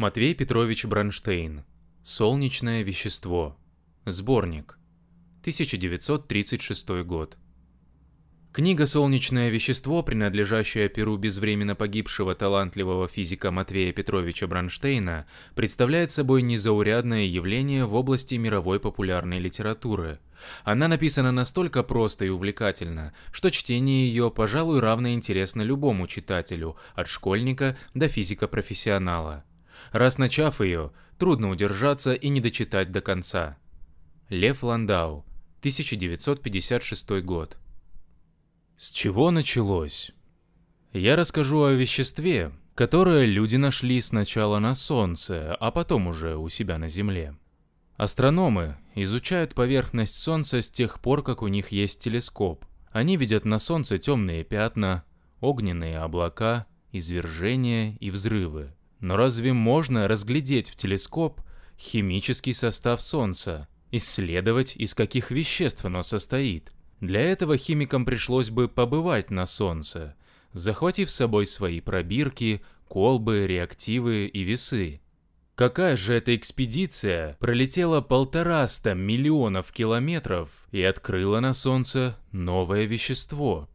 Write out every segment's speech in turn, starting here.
Матвей Петрович Бронштейн. Солнечное вещество. Сборник. 1936 год. Книга «Солнечное вещество», принадлежащая перу безвременно погибшего талантливого физика Матвея Петровича Бронштейна, представляет собой незаурядное явление в области мировой популярной литературы. Она написана настолько просто и увлекательно, что чтение ее, пожалуй, равно интересно любому читателю, от школьника до физика-профессионала – Раз начав ее, трудно удержаться и не дочитать до конца. Лев Ландау, 1956 год. С чего началось? Я расскажу о веществе, которое люди нашли сначала на Солнце, а потом уже у себя на Земле. Астрономы изучают поверхность Солнца с тех пор, как у них есть телескоп. Они видят на Солнце темные пятна, огненные облака, извержения и взрывы. Но разве можно разглядеть в телескоп химический состав Солнца, исследовать, из каких веществ оно состоит? Для этого химикам пришлось бы побывать на Солнце, захватив с собой свои пробирки, колбы, реактивы и весы. Какая же эта экспедиция пролетела полтораста миллионов километров и открыла на Солнце новое вещество?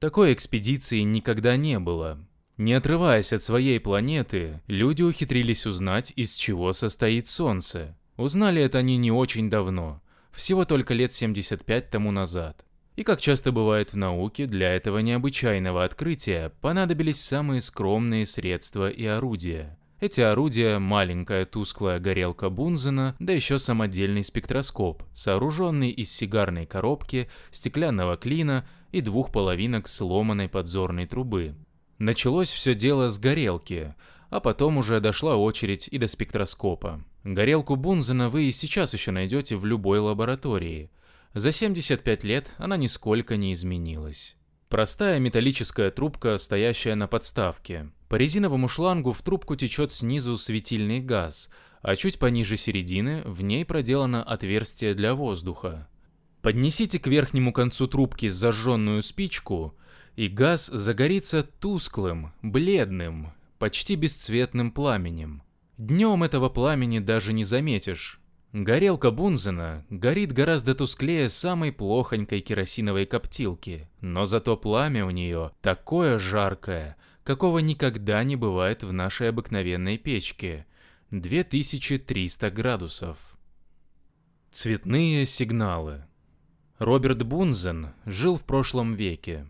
Такой экспедиции никогда не было. Не отрываясь от своей планеты, люди ухитрились узнать, из чего состоит Солнце. Узнали это они не очень давно, всего только лет 75 тому назад. И как часто бывает в науке, для этого необычайного открытия понадобились самые скромные средства и орудия. Эти орудия – маленькая тусклая горелка Бунзена, да еще самодельный спектроскоп, сооруженный из сигарной коробки, стеклянного клина и двух половинок сломанной подзорной трубы. Началось все дело с горелки, а потом уже дошла очередь и до спектроскопа. Горелку Бунзена вы и сейчас еще найдете в любой лаборатории. За 75 лет она нисколько не изменилась. Простая металлическая трубка, стоящая на подставке. По резиновому шлангу в трубку течет снизу светильный газ, а чуть пониже середины в ней проделано отверстие для воздуха. Поднесите к верхнему концу трубки зажженную спичку – и газ загорится тусклым, бледным, почти бесцветным пламенем. Днем этого пламени даже не заметишь. Горелка Бунзена горит гораздо тусклее самой плохонькой керосиновой коптилки, но зато пламя у нее такое жаркое, какого никогда не бывает в нашей обыкновенной печке – 2300 градусов. Цветные сигналы Роберт Бунзен жил в прошлом веке.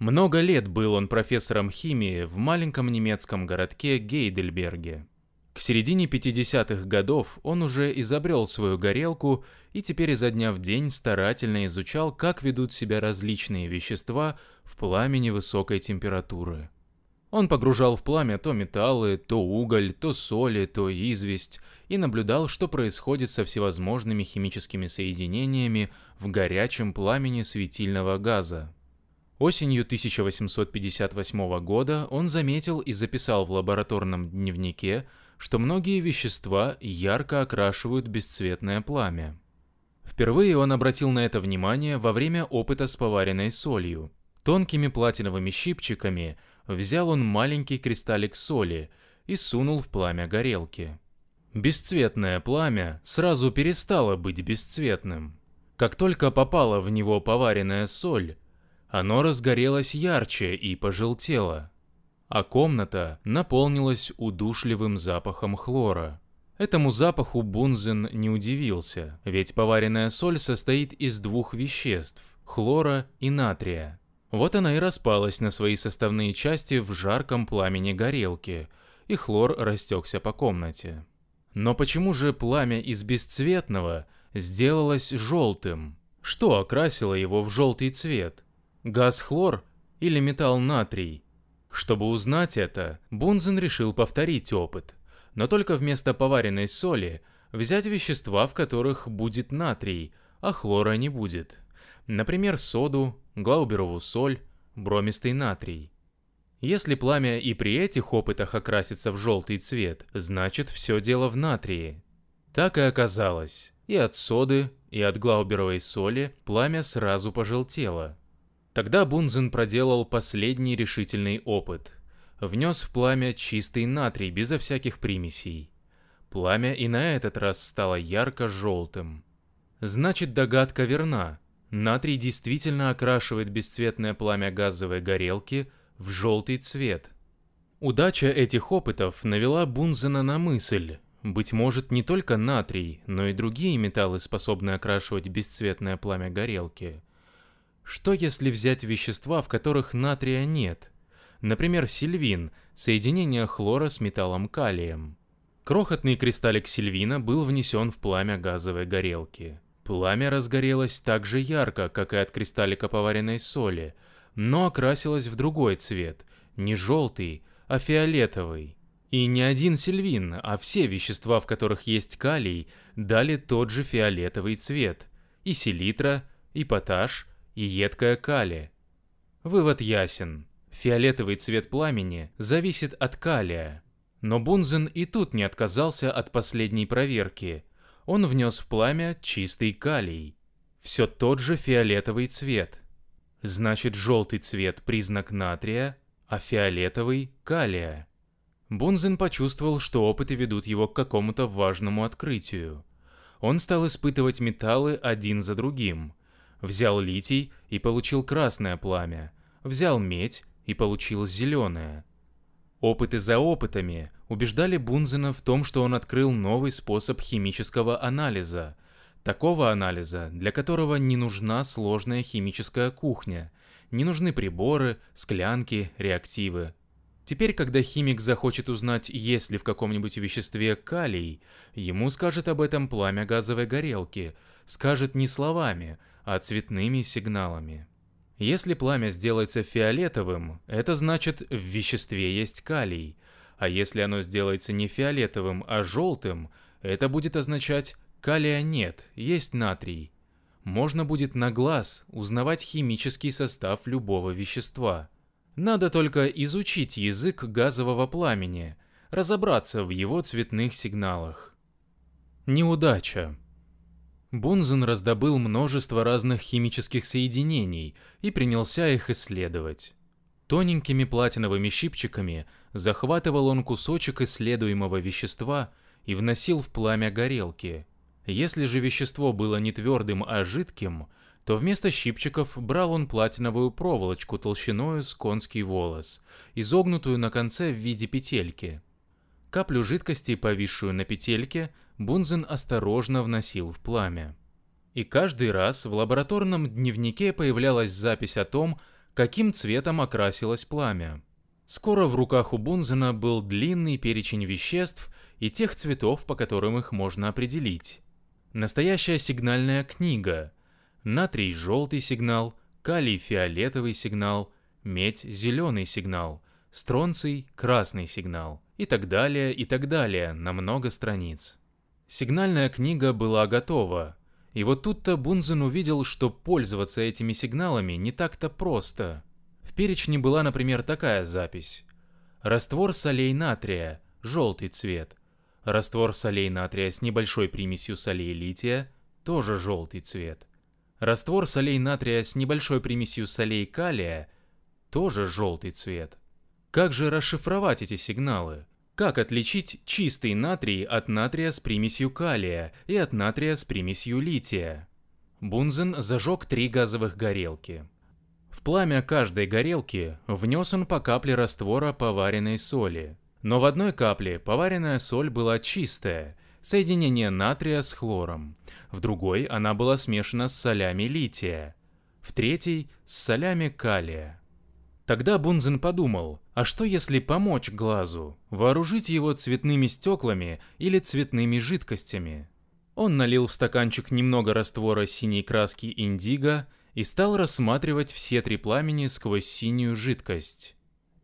Много лет был он профессором химии в маленьком немецком городке Гейдельберге. К середине 50-х годов он уже изобрел свою горелку и теперь изо дня в день старательно изучал, как ведут себя различные вещества в пламени высокой температуры. Он погружал в пламя то металлы, то уголь, то соли, то известь и наблюдал, что происходит со всевозможными химическими соединениями в горячем пламени светильного газа. Осенью 1858 года он заметил и записал в лабораторном дневнике, что многие вещества ярко окрашивают бесцветное пламя. Впервые он обратил на это внимание во время опыта с поваренной солью. Тонкими платиновыми щипчиками взял он маленький кристаллик соли и сунул в пламя горелки. Бесцветное пламя сразу перестало быть бесцветным. Как только попала в него поваренная соль, оно разгорелось ярче и пожелтело. А комната наполнилась удушливым запахом хлора. Этому запаху Бунзен не удивился, ведь поваренная соль состоит из двух веществ – хлора и натрия. Вот она и распалась на свои составные части в жарком пламени горелки, и хлор растекся по комнате. Но почему же пламя из бесцветного сделалось желтым? Что окрасило его в желтый цвет? газ-хлор или металл-натрий. Чтобы узнать это, Бунзен решил повторить опыт, но только вместо поваренной соли взять вещества, в которых будет натрий, а хлора не будет. Например, соду, глауберову соль, бромистый натрий. Если пламя и при этих опытах окрасится в желтый цвет, значит все дело в натрии. Так и оказалось. И от соды, и от глауберовой соли пламя сразу пожелтело. Тогда Бунзен проделал последний решительный опыт. Внес в пламя чистый натрий, безо всяких примесей. Пламя и на этот раз стало ярко-желтым. Значит, догадка верна. Натрий действительно окрашивает бесцветное пламя газовой горелки в желтый цвет. Удача этих опытов навела Бунзена на мысль. Быть может, не только натрий, но и другие металлы способны окрашивать бесцветное пламя горелки. Что если взять вещества, в которых натрия нет? Например, сильвин – соединение хлора с металлом калием. Крохотный кристаллик сильвина был внесен в пламя газовой горелки. Пламя разгорелось так же ярко, как и от кристаллика поваренной соли, но окрасилось в другой цвет – не желтый, а фиолетовый. И не один сильвин, а все вещества, в которых есть калий, дали тот же фиолетовый цвет. И селитра, и поташ – и едкая калия. Вывод ясен. Фиолетовый цвет пламени зависит от калия. Но Бунзен и тут не отказался от последней проверки. Он внес в пламя чистый калий. Все тот же фиолетовый цвет. Значит, желтый цвет – признак натрия, а фиолетовый – калия. Бунзен почувствовал, что опыты ведут его к какому-то важному открытию. Он стал испытывать металлы один за другим – Взял литий и получил красное пламя. Взял медь и получил зеленое. Опыты за опытами убеждали Бунзена в том, что он открыл новый способ химического анализа. Такого анализа, для которого не нужна сложная химическая кухня, не нужны приборы, склянки, реактивы. Теперь, когда химик захочет узнать, есть ли в каком-нибудь веществе калий, ему скажет об этом пламя газовой горелки, скажет не словами – а цветными сигналами. Если пламя сделается фиолетовым, это значит в веществе есть калий, а если оно сделается не фиолетовым, а желтым, это будет означать калия нет, есть натрий. Можно будет на глаз узнавать химический состав любого вещества. Надо только изучить язык газового пламени, разобраться в его цветных сигналах. Неудача. Бунзен раздобыл множество разных химических соединений и принялся их исследовать. Тоненькими платиновыми щипчиками захватывал он кусочек исследуемого вещества и вносил в пламя горелки. Если же вещество было не твердым, а жидким, то вместо щипчиков брал он платиновую проволочку толщиною с конский волос, изогнутую на конце в виде петельки. Каплю жидкости, повисшую на петельке, Бунзен осторожно вносил в пламя. И каждый раз в лабораторном дневнике появлялась запись о том, каким цветом окрасилось пламя. Скоро в руках у Бунзена был длинный перечень веществ и тех цветов, по которым их можно определить. Настоящая сигнальная книга. Натрий – желтый сигнал, калий – фиолетовый сигнал, медь – зеленый сигнал, стронций – красный сигнал и так далее, и так далее, на много страниц. Сигнальная книга была готова, и вот тут-то Бунзен увидел, что пользоваться этими сигналами не так-то просто. В перечне была, например, такая запись. Раствор солей натрия, желтый цвет. Раствор солей натрия с небольшой примесью солей лития, тоже желтый цвет. Раствор солей натрия с небольшой примесью солей калия, тоже желтый цвет. Как же расшифровать эти сигналы? Как отличить чистый натрий от натрия с примесью калия и от натрия с примесью лития? Бунзен зажег три газовых горелки. В пламя каждой горелки внес он по капле раствора поваренной соли. Но в одной капле поваренная соль была чистая, соединение натрия с хлором. В другой она была смешана с солями лития. В третьей – с солями калия. Тогда Бунзен подумал, а что если помочь глазу, вооружить его цветными стеклами или цветными жидкостями? Он налил в стаканчик немного раствора синей краски индиго и стал рассматривать все три пламени сквозь синюю жидкость.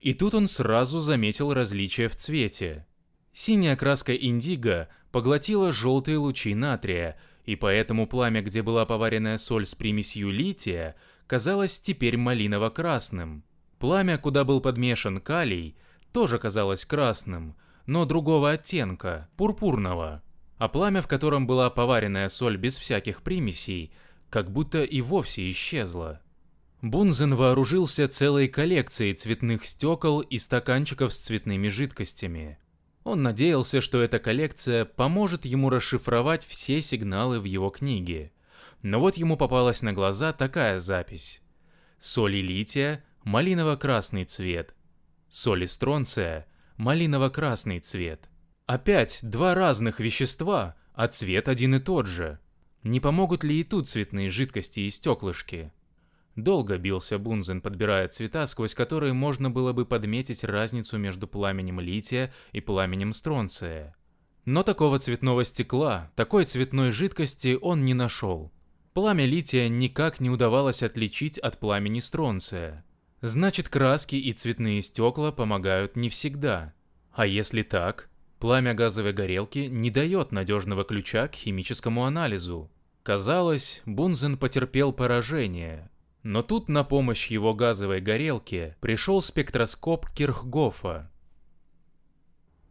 И тут он сразу заметил различия в цвете. Синяя краска индиго поглотила желтые лучи натрия, и поэтому пламя, где была поваренная соль с примесью лития, казалось теперь малиново-красным. Пламя, куда был подмешан калий, тоже казалось красным, но другого оттенка, пурпурного. А пламя, в котором была поваренная соль без всяких примесей, как будто и вовсе исчезло. Бунзен вооружился целой коллекцией цветных стекол и стаканчиков с цветными жидкостями. Он надеялся, что эта коллекция поможет ему расшифровать все сигналы в его книге. Но вот ему попалась на глаза такая запись. Соли лития малиново-красный цвет. Соли стронция – малиново-красный цвет. Опять два разных вещества, а цвет один и тот же. Не помогут ли и тут цветные жидкости и стеклышки? Долго бился Бунзен, подбирая цвета, сквозь которые можно было бы подметить разницу между пламенем лития и пламенем стронция. Но такого цветного стекла, такой цветной жидкости он не нашел. Пламя лития никак не удавалось отличить от пламени стронция. Значит, краски и цветные стекла помогают не всегда. А если так, пламя газовой горелки не дает надежного ключа к химическому анализу. Казалось, Бунзен потерпел поражение. Но тут на помощь его газовой горелке пришел спектроскоп Кирхгофа.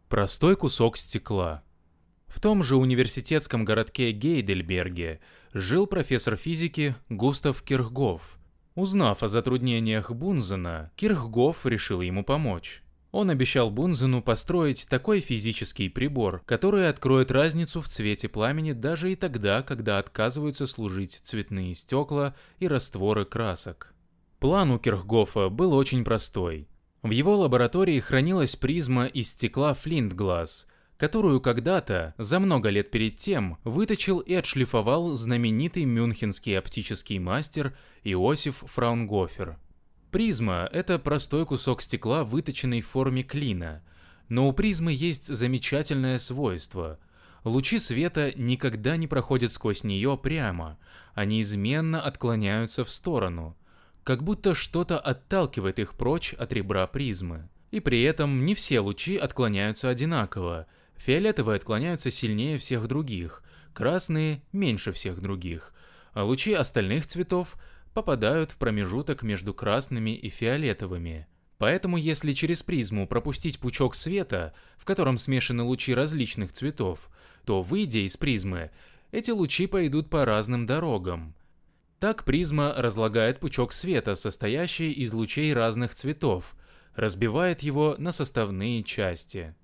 Простой кусок стекла. В том же университетском городке Гейдельберге жил профессор физики Густав Кирхгоф – Узнав о затруднениях Бунзена, Кирхгоф решил ему помочь. Он обещал Бунзену построить такой физический прибор, который откроет разницу в цвете пламени даже и тогда, когда отказываются служить цветные стекла и растворы красок. План у Кирхгофа был очень простой. В его лаборатории хранилась призма из стекла флинтглаз, которую когда-то, за много лет перед тем, выточил и отшлифовал знаменитый мюнхенский оптический мастер Иосиф Фраунгофер. Призма – это простой кусок стекла, выточенный в форме клина. Но у призмы есть замечательное свойство – лучи света никогда не проходят сквозь нее прямо, они изменно отклоняются в сторону, как будто что-то отталкивает их прочь от ребра призмы. И при этом не все лучи отклоняются одинаково, Фиолетовые отклоняются сильнее всех других, красные – меньше всех других, а лучи остальных цветов попадают в промежуток между красными и фиолетовыми. Поэтому если через призму пропустить пучок света, в котором смешаны лучи различных цветов, то, выйдя из призмы, эти лучи пойдут по разным дорогам. Так призма разлагает пучок света, состоящий из лучей разных цветов, разбивает его на составные части.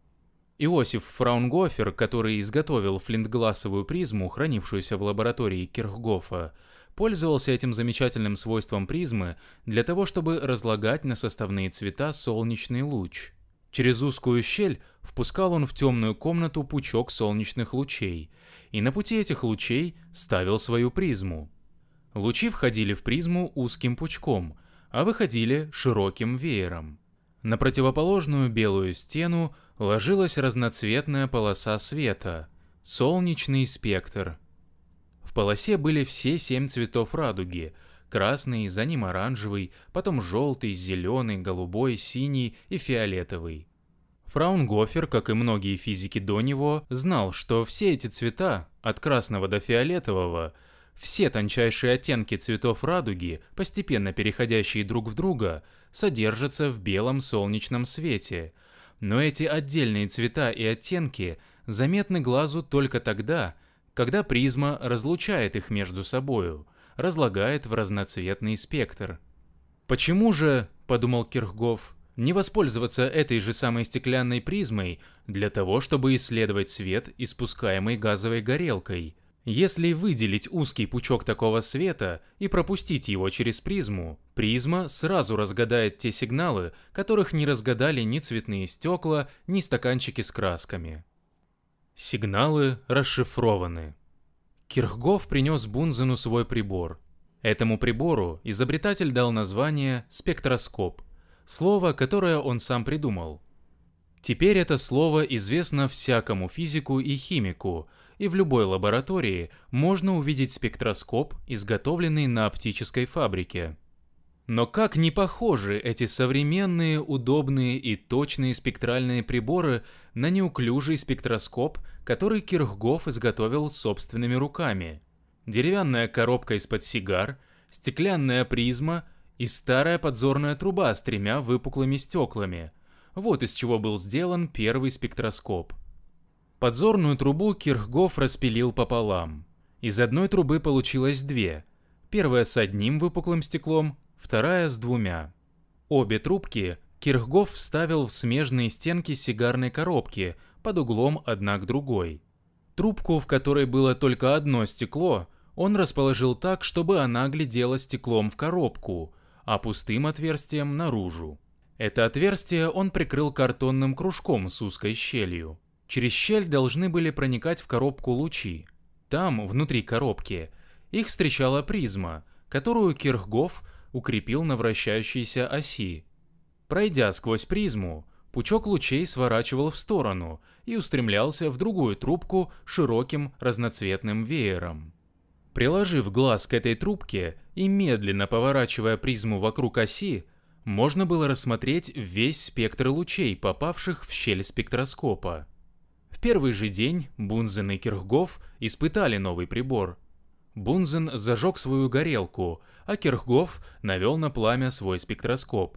Иосиф Фраунгофер, который изготовил флинтгласовую призму, хранившуюся в лаборатории Кирхгофа, пользовался этим замечательным свойством призмы для того, чтобы разлагать на составные цвета солнечный луч. Через узкую щель впускал он в темную комнату пучок солнечных лучей, и на пути этих лучей ставил свою призму. Лучи входили в призму узким пучком, а выходили широким веером. На противоположную белую стену – ложилась разноцветная полоса света, солнечный спектр. В полосе были все семь цветов радуги, красный, за ним оранжевый, потом желтый, зеленый, голубой, синий и фиолетовый. Фраунгофер, как и многие физики до него, знал, что все эти цвета, от красного до фиолетового, все тончайшие оттенки цветов радуги, постепенно переходящие друг в друга, содержатся в белом солнечном свете – но эти отдельные цвета и оттенки заметны глазу только тогда, когда призма разлучает их между собою, разлагает в разноцветный спектр. «Почему же, — подумал Кирхгоф, — не воспользоваться этой же самой стеклянной призмой для того, чтобы исследовать свет, испускаемый газовой горелкой? Если выделить узкий пучок такого света и пропустить его через призму, призма сразу разгадает те сигналы, которых не разгадали ни цветные стекла, ни стаканчики с красками. Сигналы расшифрованы. Кирхгоф принес Бунзену свой прибор. Этому прибору изобретатель дал название «спектроскоп», слово, которое он сам придумал. Теперь это слово известно всякому физику и химику – и в любой лаборатории можно увидеть спектроскоп, изготовленный на оптической фабрике. Но как не похожи эти современные, удобные и точные спектральные приборы на неуклюжий спектроскоп, который Кирхгоф изготовил собственными руками. Деревянная коробка из-под сигар, стеклянная призма и старая подзорная труба с тремя выпуклыми стеклами. Вот из чего был сделан первый спектроскоп – Подзорную трубу Кирхгоф распилил пополам. Из одной трубы получилось две. Первая с одним выпуклым стеклом, вторая с двумя. Обе трубки Кирхгоф вставил в смежные стенки сигарной коробки под углом одна к другой. Трубку, в которой было только одно стекло, он расположил так, чтобы она глядела стеклом в коробку, а пустым отверстием наружу. Это отверстие он прикрыл картонным кружком с узкой щелью. Через щель должны были проникать в коробку лучи. Там, внутри коробки, их встречала призма, которую Кирхгоф укрепил на вращающейся оси. Пройдя сквозь призму, пучок лучей сворачивал в сторону и устремлялся в другую трубку широким разноцветным веером. Приложив глаз к этой трубке и медленно поворачивая призму вокруг оси, можно было рассмотреть весь спектр лучей, попавших в щель спектроскопа. В первый же день Бунзен и Кирхгоф испытали новый прибор. Бунзен зажег свою горелку, а Кирхгоф навел на пламя свой спектроскоп.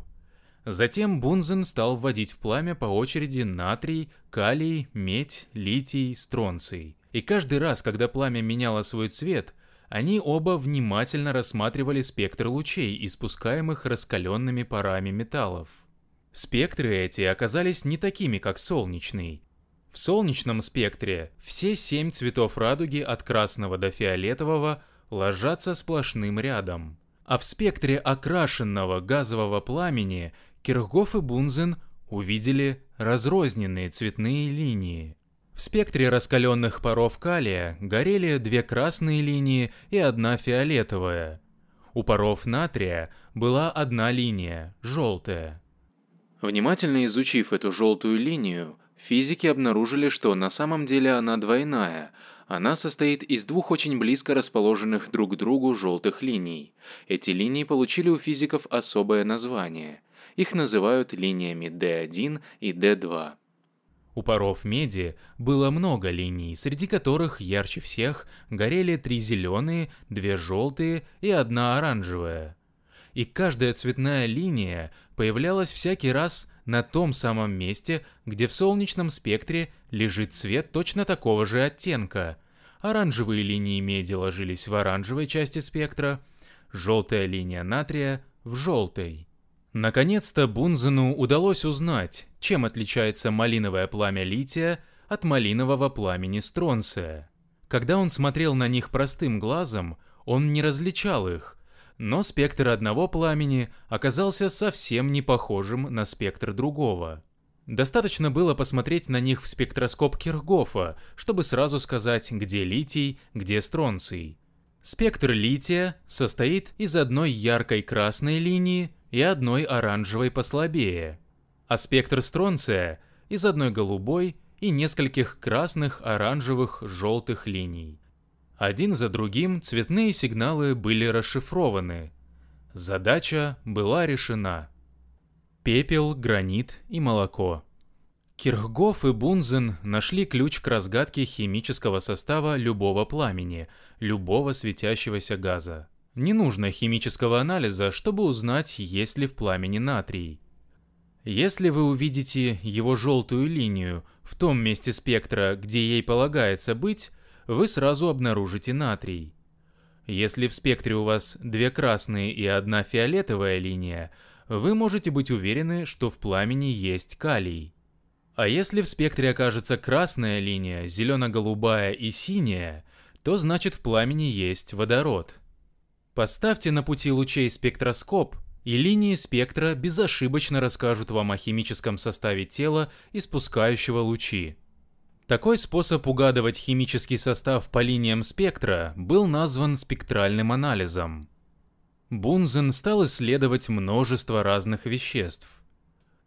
Затем Бунзен стал вводить в пламя по очереди натрий, калий, медь, литий, стронций. И каждый раз, когда пламя меняло свой цвет, они оба внимательно рассматривали спектр лучей, испускаемых раскаленными парами металлов. Спектры эти оказались не такими, как солнечный. В солнечном спектре все семь цветов радуги от красного до фиолетового ложатся сплошным рядом. А в спектре окрашенного газового пламени Кирхгоф и Бунзен увидели разрозненные цветные линии. В спектре раскаленных паров калия горели две красные линии и одна фиолетовая. У паров натрия была одна линия, желтая. Внимательно изучив эту желтую линию, Физики обнаружили, что на самом деле она двойная. Она состоит из двух очень близко расположенных друг к другу желтых линий. Эти линии получили у физиков особое название. Их называют линиями D1 и D2. У паров меди было много линий, среди которых ярче всех горели три зеленые, две желтые и одна оранжевая. И каждая цветная линия появлялась всякий раз, на том самом месте, где в солнечном спектре лежит цвет точно такого же оттенка. Оранжевые линии меди ложились в оранжевой части спектра, желтая линия натрия в желтой. Наконец-то Бунзену удалось узнать, чем отличается малиновое пламя лития от малинового пламени стронция. Когда он смотрел на них простым глазом, он не различал их, но спектр одного пламени оказался совсем не похожим на спектр другого. Достаточно было посмотреть на них в спектроскоп Киргофа, чтобы сразу сказать, где литий, где стронций. Спектр лития состоит из одной яркой красной линии и одной оранжевой послабее, а спектр стронция – из одной голубой и нескольких красных, оранжевых, желтых линий. Один за другим цветные сигналы были расшифрованы. Задача была решена. Пепел, гранит и молоко. Кирхгоф и Бунзен нашли ключ к разгадке химического состава любого пламени, любого светящегося газа. Не нужно химического анализа, чтобы узнать, есть ли в пламени натрий. Если вы увидите его желтую линию в том месте спектра, где ей полагается быть, вы сразу обнаружите натрий. Если в спектре у вас две красные и одна фиолетовая линия, вы можете быть уверены, что в пламени есть калий. А если в спектре окажется красная линия, зелено-голубая и синяя, то значит в пламени есть водород. Поставьте на пути лучей спектроскоп, и линии спектра безошибочно расскажут вам о химическом составе тела, испускающего лучи. Такой способ угадывать химический состав по линиям спектра был назван спектральным анализом. Бунзен стал исследовать множество разных веществ.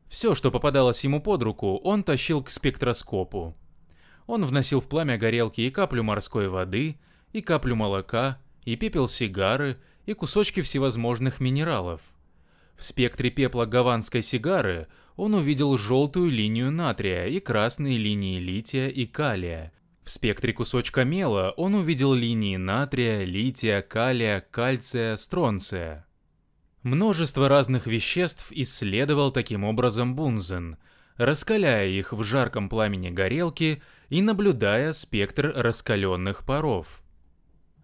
Все, что попадалось ему под руку, он тащил к спектроскопу. Он вносил в пламя горелки и каплю морской воды, и каплю молока, и пепел сигары, и кусочки всевозможных минералов. В спектре пепла гаванской сигары он увидел желтую линию натрия и красные линии лития и калия. В спектре кусочка мела он увидел линии натрия, лития, калия, кальция, стронция. Множество разных веществ исследовал таким образом Бунзен, раскаляя их в жарком пламени горелки и наблюдая спектр раскаленных паров.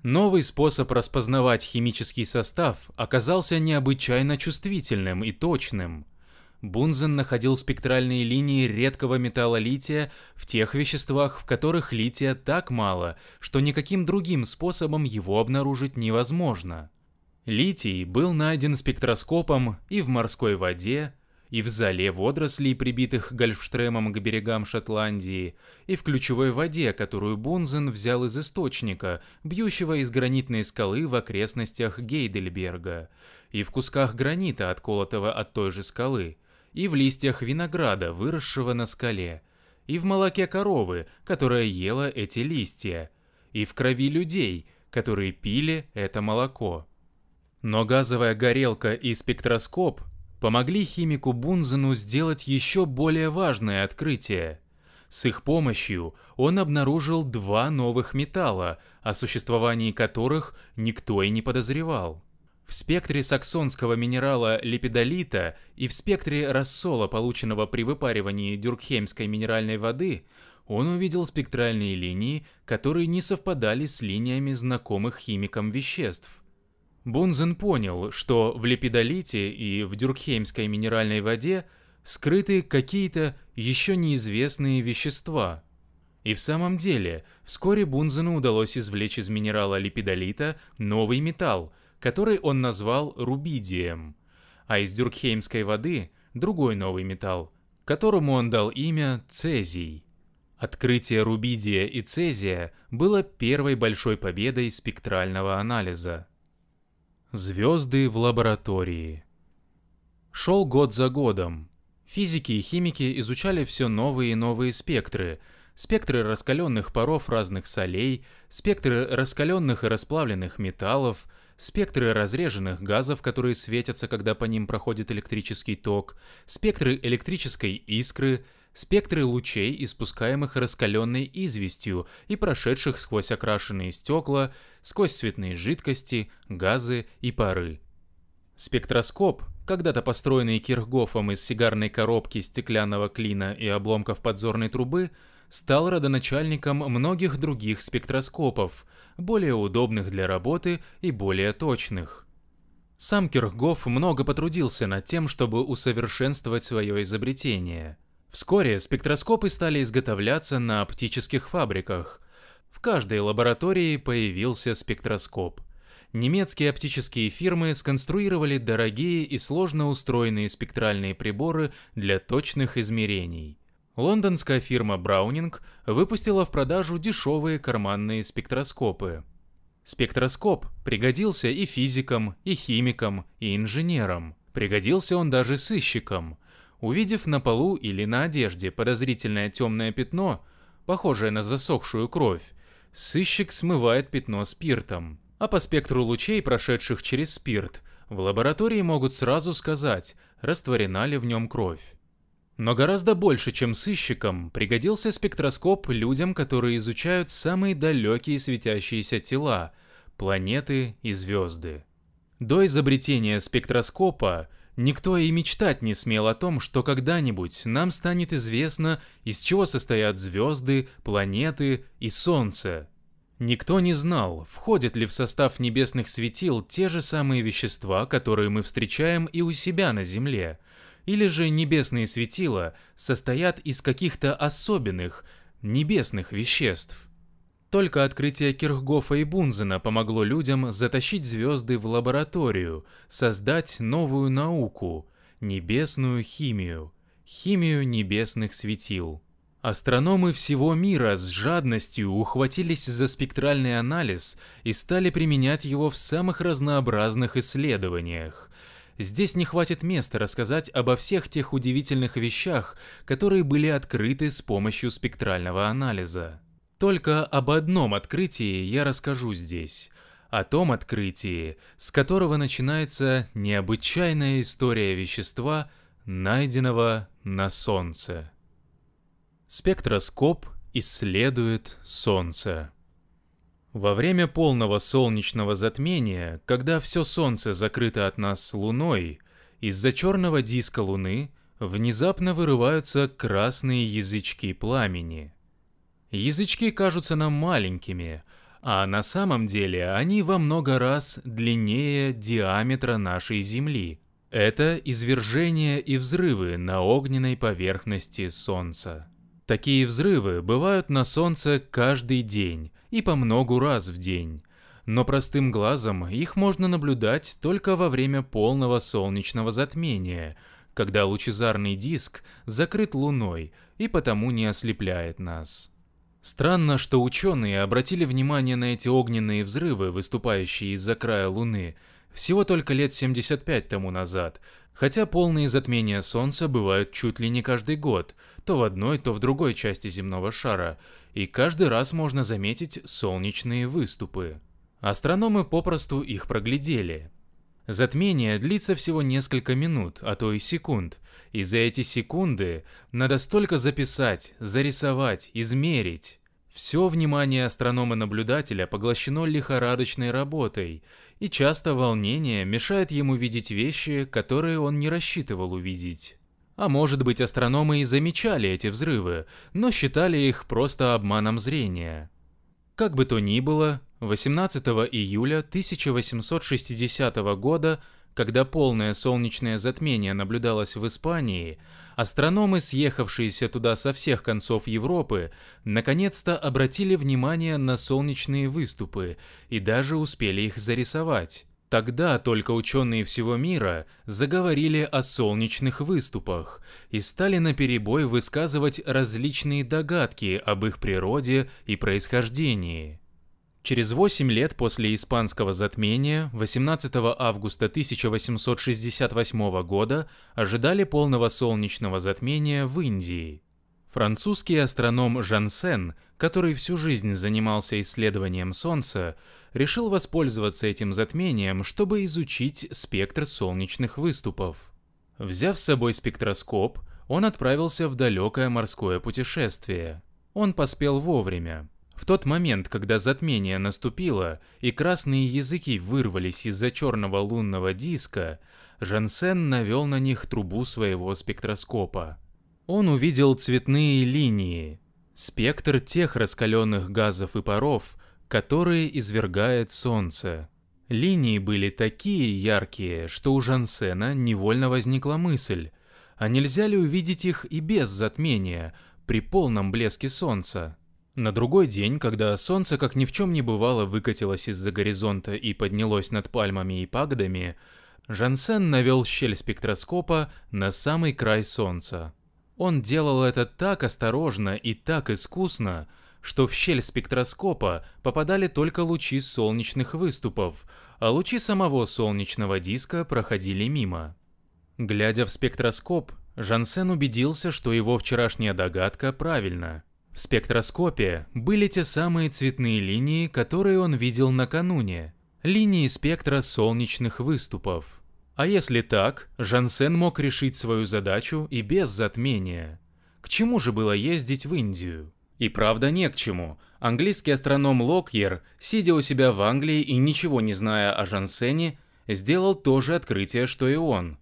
Новый способ распознавать химический состав оказался необычайно чувствительным и точным – Бунзен находил спектральные линии редкого металла лития в тех веществах, в которых лития так мало, что никаким другим способом его обнаружить невозможно. Литий был найден спектроскопом и в морской воде, и в зале водорослей, прибитых гольфштремом к берегам Шотландии, и в ключевой воде, которую Бунзен взял из источника, бьющего из гранитной скалы в окрестностях Гейдельберга, и в кусках гранита, отколотого от той же скалы – и в листьях винограда, выросшего на скале, и в молоке коровы, которая ела эти листья, и в крови людей, которые пили это молоко. Но газовая горелка и спектроскоп помогли химику Бунзену сделать еще более важное открытие. С их помощью он обнаружил два новых металла, о существовании которых никто и не подозревал. В спектре саксонского минерала липидолита и в спектре рассола, полученного при выпаривании дюркхемской минеральной воды, он увидел спектральные линии, которые не совпадали с линиями знакомых химикам веществ. Бунзен понял, что в липидолите и в дюркхеймской минеральной воде скрыты какие-то еще неизвестные вещества. И в самом деле, вскоре Бунзену удалось извлечь из минерала липидолита новый металл – который он назвал рубидием, а из дюркхеймской воды – другой новый металл, которому он дал имя цезий. Открытие рубидия и цезия было первой большой победой спектрального анализа. Звезды в лаборатории Шел год за годом. Физики и химики изучали все новые и новые спектры, спектры раскаленных паров разных солей, спектры раскаленных и расплавленных металлов – спектры разреженных газов, которые светятся, когда по ним проходит электрический ток, спектры электрической искры, спектры лучей, испускаемых раскаленной известью и прошедших сквозь окрашенные стекла, сквозь цветные жидкости, газы и пары. Спектроскоп, когда-то построенный Кирхгофом из сигарной коробки, стеклянного клина и обломков подзорной трубы, стал родоначальником многих других спектроскопов – более удобных для работы и более точных. Сам Кирхгоф много потрудился над тем, чтобы усовершенствовать свое изобретение. Вскоре спектроскопы стали изготовляться на оптических фабриках. В каждой лаборатории появился спектроскоп. Немецкие оптические фирмы сконструировали дорогие и сложно устроенные спектральные приборы для точных измерений лондонская фирма Браунинг выпустила в продажу дешевые карманные спектроскопы. Спектроскоп пригодился и физикам, и химикам, и инженерам. Пригодился он даже сыщикам. Увидев на полу или на одежде подозрительное темное пятно, похожее на засохшую кровь, сыщик смывает пятно спиртом. А по спектру лучей, прошедших через спирт, в лаборатории могут сразу сказать, растворена ли в нем кровь. Но гораздо больше, чем сыщикам, пригодился спектроскоп людям, которые изучают самые далекие светящиеся тела – планеты и звезды. До изобретения спектроскопа никто и мечтать не смел о том, что когда-нибудь нам станет известно, из чего состоят звезды, планеты и Солнце. Никто не знал, входят ли в состав небесных светил те же самые вещества, которые мы встречаем и у себя на Земле – или же небесные светила состоят из каких-то особенных небесных веществ. Только открытие Кирхгофа и Бунзена помогло людям затащить звезды в лабораторию, создать новую науку – небесную химию, химию небесных светил. Астрономы всего мира с жадностью ухватились за спектральный анализ и стали применять его в самых разнообразных исследованиях. Здесь не хватит места рассказать обо всех тех удивительных вещах, которые были открыты с помощью спектрального анализа. Только об одном открытии я расскажу здесь. О том открытии, с которого начинается необычайная история вещества, найденного на Солнце. Спектроскоп исследует Солнце. Во время полного солнечного затмения, когда все Солнце закрыто от нас Луной, из-за черного диска Луны внезапно вырываются красные язычки пламени. Язычки кажутся нам маленькими, а на самом деле они во много раз длиннее диаметра нашей Земли. Это извержения и взрывы на огненной поверхности Солнца. Такие взрывы бывают на Солнце каждый день, и по многу раз в день. Но простым глазом их можно наблюдать только во время полного солнечного затмения, когда лучезарный диск закрыт луной и потому не ослепляет нас. Странно, что ученые обратили внимание на эти огненные взрывы, выступающие из-за края Луны, всего только лет 75 тому назад, хотя полные затмения Солнца бывают чуть ли не каждый год – то в одной, то в другой части земного шара, и каждый раз можно заметить солнечные выступы. Астрономы попросту их проглядели. Затмение длится всего несколько минут, а то и секунд, и за эти секунды надо столько записать, зарисовать, измерить. Все внимание астронома-наблюдателя поглощено лихорадочной работой, и часто волнение мешает ему видеть вещи, которые он не рассчитывал увидеть. А может быть, астрономы и замечали эти взрывы, но считали их просто обманом зрения. Как бы то ни было, 18 июля 1860 года, когда полное солнечное затмение наблюдалось в Испании, астрономы, съехавшиеся туда со всех концов Европы, наконец-то обратили внимание на солнечные выступы и даже успели их зарисовать. Тогда только ученые всего мира заговорили о солнечных выступах и стали на перебой высказывать различные догадки об их природе и происхождении. Через 8 лет после испанского затмения, 18 августа 1868 года, ожидали полного солнечного затмения в Индии. Французский астроном Жансен, который всю жизнь занимался исследованием Солнца, решил воспользоваться этим затмением, чтобы изучить спектр солнечных выступов. Взяв с собой спектроскоп, он отправился в далекое морское путешествие. Он поспел вовремя. В тот момент, когда затмение наступило и красные языки вырвались из-за черного лунного диска, Жансен навел на них трубу своего спектроскопа. Он увидел цветные линии, спектр тех раскаленных газов и паров, которые извергает солнце. Линии были такие яркие, что у Жансена невольно возникла мысль, а нельзя ли увидеть их и без затмения, при полном блеске солнца? На другой день, когда солнце как ни в чем не бывало выкатилось из-за горизонта и поднялось над пальмами и пагодами, Жансен навел щель спектроскопа на самый край солнца. Он делал это так осторожно и так искусно, что в щель спектроскопа попадали только лучи солнечных выступов, а лучи самого солнечного диска проходили мимо. Глядя в спектроскоп, Жансен убедился, что его вчерашняя догадка правильна. В спектроскопе были те самые цветные линии, которые он видел накануне. Линии спектра солнечных выступов. А если так, Жансен мог решить свою задачу и без затмения. К чему же было ездить в Индию? И правда не к чему. Английский астроном Локьер, сидя у себя в Англии и ничего не зная о Жансене, сделал то же открытие, что и он.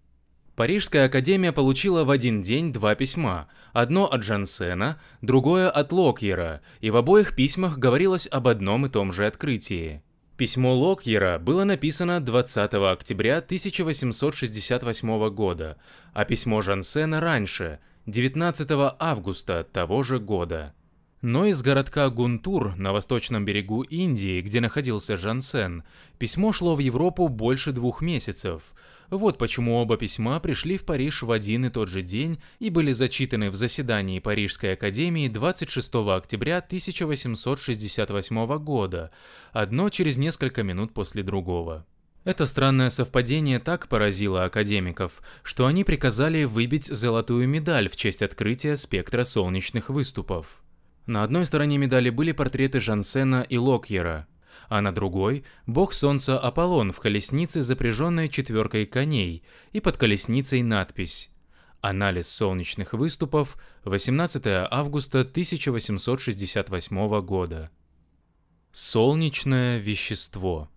Парижская академия получила в один день два письма, одно от Жансена, другое от Локьера, и в обоих письмах говорилось об одном и том же открытии. Письмо Локьера было написано 20 октября 1868 года, а письмо Жансена раньше, 19 августа того же года. Но из городка Гунтур на восточном берегу Индии, где находился Жансен, письмо шло в Европу больше двух месяцев. Вот почему оба письма пришли в Париж в один и тот же день и были зачитаны в заседании Парижской академии 26 октября 1868 года, одно через несколько минут после другого. Это странное совпадение так поразило академиков, что они приказали выбить золотую медаль в честь открытия спектра солнечных выступов. На одной стороне медали были портреты Жансена и Локьера, а на другой – бог солнца Аполлон в колеснице, запряженной четверкой коней, и под колесницей надпись «Анализ солнечных выступов, 18 августа 1868 года». Солнечное вещество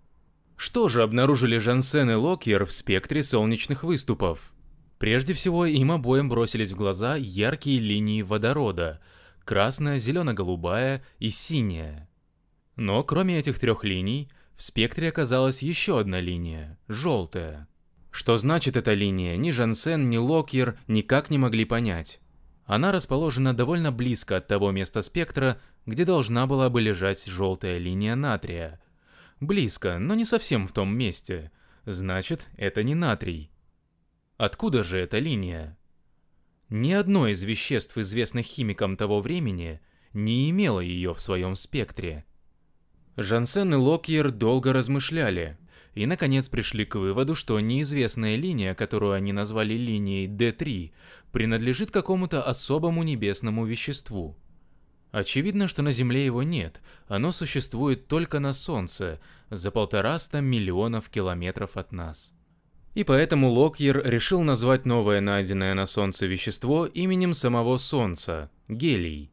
Что же обнаружили Жансен и Локьер в спектре солнечных выступов? Прежде всего, им обоим бросились в глаза яркие линии водорода – красная, зелено-голубая и синяя. Но кроме этих трех линий, в спектре оказалась еще одна линия – желтая. Что значит эта линия, ни Жансен, ни Локьер никак не могли понять. Она расположена довольно близко от того места спектра, где должна была бы лежать желтая линия натрия. Близко, но не совсем в том месте. Значит, это не натрий. Откуда же эта линия? Ни одно из веществ, известных химикам того времени, не имело ее в своем спектре. Жансен и Локьер долго размышляли и, наконец, пришли к выводу, что неизвестная линия, которую они назвали линией D3, принадлежит какому-то особому небесному веществу. Очевидно, что на Земле его нет, оно существует только на Солнце, за полтораста миллионов километров от нас. И поэтому Локьер решил назвать новое найденное на Солнце вещество именем самого Солнца – гелий.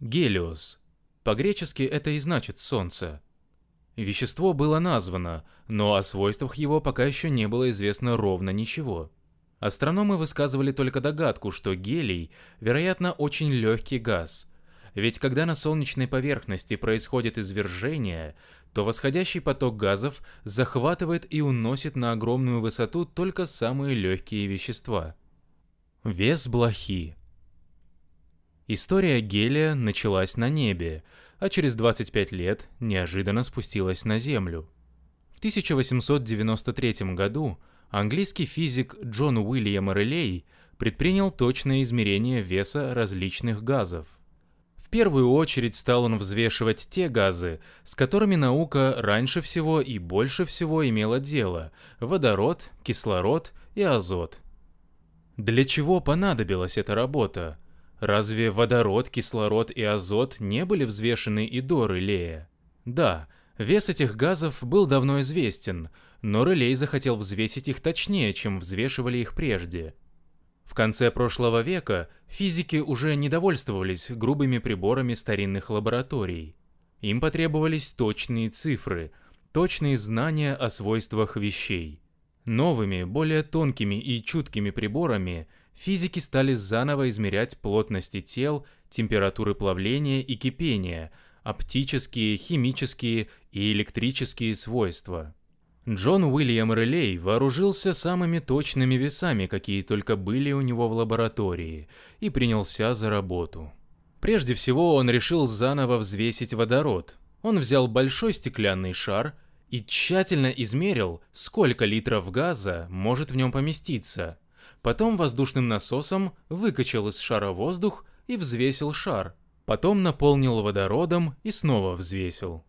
Гелиос. По-гречески это и значит «солнце». Вещество было названо, но о свойствах его пока еще не было известно ровно ничего. Астрономы высказывали только догадку, что гелий, вероятно, очень легкий газ. Ведь когда на солнечной поверхности происходит извержение, то восходящий поток газов захватывает и уносит на огромную высоту только самые легкие вещества. Вес блохи. История гелия началась на небе, а через 25 лет неожиданно спустилась на Землю. В 1893 году английский физик Джон Уильям Релей предпринял точное измерение веса различных газов. В первую очередь стал он взвешивать те газы, с которыми наука раньше всего и больше всего имела дело – водород, кислород и азот. Для чего понадобилась эта работа? Разве водород, кислород и азот не были взвешены и до Релея? Да, вес этих газов был давно известен, но Релей захотел взвесить их точнее, чем взвешивали их прежде – в конце прошлого века физики уже недовольствовались грубыми приборами старинных лабораторий. Им потребовались точные цифры, точные знания о свойствах вещей. Новыми, более тонкими и чуткими приборами физики стали заново измерять плотности тел, температуры плавления и кипения, оптические, химические и электрические свойства. Джон Уильям Релей вооружился самыми точными весами, какие только были у него в лаборатории, и принялся за работу. Прежде всего он решил заново взвесить водород. Он взял большой стеклянный шар и тщательно измерил, сколько литров газа может в нем поместиться. Потом воздушным насосом выкачал из шара воздух и взвесил шар. Потом наполнил водородом и снова взвесил.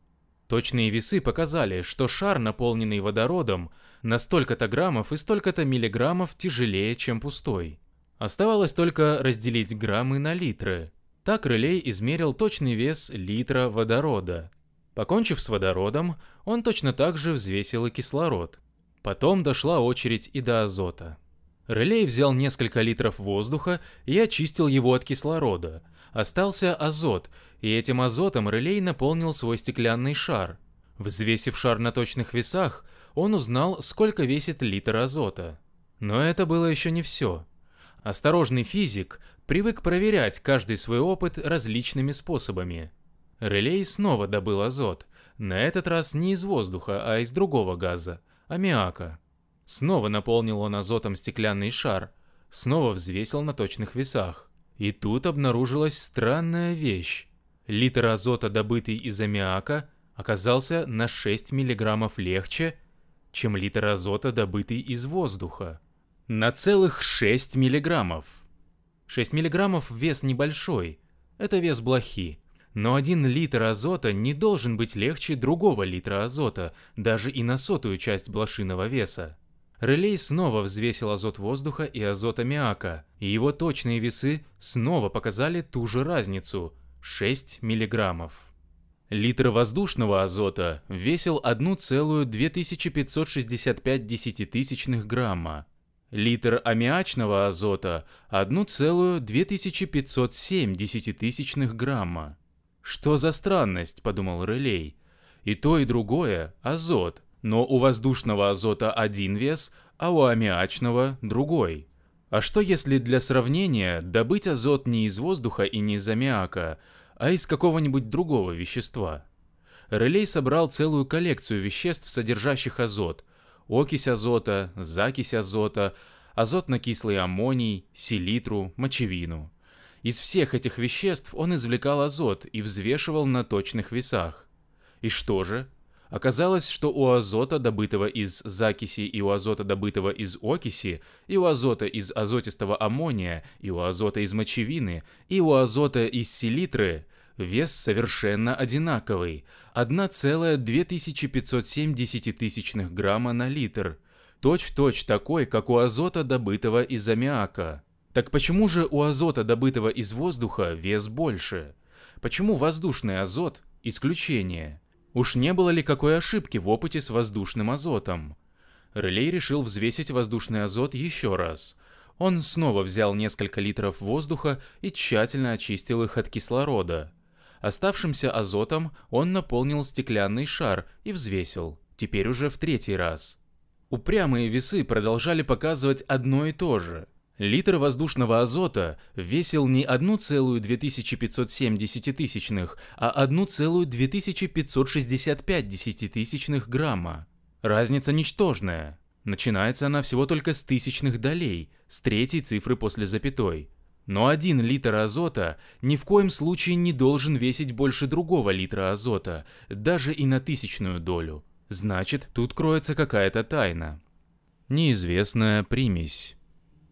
Точные весы показали, что шар, наполненный водородом, на столько-то граммов и столько-то миллиграммов тяжелее, чем пустой. Оставалось только разделить граммы на литры. Так Релей измерил точный вес литра водорода. Покончив с водородом, он точно так же взвесил и кислород. Потом дошла очередь и до азота. Релей взял несколько литров воздуха и очистил его от кислорода. Остался азот, и этим азотом релей наполнил свой стеклянный шар. Взвесив шар на точных весах, он узнал, сколько весит литр азота. Но это было еще не все. Осторожный физик привык проверять каждый свой опыт различными способами. Релей снова добыл азот, на этот раз не из воздуха, а из другого газа – аммиака. Снова наполнил он азотом стеклянный шар, снова взвесил на точных весах. И тут обнаружилась странная вещь литр азота, добытый из аммиака, оказался на 6 мг легче, чем литр азота, добытый из воздуха. На целых 6 мг. 6 мг вес небольшой, это вес блохи. Но один литр азота не должен быть легче другого литра азота, даже и на сотую часть блошиного веса. Релей снова взвесил азот воздуха и азот аммиака, и его точные весы снова показали ту же разницу – 6 миллиграммов. Литр воздушного азота весил 1,2565 десятитысячных грамма. Литр аммиачного азота 1,2507 десятитысячных грамма. «Что за странность?» – подумал Релей. «И то, и другое – азот, но у воздушного азота один вес, а у аммиачного – другой». А что если для сравнения добыть азот не из воздуха и не из аммиака, а из какого-нибудь другого вещества. Релей собрал целую коллекцию веществ, содержащих азот, окись азота, закись азота, азотно-кислый аммоний, селитру, мочевину. Из всех этих веществ он извлекал азот и взвешивал на точных весах. И что же? Оказалось, что у азота, добытого из закиси, и у азота, добытого из окиси, и у азота из азотистого аммония, и у азота из мочевины, и у азота из селитры вес совершенно одинаковый – 1,2507 грамма на литр, точь в -точь такой, как у азота, добытого из аммиака. Так почему же у азота, добытого из воздуха, вес больше? Почему воздушный азот – исключение? Уж не было ли какой ошибки в опыте с воздушным азотом? Релей решил взвесить воздушный азот еще раз. Он снова взял несколько литров воздуха и тщательно очистил их от кислорода. Оставшимся азотом он наполнил стеклянный шар и взвесил, теперь уже в третий раз. Упрямые весы продолжали показывать одно и то же – Литр воздушного азота весил не 1,2570, а 1,2565 грамма. Разница ничтожная. Начинается она всего только с тысячных долей, с третьей цифры после запятой. Но один литр азота ни в коем случае не должен весить больше другого литра азота, даже и на тысячную долю. Значит, тут кроется какая-то тайна. Неизвестная примесь.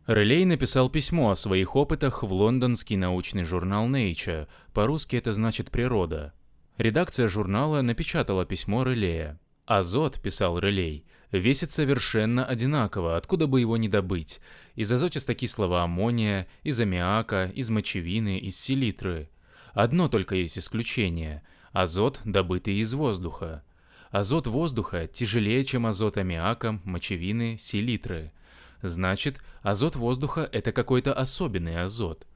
Релей написал письмо о своих опытах в лондонский научный журнал Nature, по-русски это значит «природа». Редакция журнала напечатала письмо Релея. «Азот», — писал Релей, — «весит совершенно одинаково, откуда бы его ни добыть. Из азотисто-кислого аммония, из аммиака, из мочевины, из селитры. Одно только есть исключение — азот, добытый из воздуха. Азот воздуха тяжелее, чем азот аммиака, мочевины, селитры». Значит, азот воздуха – это какой-то особенный азот.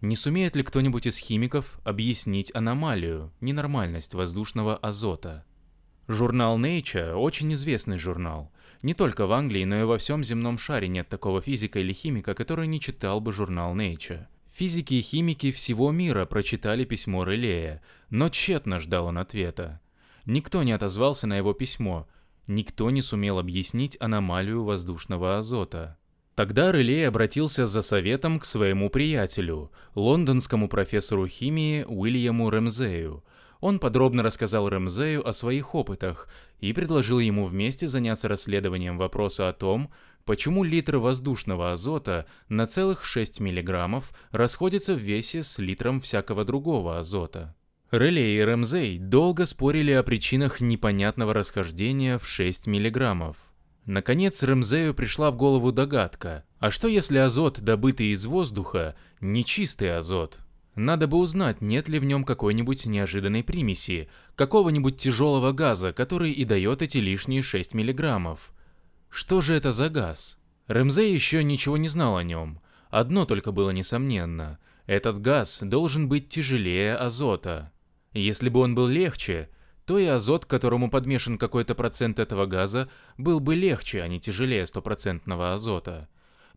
Не сумеет ли кто-нибудь из химиков объяснить аномалию, ненормальность воздушного азота? Журнал Nature – очень известный журнал. Не только в Англии, но и во всем земном шаре нет такого физика или химика, который не читал бы журнал Nature. Физики и химики всего мира прочитали письмо Релея, но тщетно ждал он ответа. Никто не отозвался на его письмо – Никто не сумел объяснить аномалию воздушного азота. Тогда Релей обратился за советом к своему приятелю, лондонскому профессору химии Уильяму Рэмзею. Он подробно рассказал Рэмзею о своих опытах и предложил ему вместе заняться расследованием вопроса о том, почему литр воздушного азота на целых 6 миллиграммов расходится в весе с литром всякого другого азота. Реле и Рамзей долго спорили о причинах непонятного расхождения в 6 миллиграммов. Наконец Рамзею пришла в голову догадка, а что если азот, добытый из воздуха, не чистый азот? Надо бы узнать, нет ли в нем какой-нибудь неожиданной примеси, какого-нибудь тяжелого газа, который и дает эти лишние 6 миллиграммов. Что же это за газ? Ремзей еще ничего не знал о нем. Одно только было несомненно. Этот газ должен быть тяжелее азота. Если бы он был легче, то и азот, к которому подмешан какой-то процент этого газа, был бы легче, а не тяжелее стопроцентного азота.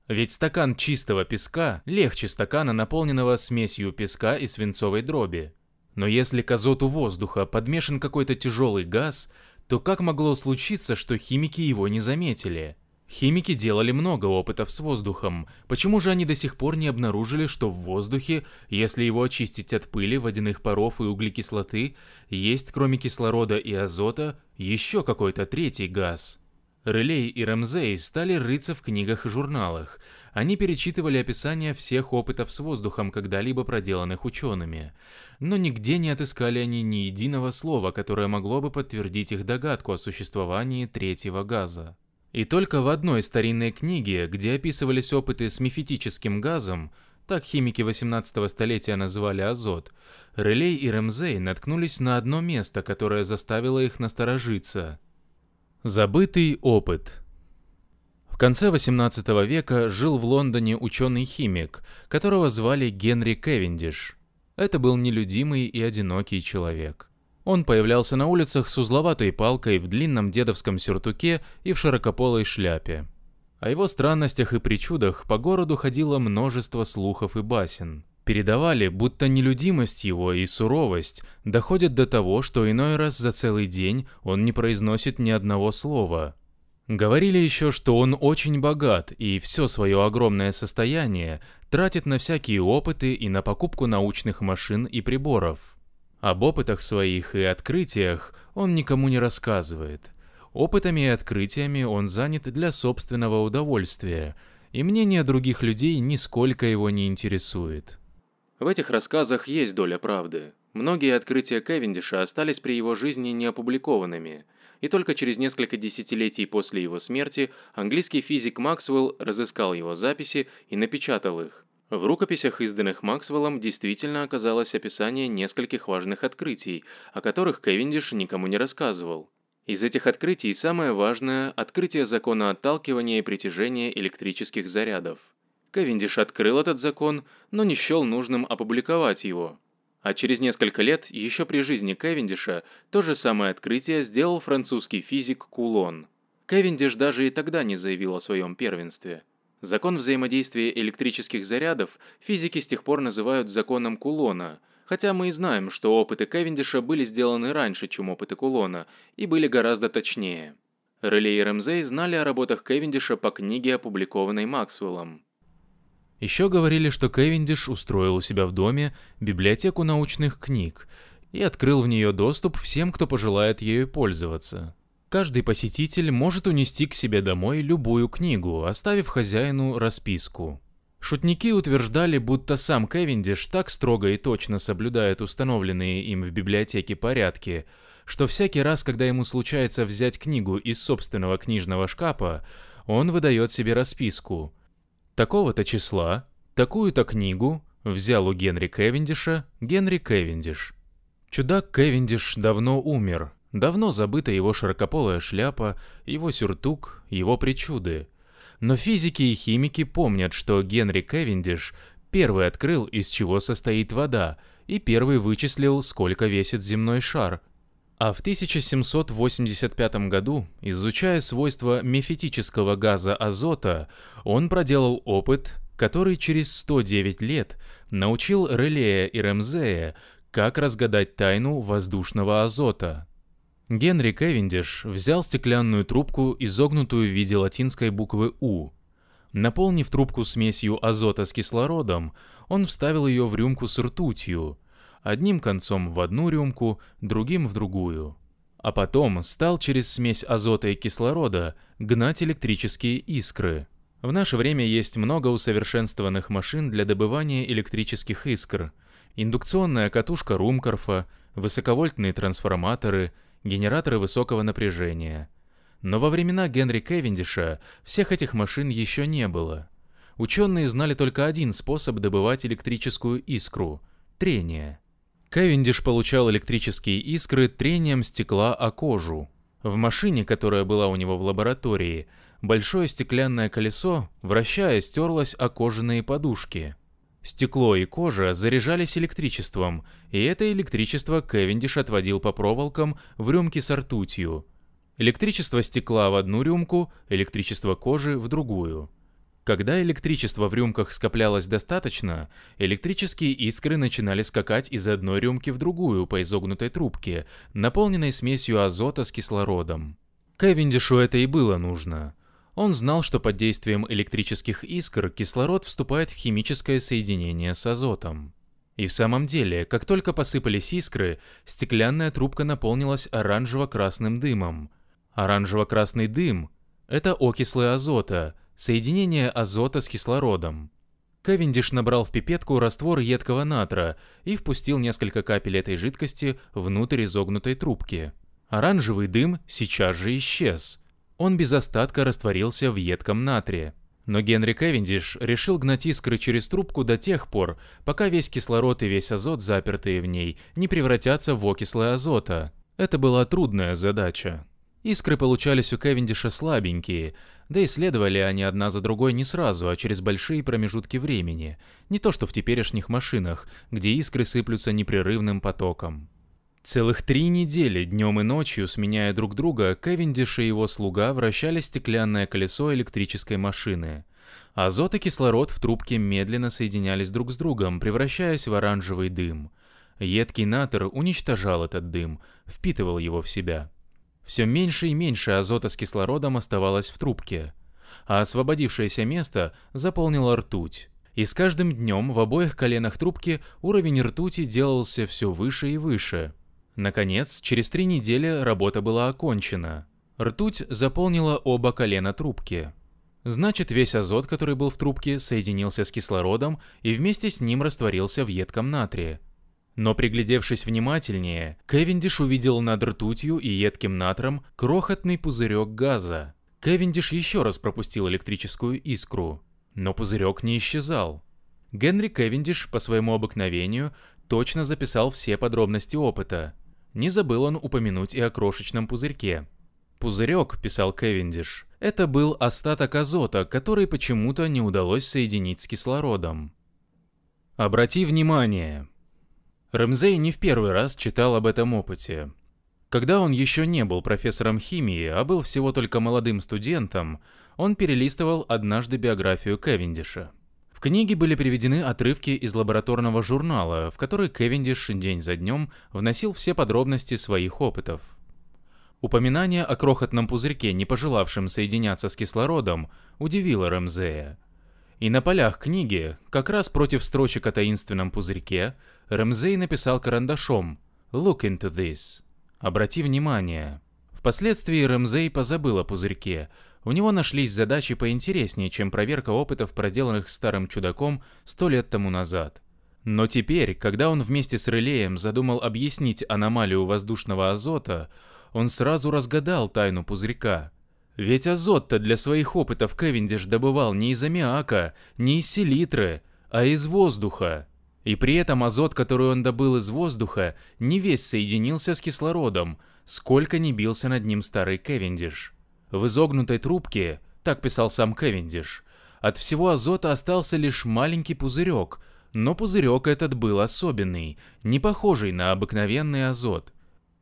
Ведь стакан чистого песка легче стакана, наполненного смесью песка и свинцовой дроби. Но если к азоту воздуха подмешан какой-то тяжелый газ, то как могло случиться, что химики его не заметили? Химики делали много опытов с воздухом. Почему же они до сих пор не обнаружили, что в воздухе, если его очистить от пыли, водяных паров и углекислоты, есть кроме кислорода и азота еще какой-то третий газ? Релей и Рамзей стали рыться в книгах и журналах. Они перечитывали описания всех опытов с воздухом, когда-либо проделанных учеными. Но нигде не отыскали они ни единого слова, которое могло бы подтвердить их догадку о существовании третьего газа. И только в одной старинной книге, где описывались опыты с мифетическим газом, так химики 18 го столетия называли азот, Релей и Ремзей наткнулись на одно место, которое заставило их насторожиться. Забытый опыт – в конце 18 века жил в Лондоне ученый-химик, которого звали Генри Кевиндиш. Это был нелюдимый и одинокий человек. Он появлялся на улицах с узловатой палкой в длинном дедовском сюртуке и в широкополой шляпе. О его странностях и причудах по городу ходило множество слухов и басен. Передавали, будто нелюдимость его и суровость доходят до того, что иной раз за целый день он не произносит ни одного слова. Говорили еще, что он очень богат и все свое огромное состояние тратит на всякие опыты и на покупку научных машин и приборов. Об опытах своих и открытиях он никому не рассказывает. Опытами и открытиями он занят для собственного удовольствия, и мнение других людей нисколько его не интересует. В этих рассказах есть доля правды. Многие открытия Кевиндиша остались при его жизни неопубликованными, и только через несколько десятилетий после его смерти английский физик Максвелл разыскал его записи и напечатал их. В рукописях, изданных Максвеллом, действительно оказалось описание нескольких важных открытий, о которых Кевиндиш никому не рассказывал. Из этих открытий самое важное – открытие закона отталкивания и притяжения электрических зарядов. Кевиндиш открыл этот закон, но не счел нужным опубликовать его. А через несколько лет, еще при жизни Кевиндиша, то же самое открытие сделал французский физик Кулон. Кевиндиш даже и тогда не заявил о своем первенстве – Закон взаимодействия электрических зарядов физики с тех пор называют законом Кулона, хотя мы и знаем, что опыты Кевиндиша были сделаны раньше, чем опыты Кулона, и были гораздо точнее. Реле и Ремзей знали о работах Кевиндиша по книге, опубликованной Максвеллом. Еще говорили, что Кевиндиш устроил у себя в доме библиотеку научных книг и открыл в нее доступ всем, кто пожелает ею пользоваться. Каждый посетитель может унести к себе домой любую книгу, оставив хозяину расписку. Шутники утверждали, будто сам Кевиндиш так строго и точно соблюдает установленные им в библиотеке порядки, что всякий раз, когда ему случается взять книгу из собственного книжного шкафа, он выдает себе расписку. Такого-то числа, такую-то книгу взял у Генри Кевиндиша Генри Кевиндиш. Чудак Кевиндиш давно умер, Давно забыта его широкополая шляпа, его сюртук, его причуды. Но физики и химики помнят, что Генри Кевиндиш первый открыл, из чего состоит вода, и первый вычислил, сколько весит земной шар. А в 1785 году, изучая свойства мефетического газа азота, он проделал опыт, который через 109 лет научил Релея и Ремзея, как разгадать тайну воздушного азота. Генри Кевиндиш взял стеклянную трубку, изогнутую в виде латинской буквы «У». Наполнив трубку смесью азота с кислородом, он вставил ее в рюмку с ртутью, одним концом в одну рюмку, другим в другую. А потом стал через смесь азота и кислорода гнать электрические искры. В наше время есть много усовершенствованных машин для добывания электрических искр. Индукционная катушка Румкорфа, высоковольтные трансформаторы – генераторы высокого напряжения. Но во времена Генри Кевиндиша всех этих машин еще не было. Ученые знали только один способ добывать электрическую искру – трение. Кевиндиш получал электрические искры трением стекла о кожу. В машине, которая была у него в лаборатории, большое стеклянное колесо, вращая, стерлось о кожаные подушки – Стекло и кожа заряжались электричеством, и это электричество Кевиндиш отводил по проволокам в рюмки с ртутью. Электричество стекла в одну рюмку, электричество кожи в другую. Когда электричество в рюмках скоплялось достаточно, электрические искры начинали скакать из одной рюмки в другую по изогнутой трубке, наполненной смесью азота с кислородом. Кевиндишу это и было нужно. Он знал, что под действием электрических искр кислород вступает в химическое соединение с азотом. И в самом деле, как только посыпались искры, стеклянная трубка наполнилась оранжево-красным дымом. Оранжево-красный дым – это окислы азота, соединение азота с кислородом. Кевиндиш набрал в пипетку раствор едкого натра и впустил несколько капель этой жидкости внутрь изогнутой трубки. Оранжевый дым сейчас же исчез – он без остатка растворился в едком натрии. Но Генри Кевиндиш решил гнать искры через трубку до тех пор, пока весь кислород и весь азот, запертые в ней, не превратятся в окислы азота. Это была трудная задача. Искры получались у Кевиндиша слабенькие, да и следовали они одна за другой не сразу, а через большие промежутки времени, не то что в теперешних машинах, где искры сыплются непрерывным потоком. Целых три недели, днем и ночью, сменяя друг друга, Кевиндиш и его слуга вращали стеклянное колесо электрической машины. Азот и кислород в трубке медленно соединялись друг с другом, превращаясь в оранжевый дым. Едкий натор уничтожал этот дым, впитывал его в себя. Все меньше и меньше азота с кислородом оставалось в трубке, а освободившееся место заполнила ртуть. И с каждым днем в обоих коленах трубки уровень ртути делался все выше и выше – Наконец, через три недели работа была окончена. Ртуть заполнила оба колена трубки. Значит, весь азот, который был в трубке, соединился с кислородом и вместе с ним растворился в едком натрии. Но приглядевшись внимательнее, Кевиндиш увидел над ртутью и едким натром крохотный пузырек газа. Кевиндиш еще раз пропустил электрическую искру, но пузырек не исчезал. Генри Кевиндиш по своему обыкновению точно записал все подробности опыта – не забыл он упомянуть и о крошечном пузырьке. «Пузырек», — писал Кевиндиш, — «это был остаток азота, который почему-то не удалось соединить с кислородом». Обрати внимание! Рамзей не в первый раз читал об этом опыте. Когда он еще не был профессором химии, а был всего только молодым студентом, он перелистывал однажды биографию Кевиндиша книге были приведены отрывки из лабораторного журнала, в который Кевиндиш день за днем вносил все подробности своих опытов. Упоминание о крохотном пузырьке, не пожелавшем соединяться с кислородом, удивило Рамзея. И на полях книги, как раз против строчек о таинственном пузырьке, Рамзей написал карандашом «Look into this» – «Обрати внимание». Впоследствии Рамзей позабыл о пузырьке, у него нашлись задачи поинтереснее, чем проверка опытов, проделанных старым чудаком сто лет тому назад. Но теперь, когда он вместе с Релеем задумал объяснить аномалию воздушного азота, он сразу разгадал тайну пузырька. Ведь азот-то для своих опытов Кевиндиш добывал не из аммиака, не из селитры, а из воздуха. И при этом азот, который он добыл из воздуха, не весь соединился с кислородом, сколько не бился над ним старый Кевиндиш. В изогнутой трубке, так писал сам Кевиндиш, от всего азота остался лишь маленький пузырек, но пузырек этот был особенный, не похожий на обыкновенный азот.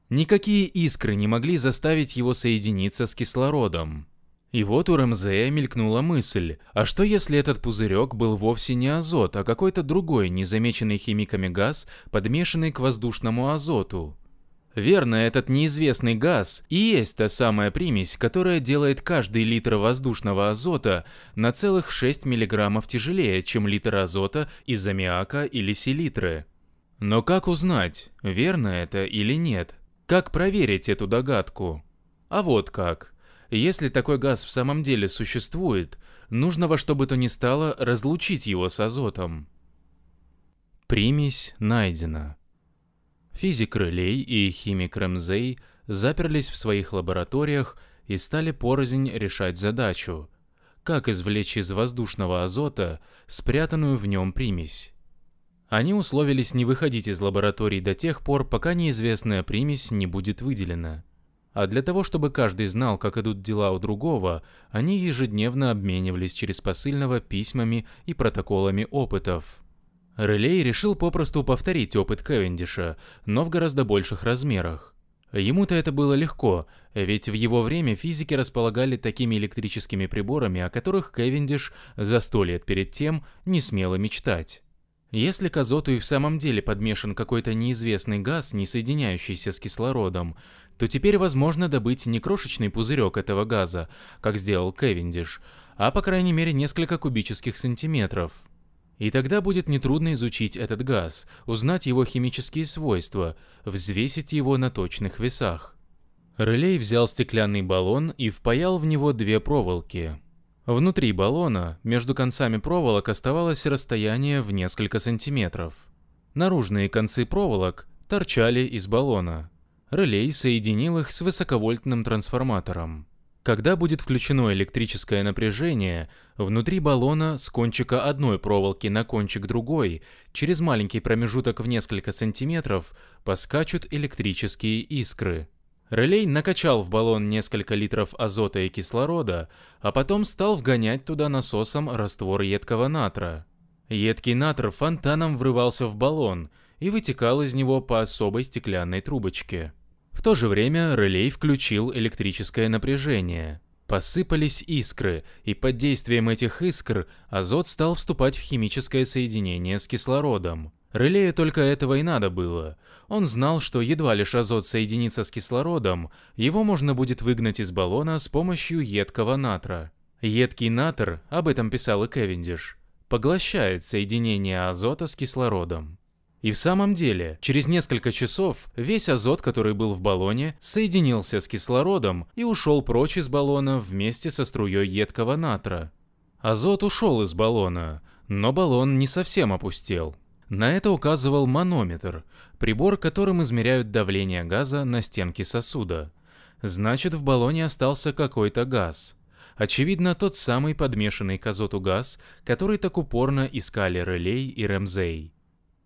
Никакие искры не могли заставить его соединиться с кислородом. И вот у Рамзея мелькнула мысль, а что если этот пузырек был вовсе не азот, а какой-то другой, незамеченный химиками газ, подмешанный к воздушному азоту? Верно, этот неизвестный газ и есть та самая примесь, которая делает каждый литр воздушного азота на целых 6 миллиграммов тяжелее, чем литр азота из аммиака или селитры. Но как узнать, верно это или нет? Как проверить эту догадку? А вот как. Если такой газ в самом деле существует, нужно во что бы то ни стало разлучить его с азотом. Примесь найдена. Физик Релей и химик рэмзей заперлись в своих лабораториях и стали порознь решать задачу – как извлечь из воздушного азота спрятанную в нем примесь. Они условились не выходить из лабораторий до тех пор, пока неизвестная примесь не будет выделена. А для того, чтобы каждый знал, как идут дела у другого, они ежедневно обменивались через посыльного письмами и протоколами опытов. Релей решил попросту повторить опыт Кевендиша, но в гораздо больших размерах. Ему-то это было легко, ведь в его время физики располагали такими электрическими приборами, о которых Кевендиш за сто лет перед тем не смело мечтать. Если к азоту и в самом деле подмешан какой-то неизвестный газ, не соединяющийся с кислородом, то теперь возможно добыть не крошечный пузырек этого газа, как сделал Кевендиш, а по крайней мере несколько кубических сантиметров – и тогда будет нетрудно изучить этот газ, узнать его химические свойства, взвесить его на точных весах. Релей взял стеклянный баллон и впаял в него две проволоки. Внутри баллона между концами проволок оставалось расстояние в несколько сантиметров. Наружные концы проволок торчали из баллона. Релей соединил их с высоковольтным трансформатором. Когда будет включено электрическое напряжение, внутри баллона с кончика одной проволоки на кончик другой, через маленький промежуток в несколько сантиметров, поскачут электрические искры. Релей накачал в баллон несколько литров азота и кислорода, а потом стал вгонять туда насосом раствор едкого натра. Едкий натр фонтаном врывался в баллон и вытекал из него по особой стеклянной трубочке. В то же время релей включил электрическое напряжение. Посыпались искры, и под действием этих искр азот стал вступать в химическое соединение с кислородом. Релея только этого и надо было. Он знал, что едва лишь азот соединится с кислородом, его можно будет выгнать из баллона с помощью едкого натра. Едкий натр, об этом писал и Кевиндиш, поглощает соединение азота с кислородом. И в самом деле, через несколько часов весь азот, который был в баллоне, соединился с кислородом и ушел прочь из баллона вместе со струей едкого натра. Азот ушел из баллона, но баллон не совсем опустел. На это указывал манометр, прибор, которым измеряют давление газа на стенке сосуда. Значит, в баллоне остался какой-то газ. Очевидно, тот самый подмешанный к азоту газ, который так упорно искали Релей и Рэмзей.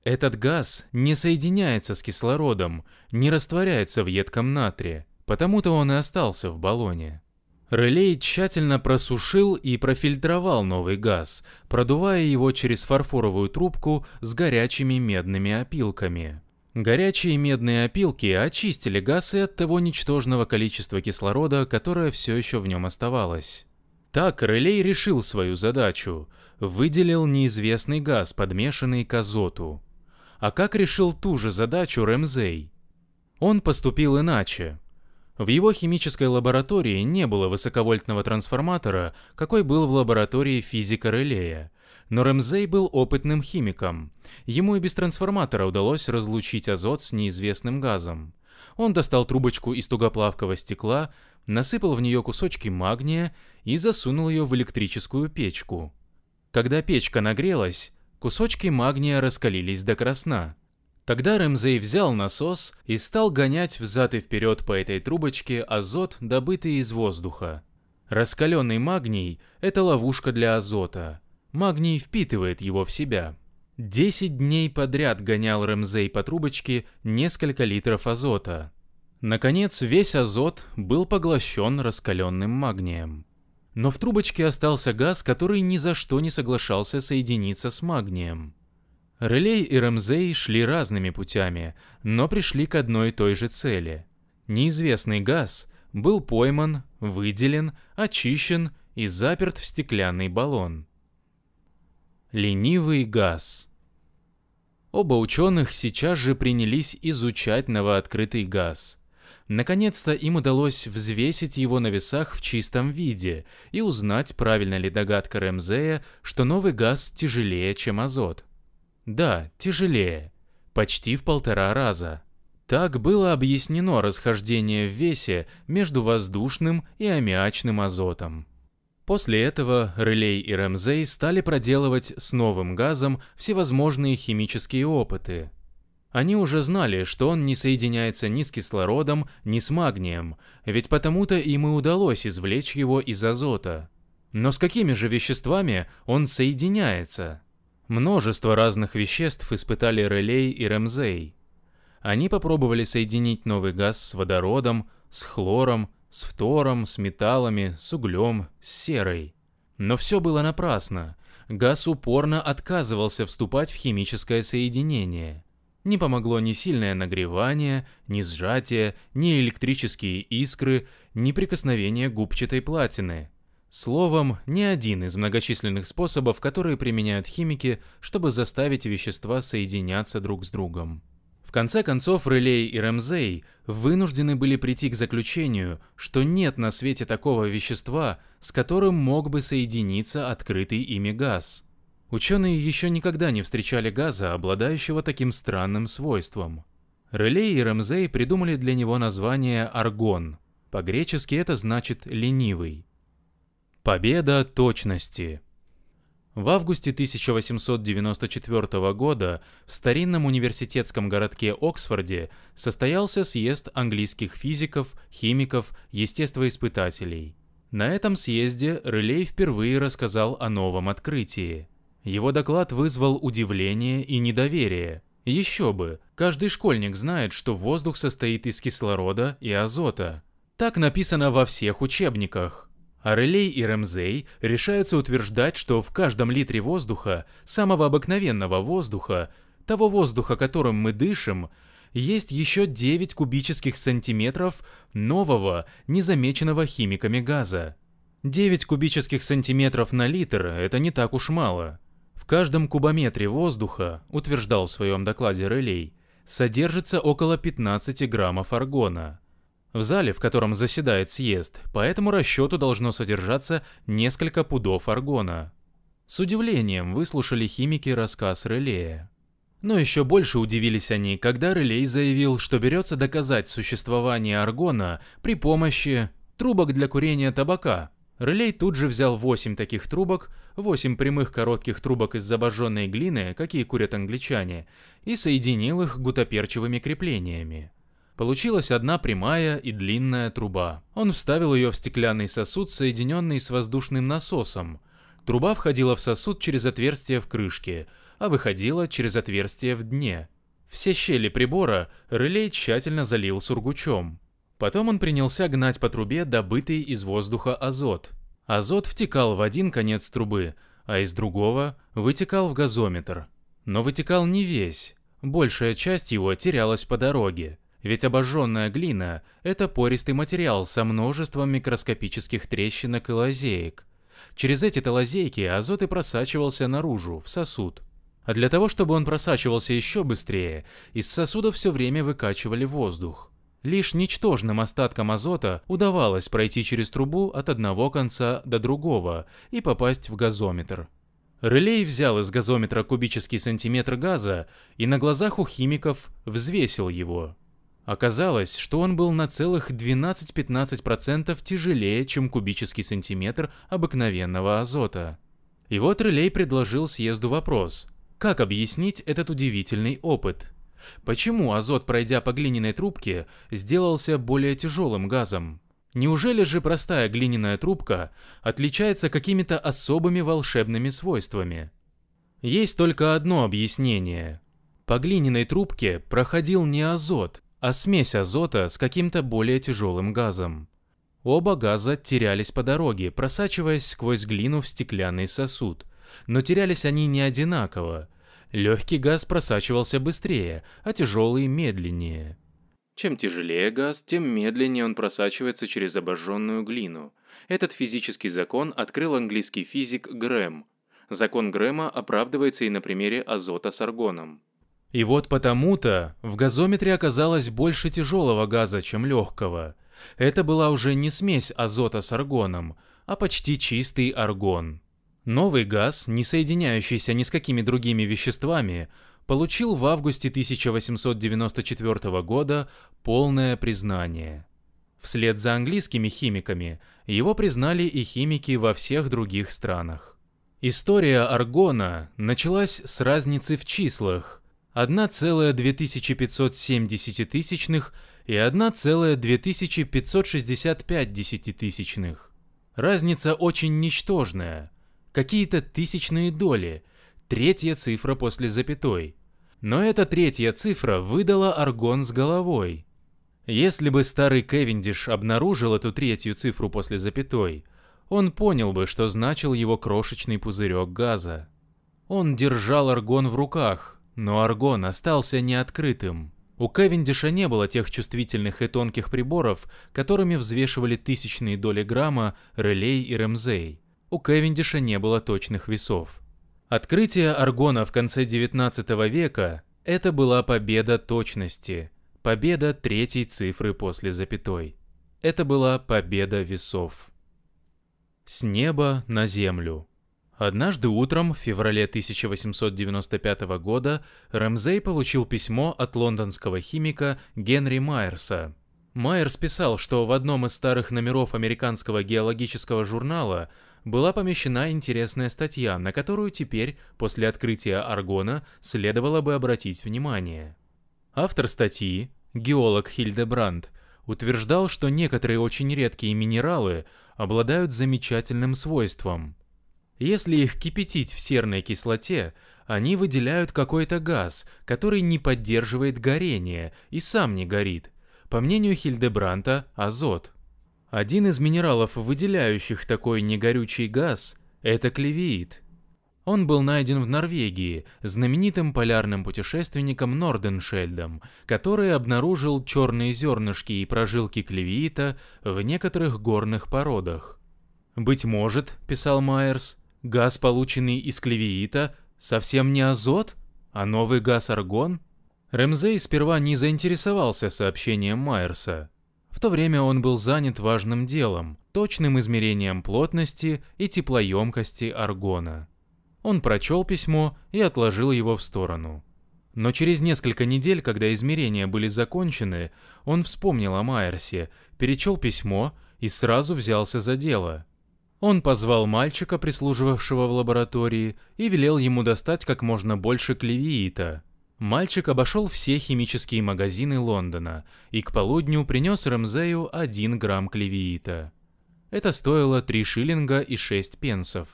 Этот газ не соединяется с кислородом, не растворяется в едком натрии, потому-то он и остался в баллоне. Релей тщательно просушил и профильтровал новый газ, продувая его через фарфоровую трубку с горячими медными опилками. Горячие медные опилки очистили газ и от того ничтожного количества кислорода, которое все еще в нем оставалось. Так Релей решил свою задачу – выделил неизвестный газ, подмешанный к азоту. А как решил ту же задачу Рэмзей? Он поступил иначе. В его химической лаборатории не было высоковольтного трансформатора, какой был в лаборатории физика Релея. Но Рэмзей был опытным химиком. Ему и без трансформатора удалось разлучить азот с неизвестным газом. Он достал трубочку из тугоплавкого стекла, насыпал в нее кусочки магния и засунул ее в электрическую печку. Когда печка нагрелась, Кусочки магния раскалились до красна. Тогда Рэмзей взял насос и стал гонять взад и вперед по этой трубочке азот, добытый из воздуха. Раскаленный магний – это ловушка для азота. Магний впитывает его в себя. Десять дней подряд гонял Рэмзей по трубочке несколько литров азота. Наконец, весь азот был поглощен раскаленным магнием. Но в трубочке остался газ, который ни за что не соглашался соединиться с магнием. Релей и Рамзей шли разными путями, но пришли к одной и той же цели. Неизвестный газ был пойман, выделен, очищен и заперт в стеклянный баллон. Ленивый газ. Оба ученых сейчас же принялись изучать новооткрытый газ. Наконец-то им удалось взвесить его на весах в чистом виде и узнать, правильно ли догадка Ремзея, что новый газ тяжелее, чем азот. Да, тяжелее. Почти в полтора раза. Так было объяснено расхождение в весе между воздушным и аммиачным азотом. После этого Релей и Ремзей стали проделывать с новым газом всевозможные химические опыты – они уже знали, что он не соединяется ни с кислородом, ни с магнием, ведь потому-то им и удалось извлечь его из азота. Но с какими же веществами он соединяется? Множество разных веществ испытали Релей и Ремзей. Они попробовали соединить новый газ с водородом, с хлором, с фтором, с металлами, с углем, с серой. Но все было напрасно. Газ упорно отказывался вступать в химическое соединение. Не помогло ни сильное нагревание, ни сжатие, ни электрические искры, ни прикосновение губчатой платины. Словом, ни один из многочисленных способов, которые применяют химики, чтобы заставить вещества соединяться друг с другом. В конце концов, Релей и Рэмзей вынуждены были прийти к заключению, что нет на свете такого вещества, с которым мог бы соединиться открытый ими газ – Ученые еще никогда не встречали газа, обладающего таким странным свойством. Реле и Рамзей придумали для него название «аргон». По-гречески это значит «ленивый». Победа точности. В августе 1894 года в старинном университетском городке Оксфорде состоялся съезд английских физиков, химиков, естествоиспытателей. На этом съезде Релей впервые рассказал о новом открытии – его доклад вызвал удивление и недоверие. Еще бы, каждый школьник знает, что воздух состоит из кислорода и азота. Так написано во всех учебниках. Арелей и Рэмзей решаются утверждать, что в каждом литре воздуха, самого обыкновенного воздуха, того воздуха, которым мы дышим, есть еще 9 кубических сантиметров нового, незамеченного химиками газа. 9 кубических сантиметров на литр – это не так уж мало. В каждом кубометре воздуха, утверждал в своем докладе Релей, содержится около 15 граммов аргона. В зале, в котором заседает съезд, по этому расчету должно содержаться несколько пудов аргона. С удивлением выслушали химики рассказ Релея. Но еще больше удивились они, когда Релей заявил, что берется доказать существование аргона при помощи трубок для курения табака, Релей тут же взял 8 таких трубок, 8 прямых коротких трубок из обожженной глины, какие курят англичане, и соединил их гутоперчивыми креплениями. Получилась одна прямая и длинная труба. Он вставил ее в стеклянный сосуд, соединенный с воздушным насосом. Труба входила в сосуд через отверстие в крышке, а выходила через отверстие в дне. Все щели прибора Релей тщательно залил сургучом. Потом он принялся гнать по трубе добытый из воздуха азот. Азот втекал в один конец трубы, а из другого вытекал в газометр. Но вытекал не весь, большая часть его терялась по дороге. Ведь обожженная глина – это пористый материал со множеством микроскопических трещинок и лазеек. Через эти лазейки азот и просачивался наружу, в сосуд. А для того, чтобы он просачивался еще быстрее, из сосуда все время выкачивали воздух. Лишь ничтожным остаткам азота удавалось пройти через трубу от одного конца до другого и попасть в газометр. Релей взял из газометра кубический сантиметр газа и на глазах у химиков взвесил его. Оказалось, что он был на целых 12-15% тяжелее, чем кубический сантиметр обыкновенного азота. И вот Релей предложил съезду вопрос, как объяснить этот удивительный опыт – Почему азот, пройдя по глиняной трубке, сделался более тяжелым газом? Неужели же простая глиняная трубка отличается какими-то особыми волшебными свойствами? Есть только одно объяснение. По глиняной трубке проходил не азот, а смесь азота с каким-то более тяжелым газом. Оба газа терялись по дороге, просачиваясь сквозь глину в стеклянный сосуд. Но терялись они не одинаково – Легкий газ просачивался быстрее, а тяжелый – медленнее. Чем тяжелее газ, тем медленнее он просачивается через обожженную глину. Этот физический закон открыл английский физик Грэм. Закон Грэма оправдывается и на примере азота с аргоном. И вот потому-то в газометре оказалось больше тяжелого газа, чем легкого. Это была уже не смесь азота с аргоном, а почти чистый аргон. Новый газ, не соединяющийся ни с какими другими веществами, получил в августе 1894 года полное признание. Вслед за английскими химиками его признали и химики во всех других странах. История аргона началась с разницы в числах 1,2570 и 1,2565. Разница очень ничтожная – какие-то тысячные доли, третья цифра после запятой. Но эта третья цифра выдала аргон с головой. Если бы старый Кевиндиш обнаружил эту третью цифру после запятой, он понял бы, что значил его крошечный пузырек газа. Он держал аргон в руках, но аргон остался неоткрытым. У Кевиндиша не было тех чувствительных и тонких приборов, которыми взвешивали тысячные доли грамма Релей и Ремзей у Кевиндиша не было точных весов. Открытие аргона в конце 19 века – это была победа точности, победа третьей цифры после запятой. Это была победа весов. С неба на землю. Однажды утром, в феврале 1895 года, Рэмзей получил письмо от лондонского химика Генри Майерса. Майерс писал, что в одном из старых номеров американского геологического журнала – была помещена интересная статья, на которую теперь, после открытия аргона, следовало бы обратить внимание. Автор статьи, геолог Хильдебранд, утверждал, что некоторые очень редкие минералы обладают замечательным свойством. Если их кипятить в серной кислоте, они выделяют какой-то газ, который не поддерживает горение и сам не горит. По мнению Хильдебранта, азот – один из минералов, выделяющих такой негорючий газ, это клевиит. Он был найден в Норвегии знаменитым полярным путешественником Норденшельдом, который обнаружил черные зернышки и прожилки клевиита в некоторых горных породах. «Быть может, — писал Майерс, — газ, полученный из клевиита, совсем не азот, а новый газ аргон?» Рэмзей сперва не заинтересовался сообщением Майерса, в то время он был занят важным делом – точным измерением плотности и теплоемкости аргона. Он прочел письмо и отложил его в сторону. Но через несколько недель, когда измерения были закончены, он вспомнил о Майерсе, перечел письмо и сразу взялся за дело. Он позвал мальчика, прислуживавшего в лаборатории, и велел ему достать как можно больше клевиита – Мальчик обошел все химические магазины Лондона и к полудню принес Рамзею один грамм клевиита. Это стоило 3 шиллинга и 6 пенсов.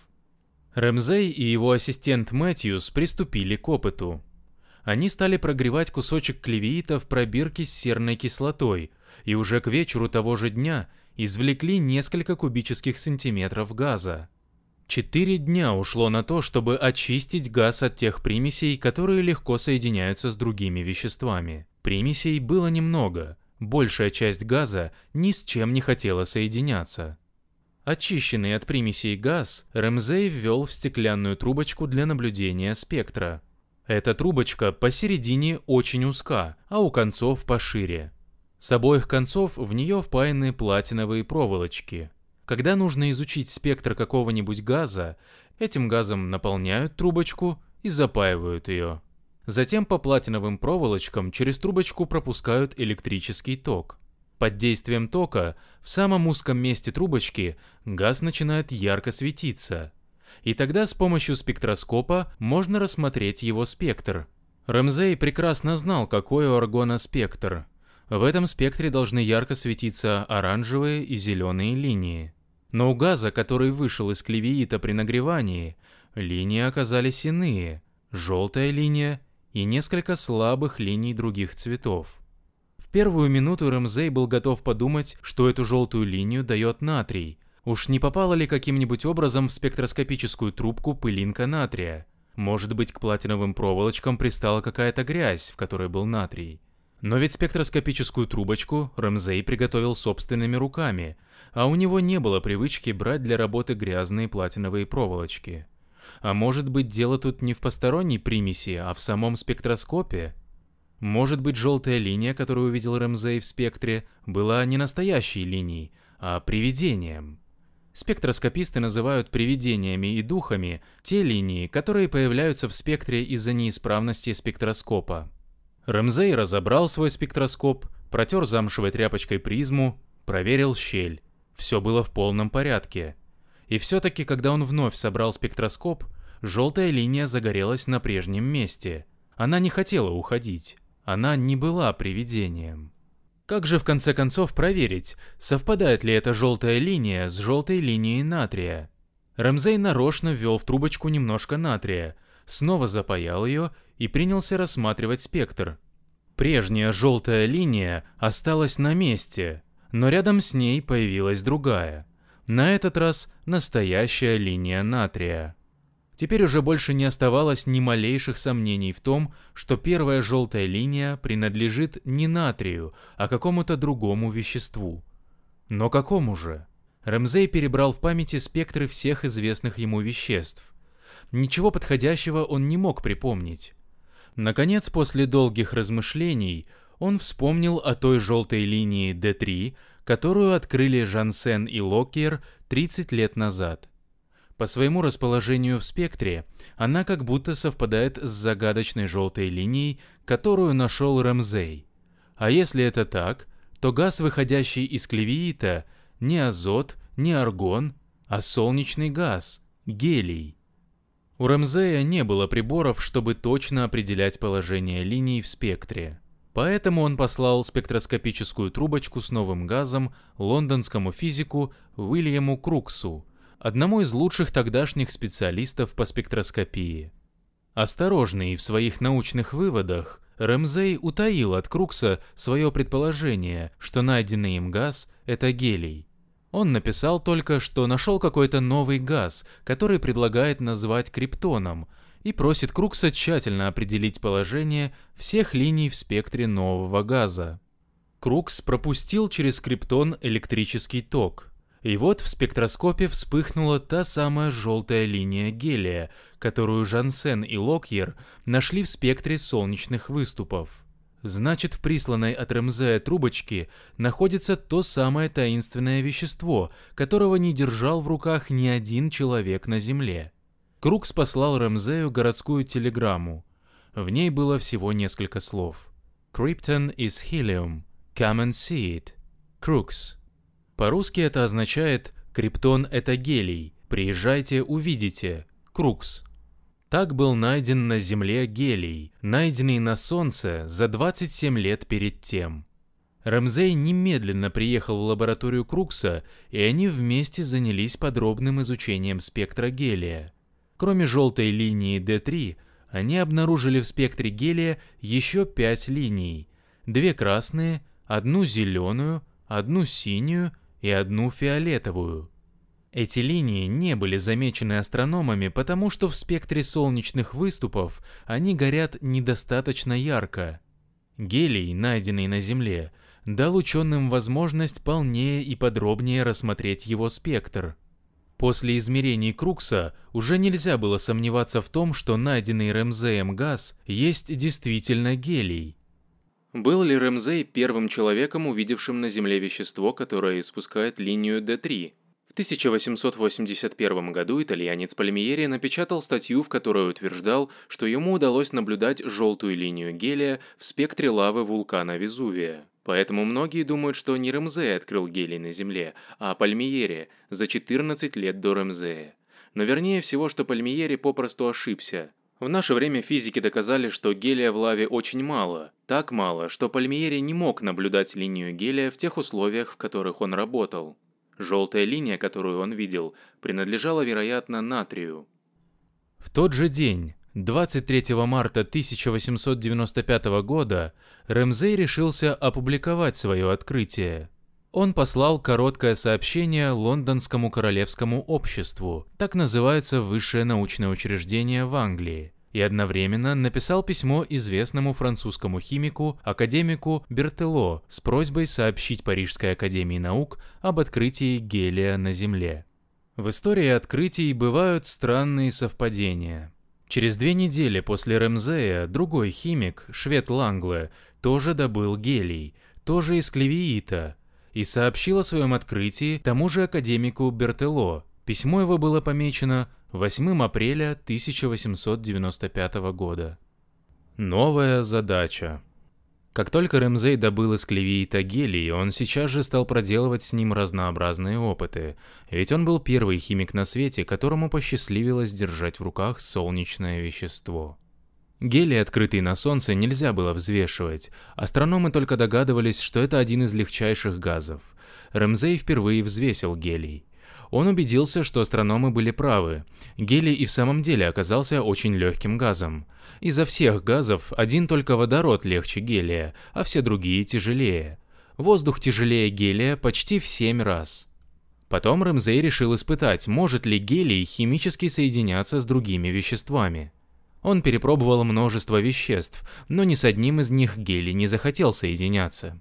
Рамзей и его ассистент Мэтьюс приступили к опыту. Они стали прогревать кусочек клевиита в пробирке с серной кислотой и уже к вечеру того же дня извлекли несколько кубических сантиметров газа. Четыре дня ушло на то, чтобы очистить газ от тех примесей, которые легко соединяются с другими веществами. Примесей было немного, большая часть газа ни с чем не хотела соединяться. Очищенный от примесей газ, Рэмзей ввел в стеклянную трубочку для наблюдения спектра. Эта трубочка посередине очень узка, а у концов пошире. С обоих концов в нее впаяны платиновые проволочки. Когда нужно изучить спектр какого-нибудь газа, этим газом наполняют трубочку и запаивают ее. Затем по платиновым проволочкам через трубочку пропускают электрический ток. Под действием тока в самом узком месте трубочки газ начинает ярко светиться. И тогда с помощью спектроскопа можно рассмотреть его спектр. Рамзей прекрасно знал, какой у аргона спектр – в этом спектре должны ярко светиться оранжевые и зеленые линии. Но у газа, который вышел из клевиита при нагревании, линии оказались иные – желтая линия и несколько слабых линий других цветов. В первую минуту Рэмзей был готов подумать, что эту желтую линию дает натрий. Уж не попала ли каким-нибудь образом в спектроскопическую трубку пылинка натрия? Может быть, к платиновым проволочкам пристала какая-то грязь, в которой был натрий. Но ведь спектроскопическую трубочку Рамзей приготовил собственными руками, а у него не было привычки брать для работы грязные платиновые проволочки. А может быть дело тут не в посторонней примеси, а в самом спектроскопе? Может быть желтая линия, которую увидел Рамзей в спектре, была не настоящей линией, а привидением? Спектроскописты называют привидениями и духами те линии, которые появляются в спектре из-за неисправности спектроскопа. Рамзей разобрал свой спектроскоп, протер замшевой тряпочкой призму, проверил щель. Все было в полном порядке. И все-таки, когда он вновь собрал спектроскоп, желтая линия загорелась на прежнем месте. Она не хотела уходить. Она не была привидением. Как же в конце концов проверить, совпадает ли эта желтая линия с желтой линией натрия? Рамзей нарочно ввел в трубочку немножко натрия, снова запаял ее и принялся рассматривать спектр. Прежняя желтая линия осталась на месте, но рядом с ней появилась другая. На этот раз настоящая линия натрия. Теперь уже больше не оставалось ни малейших сомнений в том, что первая желтая линия принадлежит не натрию, а какому-то другому веществу. Но какому же? Рамзей перебрал в памяти спектры всех известных ему веществ. Ничего подходящего он не мог припомнить. Наконец, после долгих размышлений, он вспомнил о той желтой линии D3, которую открыли Жансен и Локер 30 лет назад. По своему расположению в спектре она как будто совпадает с загадочной желтой линией, которую нашел Рамзей. А если это так, то газ, выходящий из клевиита, не азот, не аргон, а солнечный газ – гелий. У Рамзея не было приборов, чтобы точно определять положение линий в спектре. Поэтому он послал спектроскопическую трубочку с новым газом лондонскому физику Уильяму Круксу, одному из лучших тогдашних специалистов по спектроскопии. Осторожный в своих научных выводах, Рэмзей утаил от Крукса свое предположение, что найденный им газ – это гелий. Он написал только, что нашел какой-то новый газ, который предлагает назвать криптоном, и просит Крукса тщательно определить положение всех линий в спектре нового газа. Крукс пропустил через криптон электрический ток. И вот в спектроскопе вспыхнула та самая желтая линия гелия, которую Жансен и Локьер нашли в спектре солнечных выступов. Значит, в присланной от Ремзея трубочке находится то самое таинственное вещество, которого не держал в руках ни один человек на Земле. Крукс послал Ремзею городскую телеграмму. В ней было всего несколько слов. Криптон is helium. Come and see it. Крукс». По-русски это означает «Криптон – это гелий. Приезжайте, увидите. Крукс». Так был найден на Земле гелий, найденный на Солнце за 27 лет перед тем. Рамзей немедленно приехал в лабораторию Крукса, и они вместе занялись подробным изучением спектра гелия. Кроме желтой линии D3, они обнаружили в спектре гелия еще пять линий. Две красные, одну зеленую, одну синюю и одну фиолетовую. Эти линии не были замечены астрономами, потому что в спектре солнечных выступов они горят недостаточно ярко. Гелий, найденный на Земле, дал ученым возможность полнее и подробнее рассмотреть его спектр. После измерений Крукса уже нельзя было сомневаться в том, что найденный Ремзеем газ есть действительно гелий. Был ли Ремзей первым человеком, увидевшим на Земле вещество, которое испускает линию D3? 1881 году итальянец Пальмиери напечатал статью, в которой утверждал, что ему удалось наблюдать желтую линию гелия в спектре лавы вулкана Везувия. Поэтому многие думают, что не Ремзей открыл гелий на Земле, а Пальмиери за 14 лет до Ремзея. Но вернее всего, что Пальмиери попросту ошибся. В наше время физики доказали, что гелия в лаве очень мало, так мало, что Пальмиери не мог наблюдать линию гелия в тех условиях, в которых он работал. Желтая линия, которую он видел, принадлежала, вероятно, натрию. В тот же день, 23 марта 1895 года, Ремзей решился опубликовать свое открытие. Он послал короткое сообщение Лондонскому королевскому обществу, так называется высшее научное учреждение в Англии, и одновременно написал письмо известному французскому химику, академику Бертело с просьбой сообщить Парижской академии наук об открытии гелия на Земле. В истории открытий бывают странные совпадения. Через две недели после Ремзея другой химик, швед Лангле, тоже добыл гелий, тоже из клевиита, и сообщил о своем открытии тому же академику Бертело. Письмо его было помечено 8 апреля 1895 года. Новая задача. Как только Ремзей добыл из клевиита гелий, он сейчас же стал проделывать с ним разнообразные опыты, ведь он был первый химик на свете, которому посчастливилось держать в руках солнечное вещество. Гелий, открытый на Солнце, нельзя было взвешивать. Астрономы только догадывались, что это один из легчайших газов. Ремзей впервые взвесил гелий. Он убедился, что астрономы были правы. Гелий и в самом деле оказался очень легким газом. Изо всех газов один только водород легче гелия, а все другие тяжелее. Воздух тяжелее гелия почти в 7 раз. Потом Рамзей решил испытать, может ли гелий химически соединяться с другими веществами. Он перепробовал множество веществ, но ни с одним из них гелий не захотел соединяться.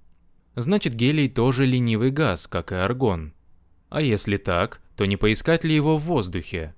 Значит, гелий тоже ленивый газ, как и аргон. А если так, то не поискать ли его в воздухе?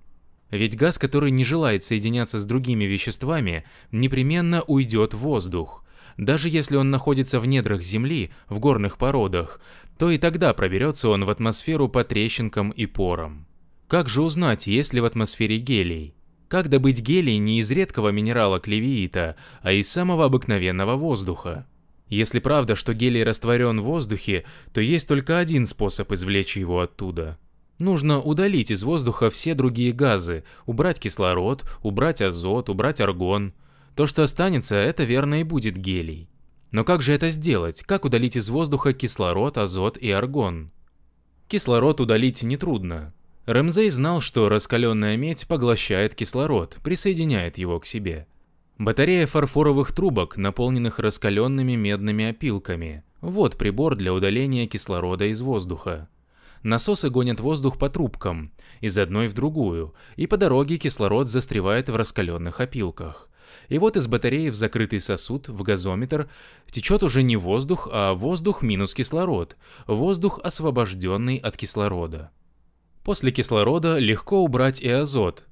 Ведь газ, который не желает соединяться с другими веществами, непременно уйдет в воздух. Даже если он находится в недрах Земли, в горных породах, то и тогда проберется он в атмосферу по трещинкам и порам. Как же узнать, есть ли в атмосфере гелий? Как добыть гелий не из редкого минерала клевиита, а из самого обыкновенного воздуха? Если правда, что гелий растворен в воздухе, то есть только один способ извлечь его оттуда – Нужно удалить из воздуха все другие газы, убрать кислород, убрать азот, убрать аргон. То, что останется, это верно и будет гелий. Но как же это сделать? Как удалить из воздуха кислород, азот и аргон? Кислород удалить нетрудно. Ремзей знал, что раскаленная медь поглощает кислород, присоединяет его к себе. Батарея фарфоровых трубок, наполненных раскаленными медными опилками. Вот прибор для удаления кислорода из воздуха. Насосы гонят воздух по трубкам, из одной в другую, и по дороге кислород застревает в раскаленных опилках. И вот из батареи в закрытый сосуд, в газометр, течет уже не воздух, а воздух минус кислород, воздух, освобожденный от кислорода. После кислорода легко убрать и азот.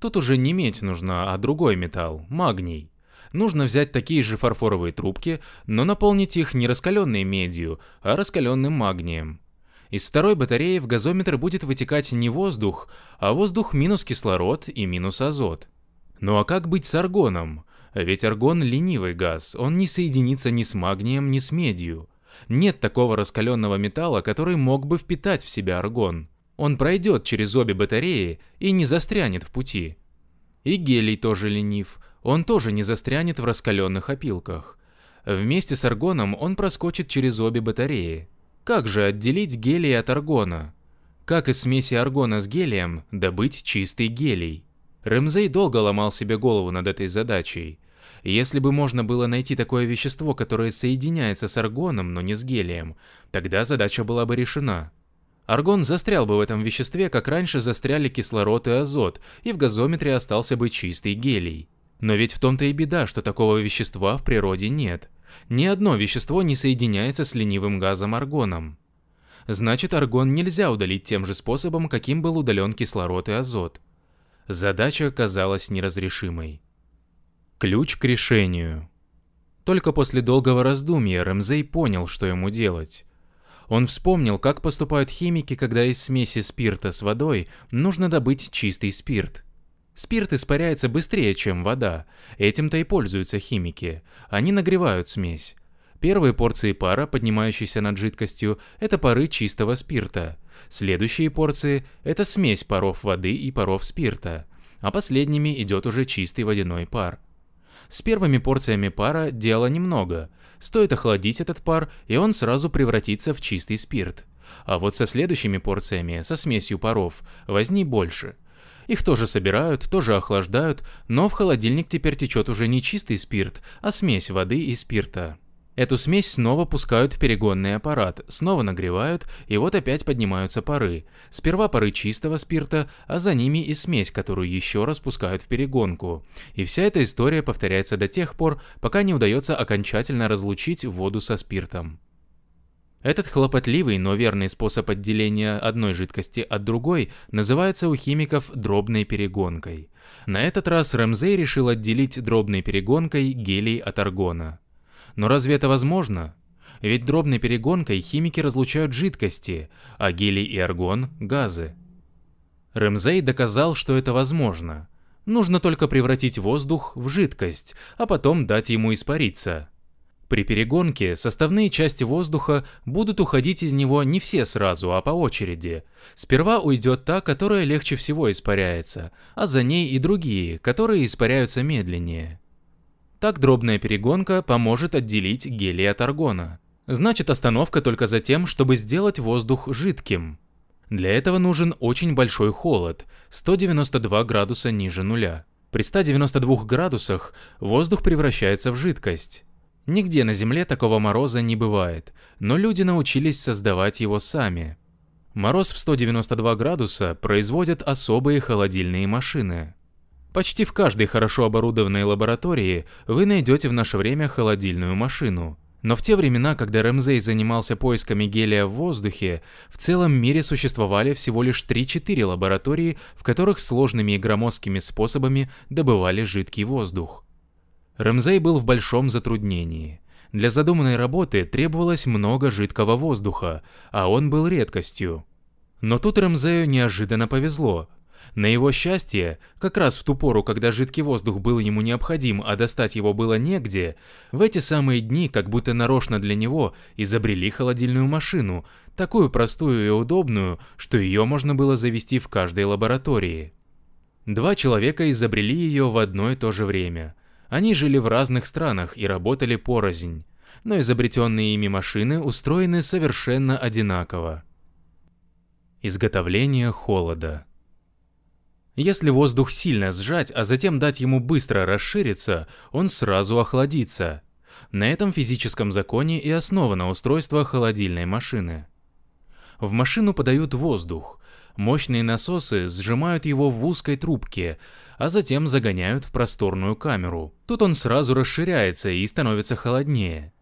Тут уже не медь нужна, а другой металл – магний. Нужно взять такие же фарфоровые трубки, но наполнить их не раскаленной медью, а раскаленным магнием. Из второй батареи в газометр будет вытекать не воздух, а воздух минус кислород и минус азот. Ну а как быть с аргоном? Ведь аргон – ленивый газ, он не соединится ни с магнием, ни с медью. Нет такого раскаленного металла, который мог бы впитать в себя аргон. Он пройдет через обе батареи и не застрянет в пути. И гелий тоже ленив, он тоже не застрянет в раскаленных опилках. Вместе с аргоном он проскочит через обе батареи. Как же отделить гелий от аргона? Как из смеси аргона с гелием добыть чистый гелий? Ремзей долго ломал себе голову над этой задачей. Если бы можно было найти такое вещество, которое соединяется с аргоном, но не с гелием, тогда задача была бы решена. Аргон застрял бы в этом веществе, как раньше застряли кислород и азот, и в газометре остался бы чистый гелий. Но ведь в том-то и беда, что такого вещества в природе нет. Ни одно вещество не соединяется с ленивым газом аргоном. Значит, аргон нельзя удалить тем же способом, каким был удален кислород и азот. Задача казалась неразрешимой. Ключ к решению. Только после долгого раздумья Рамзей понял, что ему делать. Он вспомнил, как поступают химики, когда из смеси спирта с водой нужно добыть чистый спирт. Спирт испаряется быстрее, чем вода. Этим-то и пользуются химики. Они нагревают смесь. Первые порции пара, поднимающиеся над жидкостью, это пары чистого спирта. Следующие порции – это смесь паров воды и паров спирта. А последними идет уже чистый водяной пар. С первыми порциями пара дело немного. Стоит охладить этот пар, и он сразу превратится в чистый спирт. А вот со следующими порциями, со смесью паров, возни больше – их тоже собирают, тоже охлаждают, но в холодильник теперь течет уже не чистый спирт, а смесь воды и спирта. Эту смесь снова пускают в перегонный аппарат, снова нагревают, и вот опять поднимаются пары. Сперва пары чистого спирта, а за ними и смесь, которую еще раз пускают в перегонку. И вся эта история повторяется до тех пор, пока не удается окончательно разлучить воду со спиртом. Этот хлопотливый, но верный способ отделения одной жидкости от другой называется у химиков дробной перегонкой. На этот раз Рэмзей решил отделить дробной перегонкой гелий от аргона. Но разве это возможно? Ведь дробной перегонкой химики разлучают жидкости, а гелий и аргон – газы. Рэмзей доказал, что это возможно. Нужно только превратить воздух в жидкость, а потом дать ему испариться – при перегонке составные части воздуха будут уходить из него не все сразу, а по очереди. Сперва уйдет та, которая легче всего испаряется, а за ней и другие, которые испаряются медленнее. Так дробная перегонка поможет отделить гелий от аргона. Значит остановка только за тем, чтобы сделать воздух жидким. Для этого нужен очень большой холод, 192 градуса ниже нуля. При 192 градусах воздух превращается в жидкость. Нигде на Земле такого мороза не бывает, но люди научились создавать его сами. Мороз в 192 градуса производят особые холодильные машины. Почти в каждой хорошо оборудованной лаборатории вы найдете в наше время холодильную машину. Но в те времена, когда Ремзей занимался поисками гелия в воздухе, в целом мире существовали всего лишь 3-4 лаборатории, в которых сложными и громоздкими способами добывали жидкий воздух. Рамзей был в большом затруднении. Для задуманной работы требовалось много жидкого воздуха, а он был редкостью. Но тут Рамзею неожиданно повезло. На его счастье, как раз в ту пору, когда жидкий воздух был ему необходим, а достать его было негде, в эти самые дни, как будто нарочно для него, изобрели холодильную машину, такую простую и удобную, что ее можно было завести в каждой лаборатории. Два человека изобрели ее в одно и то же время – они жили в разных странах и работали порознь, но изобретенные ими машины устроены совершенно одинаково. Изготовление холода Если воздух сильно сжать, а затем дать ему быстро расшириться, он сразу охладится. На этом физическом законе и основано устройство холодильной машины. В машину подают воздух, Мощные насосы сжимают его в узкой трубке, а затем загоняют в просторную камеру. Тут он сразу расширяется и становится холоднее.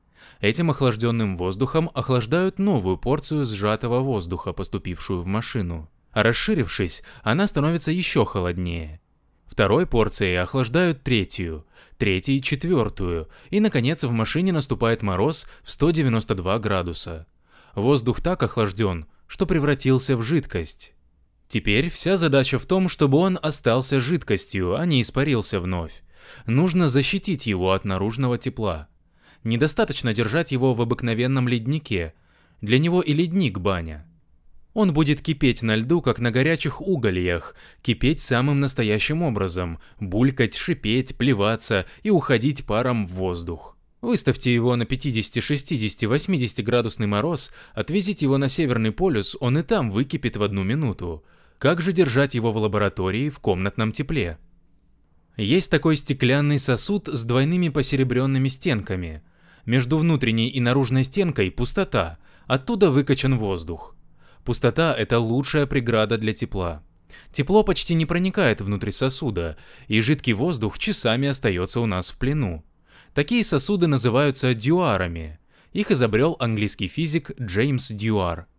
Этим охлажденным воздухом охлаждают новую порцию сжатого воздуха, поступившую в машину. расширившись, она становится еще холоднее. Второй порцией охлаждают третью, третьей – четвертую, и, наконец, в машине наступает мороз в 192 градуса. Воздух так охлажден, что превратился в жидкость. Теперь вся задача в том, чтобы он остался жидкостью, а не испарился вновь. Нужно защитить его от наружного тепла. Недостаточно держать его в обыкновенном леднике. Для него и ледник баня. Он будет кипеть на льду, как на горячих угольях, кипеть самым настоящим образом, булькать, шипеть, плеваться и уходить паром в воздух. Выставьте его на 50, 60, 80 градусный мороз, отвезите его на Северный полюс, он и там выкипит в одну минуту. Как же держать его в лаборатории в комнатном тепле? Есть такой стеклянный сосуд с двойными посеребренными стенками. Между внутренней и наружной стенкой пустота, оттуда выкачан воздух. Пустота – это лучшая преграда для тепла. Тепло почти не проникает внутрь сосуда, и жидкий воздух часами остается у нас в плену. Такие сосуды называются дюарами. Их изобрел английский физик Джеймс Дюар –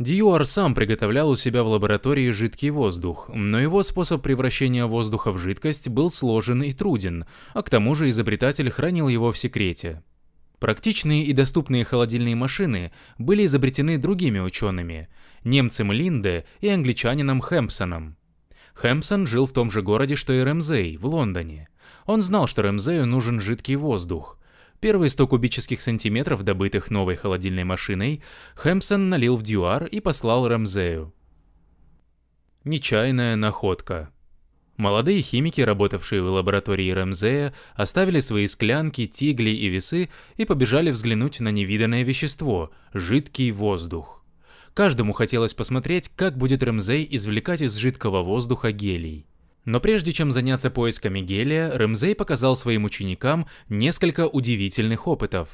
Дьюар сам приготовлял у себя в лаборатории жидкий воздух, но его способ превращения воздуха в жидкость был сложен и труден, а к тому же изобретатель хранил его в секрете. Практичные и доступные холодильные машины были изобретены другими учеными – немцем Линде и англичанином Хэмпсоном. Хэмпсон жил в том же городе, что и Рэмзей, в Лондоне. Он знал, что Рэмзею нужен жидкий воздух – Первые 100 кубических сантиметров, добытых новой холодильной машиной, Хэмпсон налил в дюар и послал Рамзею. Нечаянная находка. Молодые химики, работавшие в лаборатории Рамзея, оставили свои склянки, тигли и весы и побежали взглянуть на невиданное вещество – жидкий воздух. Каждому хотелось посмотреть, как будет Рамзей извлекать из жидкого воздуха гелий. Но прежде чем заняться поисками гелия, Ремзей показал своим ученикам несколько удивительных опытов.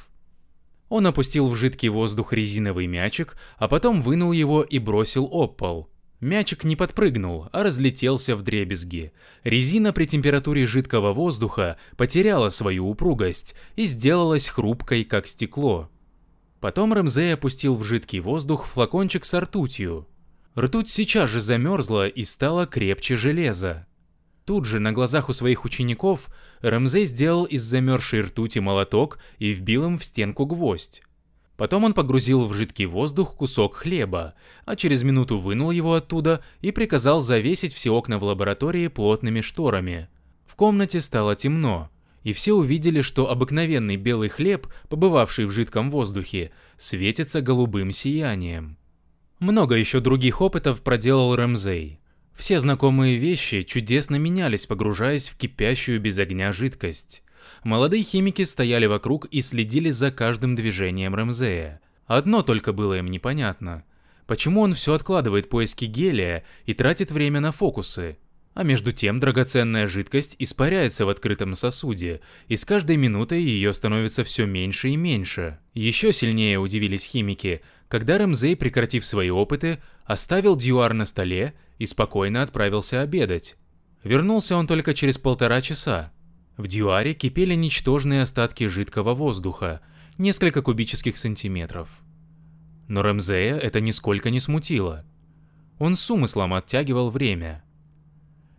Он опустил в жидкий воздух резиновый мячик, а потом вынул его и бросил об пол. Мячик не подпрыгнул, а разлетелся в дребезги. Резина при температуре жидкого воздуха потеряла свою упругость и сделалась хрупкой, как стекло. Потом Рамзей опустил в жидкий воздух флакончик с ртутью. Ртуть сейчас же замерзла и стала крепче железа. Тут же на глазах у своих учеников Рамзей сделал из замерзшей ртути молоток и вбил им в стенку гвоздь. Потом он погрузил в жидкий воздух кусок хлеба, а через минуту вынул его оттуда и приказал завесить все окна в лаборатории плотными шторами. В комнате стало темно, и все увидели, что обыкновенный белый хлеб, побывавший в жидком воздухе, светится голубым сиянием. Много еще других опытов проделал Рамзей. Все знакомые вещи чудесно менялись, погружаясь в кипящую без огня жидкость. Молодые химики стояли вокруг и следили за каждым движением Рамзея. Одно только было им непонятно. Почему он все откладывает поиски гелия и тратит время на фокусы? А между тем драгоценная жидкость испаряется в открытом сосуде, и с каждой минутой ее становится все меньше и меньше. Еще сильнее удивились химики, когда Рамзей, прекратив свои опыты, оставил дьюар на столе и спокойно отправился обедать. Вернулся он только через полтора часа. В дюаре кипели ничтожные остатки жидкого воздуха, несколько кубических сантиметров. Но Рамзея это нисколько не смутило. Он с умыслом оттягивал время.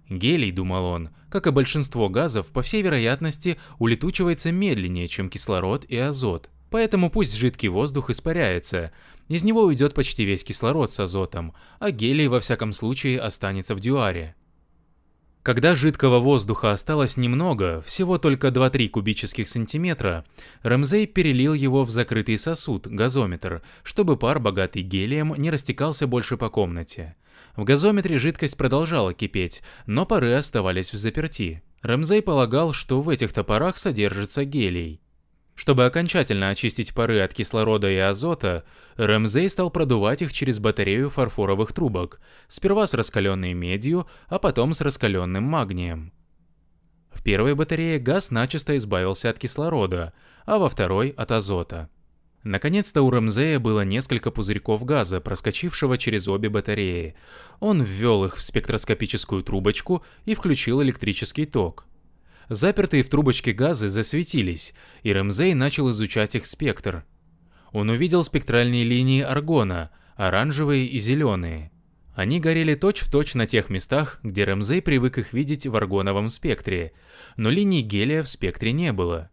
Гелий, думал он, как и большинство газов, по всей вероятности, улетучивается медленнее, чем кислород и азот. Поэтому пусть жидкий воздух испаряется, из него уйдет почти весь кислород с азотом, а гелий во всяком случае останется в дюаре. Когда жидкого воздуха осталось немного, всего только 2-3 кубических сантиметра, Рамзей перелил его в закрытый сосуд, газометр, чтобы пар, богатый гелием, не растекался больше по комнате. В газометре жидкость продолжала кипеть, но пары оставались в заперти. Рамзей полагал, что в этих топорах содержится гелий. Чтобы окончательно очистить пары от кислорода и азота, Рэмзей стал продувать их через батарею фарфоровых трубок, сперва с раскаленной медью, а потом с раскаленным магнием. В первой батарее газ начисто избавился от кислорода, а во второй – от азота. Наконец-то у Рамзея было несколько пузырьков газа, проскочившего через обе батареи. Он ввел их в спектроскопическую трубочку и включил электрический ток – Запертые в трубочке газы засветились, и Ремзей начал изучать их спектр. Он увидел спектральные линии аргона, оранжевые и зеленые. Они горели точь-в-точь точь на тех местах, где Ремзей привык их видеть в аргоновом спектре, но линий гелия в спектре не было.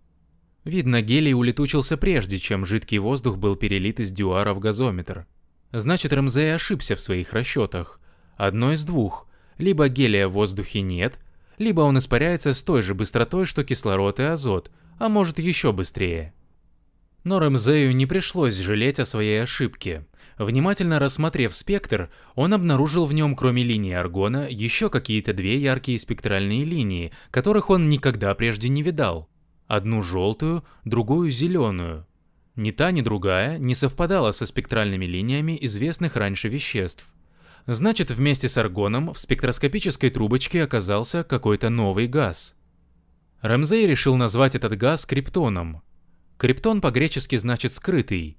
Видно, гелий улетучился прежде, чем жидкий воздух был перелит из дюара в газометр. Значит, Ремзей ошибся в своих расчетах. Одно из двух. Либо гелия в воздухе нет, либо он испаряется с той же быстротой, что кислород и азот, а может еще быстрее. Но Рамзею не пришлось жалеть о своей ошибке. Внимательно рассмотрев спектр, он обнаружил в нем, кроме линии аргона, еще какие-то две яркие спектральные линии, которых он никогда прежде не видал. Одну желтую, другую зеленую. Ни та, ни другая не совпадала со спектральными линиями известных раньше веществ. Значит, вместе с аргоном в спектроскопической трубочке оказался какой-то новый газ. Рамзей решил назвать этот газ криптоном. Криптон по-гречески значит «скрытый».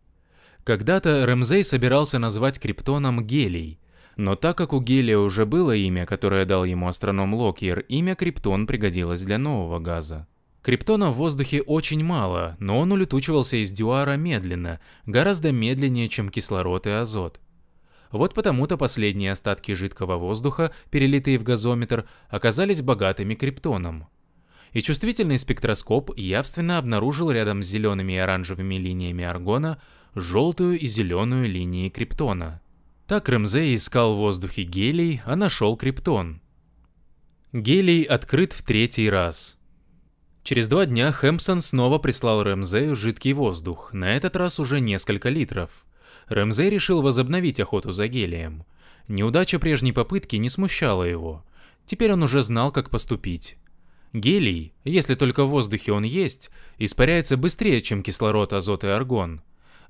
Когда-то Рамзей собирался назвать криптоном гелий, но так как у гелия уже было имя, которое дал ему астроном Локьер, имя криптон пригодилось для нового газа. Криптона в воздухе очень мало, но он улетучивался из дюара медленно, гораздо медленнее, чем кислород и азот. Вот потому-то последние остатки жидкого воздуха, перелитые в газометр, оказались богатыми криптоном. И чувствительный спектроскоп явственно обнаружил рядом с зелеными и оранжевыми линиями аргона желтую и зеленую линии криптона. Так Ремзей искал в воздухе гелий, а нашел криптон. Гелий открыт в третий раз. Через два дня Хэмпсон снова прислал Ремзею жидкий воздух, на этот раз уже несколько литров. Рэмзей решил возобновить охоту за гелием. Неудача прежней попытки не смущала его. Теперь он уже знал, как поступить. Гелий, если только в воздухе он есть, испаряется быстрее, чем кислород, азот и аргон.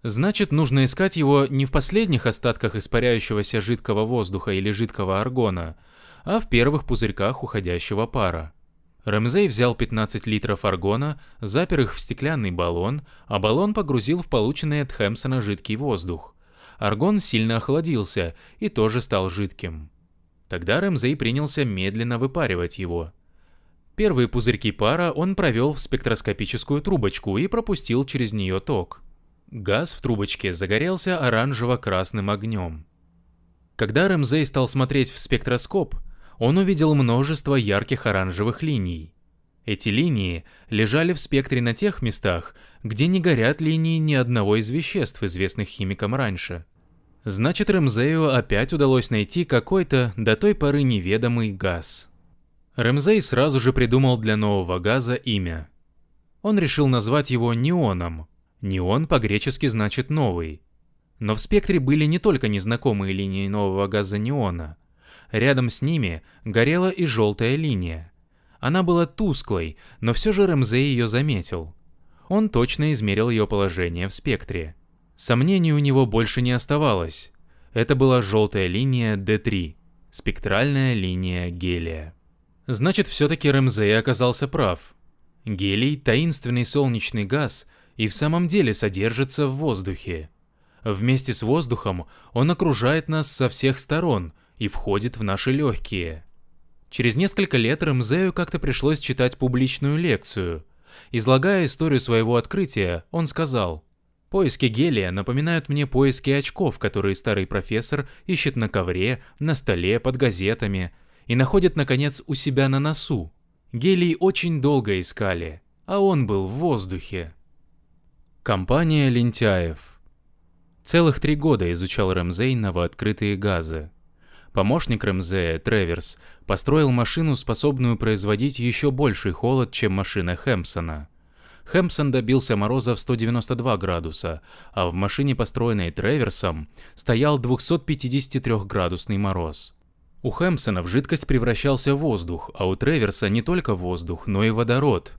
Значит, нужно искать его не в последних остатках испаряющегося жидкого воздуха или жидкого аргона, а в первых пузырьках уходящего пара. Рэмзей взял 15 литров аргона, запер их в стеклянный баллон, а баллон погрузил в полученный от Хэмсона жидкий воздух. Аргон сильно охладился и тоже стал жидким. Тогда Рэмзей принялся медленно выпаривать его. Первые пузырьки пара он провел в спектроскопическую трубочку и пропустил через нее ток. Газ в трубочке загорелся оранжево-красным огнем. Когда Рэмзей стал смотреть в спектроскоп – он увидел множество ярких оранжевых линий. Эти линии лежали в спектре на тех местах, где не горят линии ни одного из веществ, известных химикам раньше. Значит, Ремзею опять удалось найти какой-то до той поры неведомый газ. Ремзей сразу же придумал для нового газа имя. Он решил назвать его неоном. Неон по-гречески значит «новый». Но в спектре были не только незнакомые линии нового газа неона, Рядом с ними горела и желтая линия. Она была тусклой, но все же Рэмзей ее заметил. Он точно измерил ее положение в спектре. Сомнений у него больше не оставалось. Это была желтая линия D3, спектральная линия гелия. Значит, все-таки Рэмзей оказался прав. Гелий, таинственный солнечный газ, и в самом деле содержится в воздухе. Вместе с воздухом он окружает нас со всех сторон – и входит в наши легкие. Через несколько лет Ремзею как-то пришлось читать публичную лекцию. Излагая историю своего открытия, он сказал, «Поиски гелия напоминают мне поиски очков, которые старый профессор ищет на ковре, на столе, под газетами и находит, наконец, у себя на носу. Гелий очень долго искали, а он был в воздухе». Компания лентяев Целых три года изучал Рамзей новооткрытые газы. Помощник Рамзея, Треверс, построил машину, способную производить еще больший холод, чем машина Хэмпсона. Хэмпсон добился мороза в 192 градуса, а в машине, построенной Треверсом, стоял 253-градусный мороз. У Хэмпсона в жидкость превращался воздух, а у Треверса не только воздух, но и водород.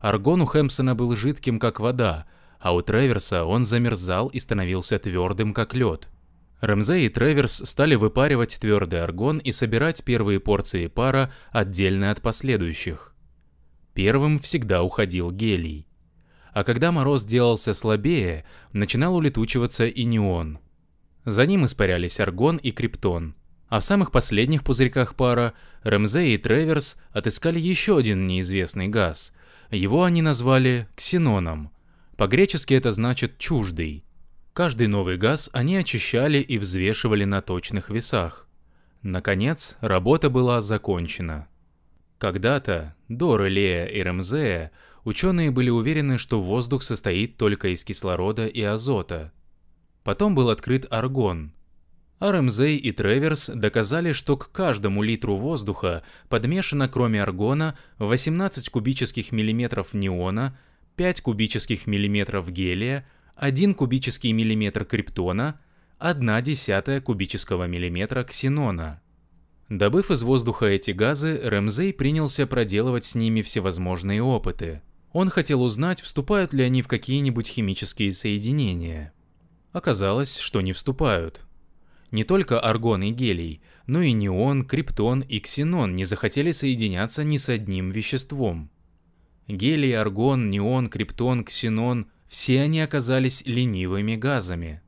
Аргон у Хэмпсона был жидким, как вода, а у Треверса он замерзал и становился твердым, как лед. Рамзе и Треверс стали выпаривать твердый аргон и собирать первые порции пара отдельно от последующих. Первым всегда уходил гелий. А когда мороз делался слабее, начинал улетучиваться и неон. За ним испарялись аргон и криптон. А в самых последних пузырьках пара Рамзе и Треверс отыскали еще один неизвестный газ. Его они назвали ксеноном. По-гречески это значит «чуждый». Каждый новый газ они очищали и взвешивали на точных весах. Наконец, работа была закончена. Когда-то, до Релея и Ремзея, ученые были уверены, что воздух состоит только из кислорода и азота. Потом был открыт аргон. А Ремзей и Треверс доказали, что к каждому литру воздуха подмешано кроме аргона 18 кубических миллиметров неона, 5 кубических миллиметров гелия, 1 кубический миллиметр криптона, 1 десятая кубического миллиметра ксенона. Добыв из воздуха эти газы, Ремзей принялся проделывать с ними всевозможные опыты. Он хотел узнать, вступают ли они в какие-нибудь химические соединения. Оказалось, что не вступают. Не только аргон и гелий, но и неон, криптон и ксенон не захотели соединяться ни с одним веществом. Гелий, аргон, неон, криптон, ксенон все они оказались ленивыми газами.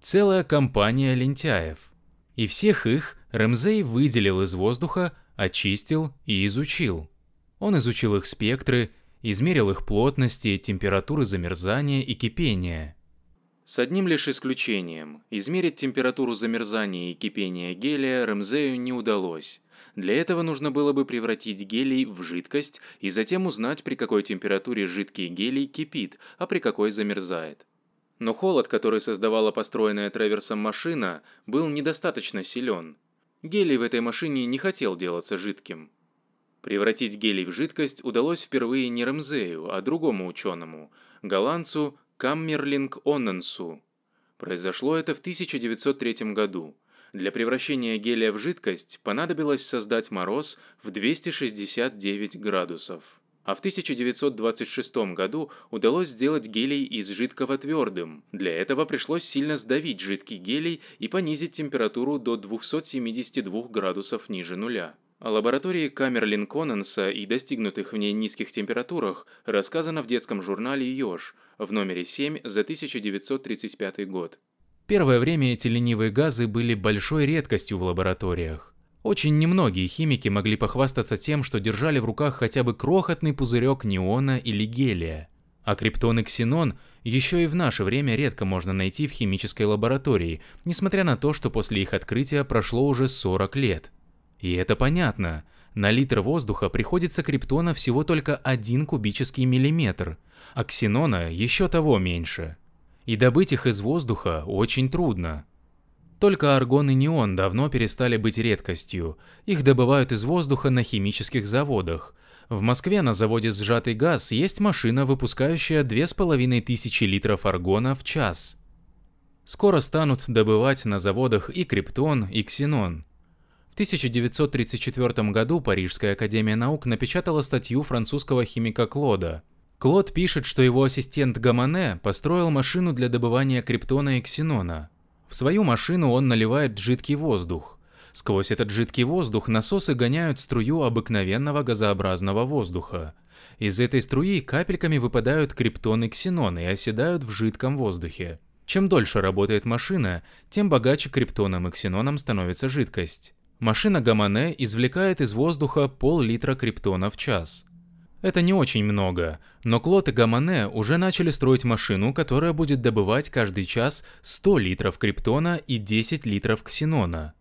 Целая компания лентяев. И всех их Ремзей выделил из воздуха, очистил и изучил. Он изучил их спектры, измерил их плотности, температуры замерзания и кипения. С одним лишь исключением – измерить температуру замерзания и кипения гелия Ремзею не удалось. Для этого нужно было бы превратить гелий в жидкость и затем узнать, при какой температуре жидкий гелий кипит, а при какой замерзает. Но холод, который создавала построенная траверсом машина, был недостаточно силен. Гелий в этой машине не хотел делаться жидким. Превратить гелий в жидкость удалось впервые не Ремзею, а другому ученому – голландцу Каммерлинг Онненсу. Произошло это в 1903 году. Для превращения гелия в жидкость понадобилось создать мороз в 269 градусов. А в 1926 году удалось сделать гелий из жидкого твердым. Для этого пришлось сильно сдавить жидкий гелий и понизить температуру до 272 градусов ниже нуля. О лаборатории Камерлин Конненса и достигнутых в ней низких температурах рассказано в детском журнале «Ёж» в номере 7 за 1935 год. Первое время эти ленивые газы были большой редкостью в лабораториях. Очень немногие химики могли похвастаться тем, что держали в руках хотя бы крохотный пузырек неона или гелия. А криптон и ксенон еще и в наше время редко можно найти в химической лаборатории, несмотря на то, что после их открытия прошло уже 40 лет. И это понятно. На литр воздуха приходится криптона всего только один кубический миллиметр, а ксенона еще того меньше и добыть их из воздуха очень трудно. Только аргон и неон давно перестали быть редкостью. Их добывают из воздуха на химических заводах. В Москве на заводе «Сжатый газ» есть машина, выпускающая 2500 литров аргона в час. Скоро станут добывать на заводах и криптон, и ксенон. В 1934 году Парижская академия наук напечатала статью французского химика Клода – Клод пишет, что его ассистент Гамане построил машину для добывания криптона и ксенона. В свою машину он наливает жидкий воздух. Сквозь этот жидкий воздух насосы гоняют струю обыкновенного газообразного воздуха. Из этой струи капельками выпадают криптон и ксенон и оседают в жидком воздухе. Чем дольше работает машина, тем богаче криптоном и ксеноном становится жидкость. Машина Гамане извлекает из воздуха пол-литра криптона в час – это не очень много, но Клод и Гамане уже начали строить машину, которая будет добывать каждый час 100 литров криптона и 10 литров ксенона.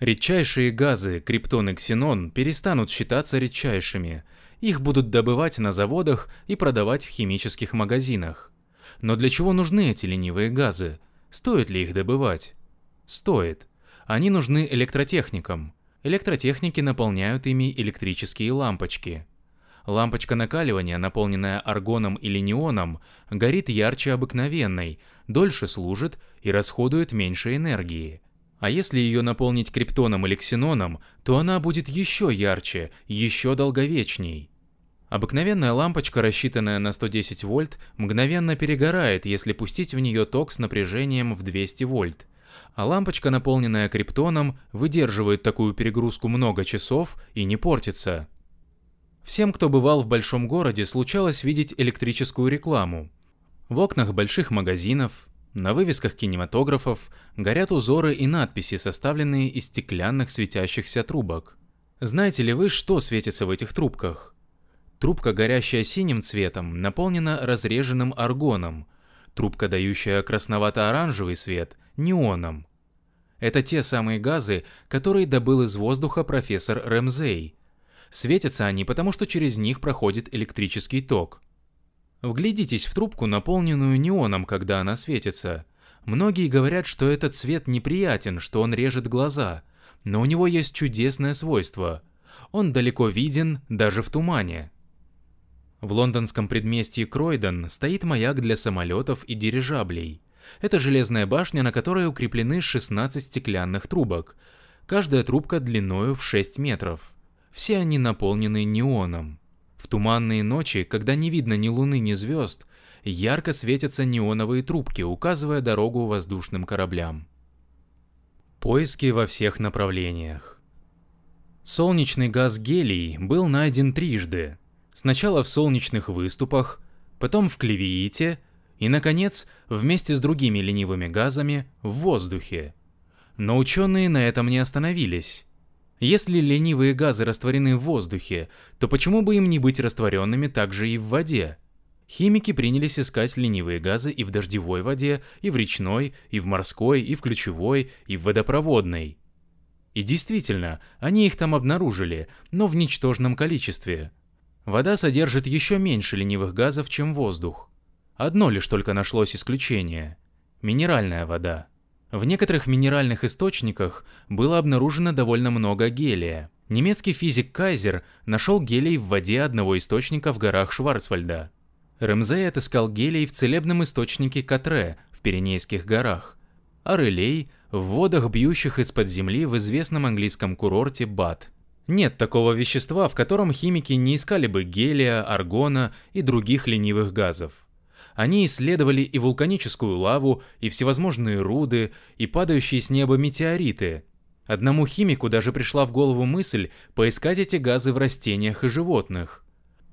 Редчайшие газы криптон и ксенон перестанут считаться редчайшими. Их будут добывать на заводах и продавать в химических магазинах. Но для чего нужны эти ленивые газы? Стоит ли их добывать? Стоит. Они нужны электротехникам. Электротехники наполняют ими электрические лампочки. Лампочка накаливания, наполненная аргоном или неоном, горит ярче обыкновенной, дольше служит и расходует меньше энергии. А если ее наполнить криптоном или ксеноном, то она будет еще ярче, еще долговечней. Обыкновенная лампочка, рассчитанная на 110 вольт, мгновенно перегорает, если пустить в нее ток с напряжением в 200 вольт. А лампочка, наполненная криптоном, выдерживает такую перегрузку много часов и не портится. Всем, кто бывал в большом городе, случалось видеть электрическую рекламу. В окнах больших магазинов, на вывесках кинематографов горят узоры и надписи, составленные из стеклянных светящихся трубок. Знаете ли вы, что светится в этих трубках? Трубка, горящая синим цветом, наполнена разреженным аргоном. Трубка, дающая красновато-оранжевый свет, неоном. Это те самые газы, которые добыл из воздуха профессор Рэмзей – Светятся они, потому что через них проходит электрический ток. Вглядитесь в трубку, наполненную неоном, когда она светится. Многие говорят, что этот цвет неприятен, что он режет глаза, но у него есть чудесное свойство. Он далеко виден даже в тумане. В лондонском предместье Кройден стоит маяк для самолетов и дирижаблей. Это железная башня, на которой укреплены 16 стеклянных трубок. Каждая трубка длиною в 6 метров. Все они наполнены неоном. В туманные ночи, когда не видно ни луны, ни звезд, ярко светятся неоновые трубки, указывая дорогу воздушным кораблям. Поиски во всех направлениях. Солнечный газ гелий был найден трижды. Сначала в солнечных выступах, потом в клевиите и, наконец, вместе с другими ленивыми газами в воздухе. Но ученые на этом не остановились. Если ленивые газы растворены в воздухе, то почему бы им не быть растворенными также и в воде? Химики принялись искать ленивые газы и в дождевой воде, и в речной, и в морской, и в ключевой, и в водопроводной. И действительно, они их там обнаружили, но в ничтожном количестве. Вода содержит еще меньше ленивых газов, чем воздух. Одно лишь только нашлось исключение – минеральная вода. В некоторых минеральных источниках было обнаружено довольно много гелия. Немецкий физик Кайзер нашел гелий в воде одного источника в горах Шварцвальда. Ремзей отыскал гелий в целебном источнике Катре в Пиренейских горах, а релей – в водах, бьющих из-под земли в известном английском курорте Бат. Нет такого вещества, в котором химики не искали бы гелия, аргона и других ленивых газов. Они исследовали и вулканическую лаву, и всевозможные руды, и падающие с неба метеориты. Одному химику даже пришла в голову мысль поискать эти газы в растениях и животных.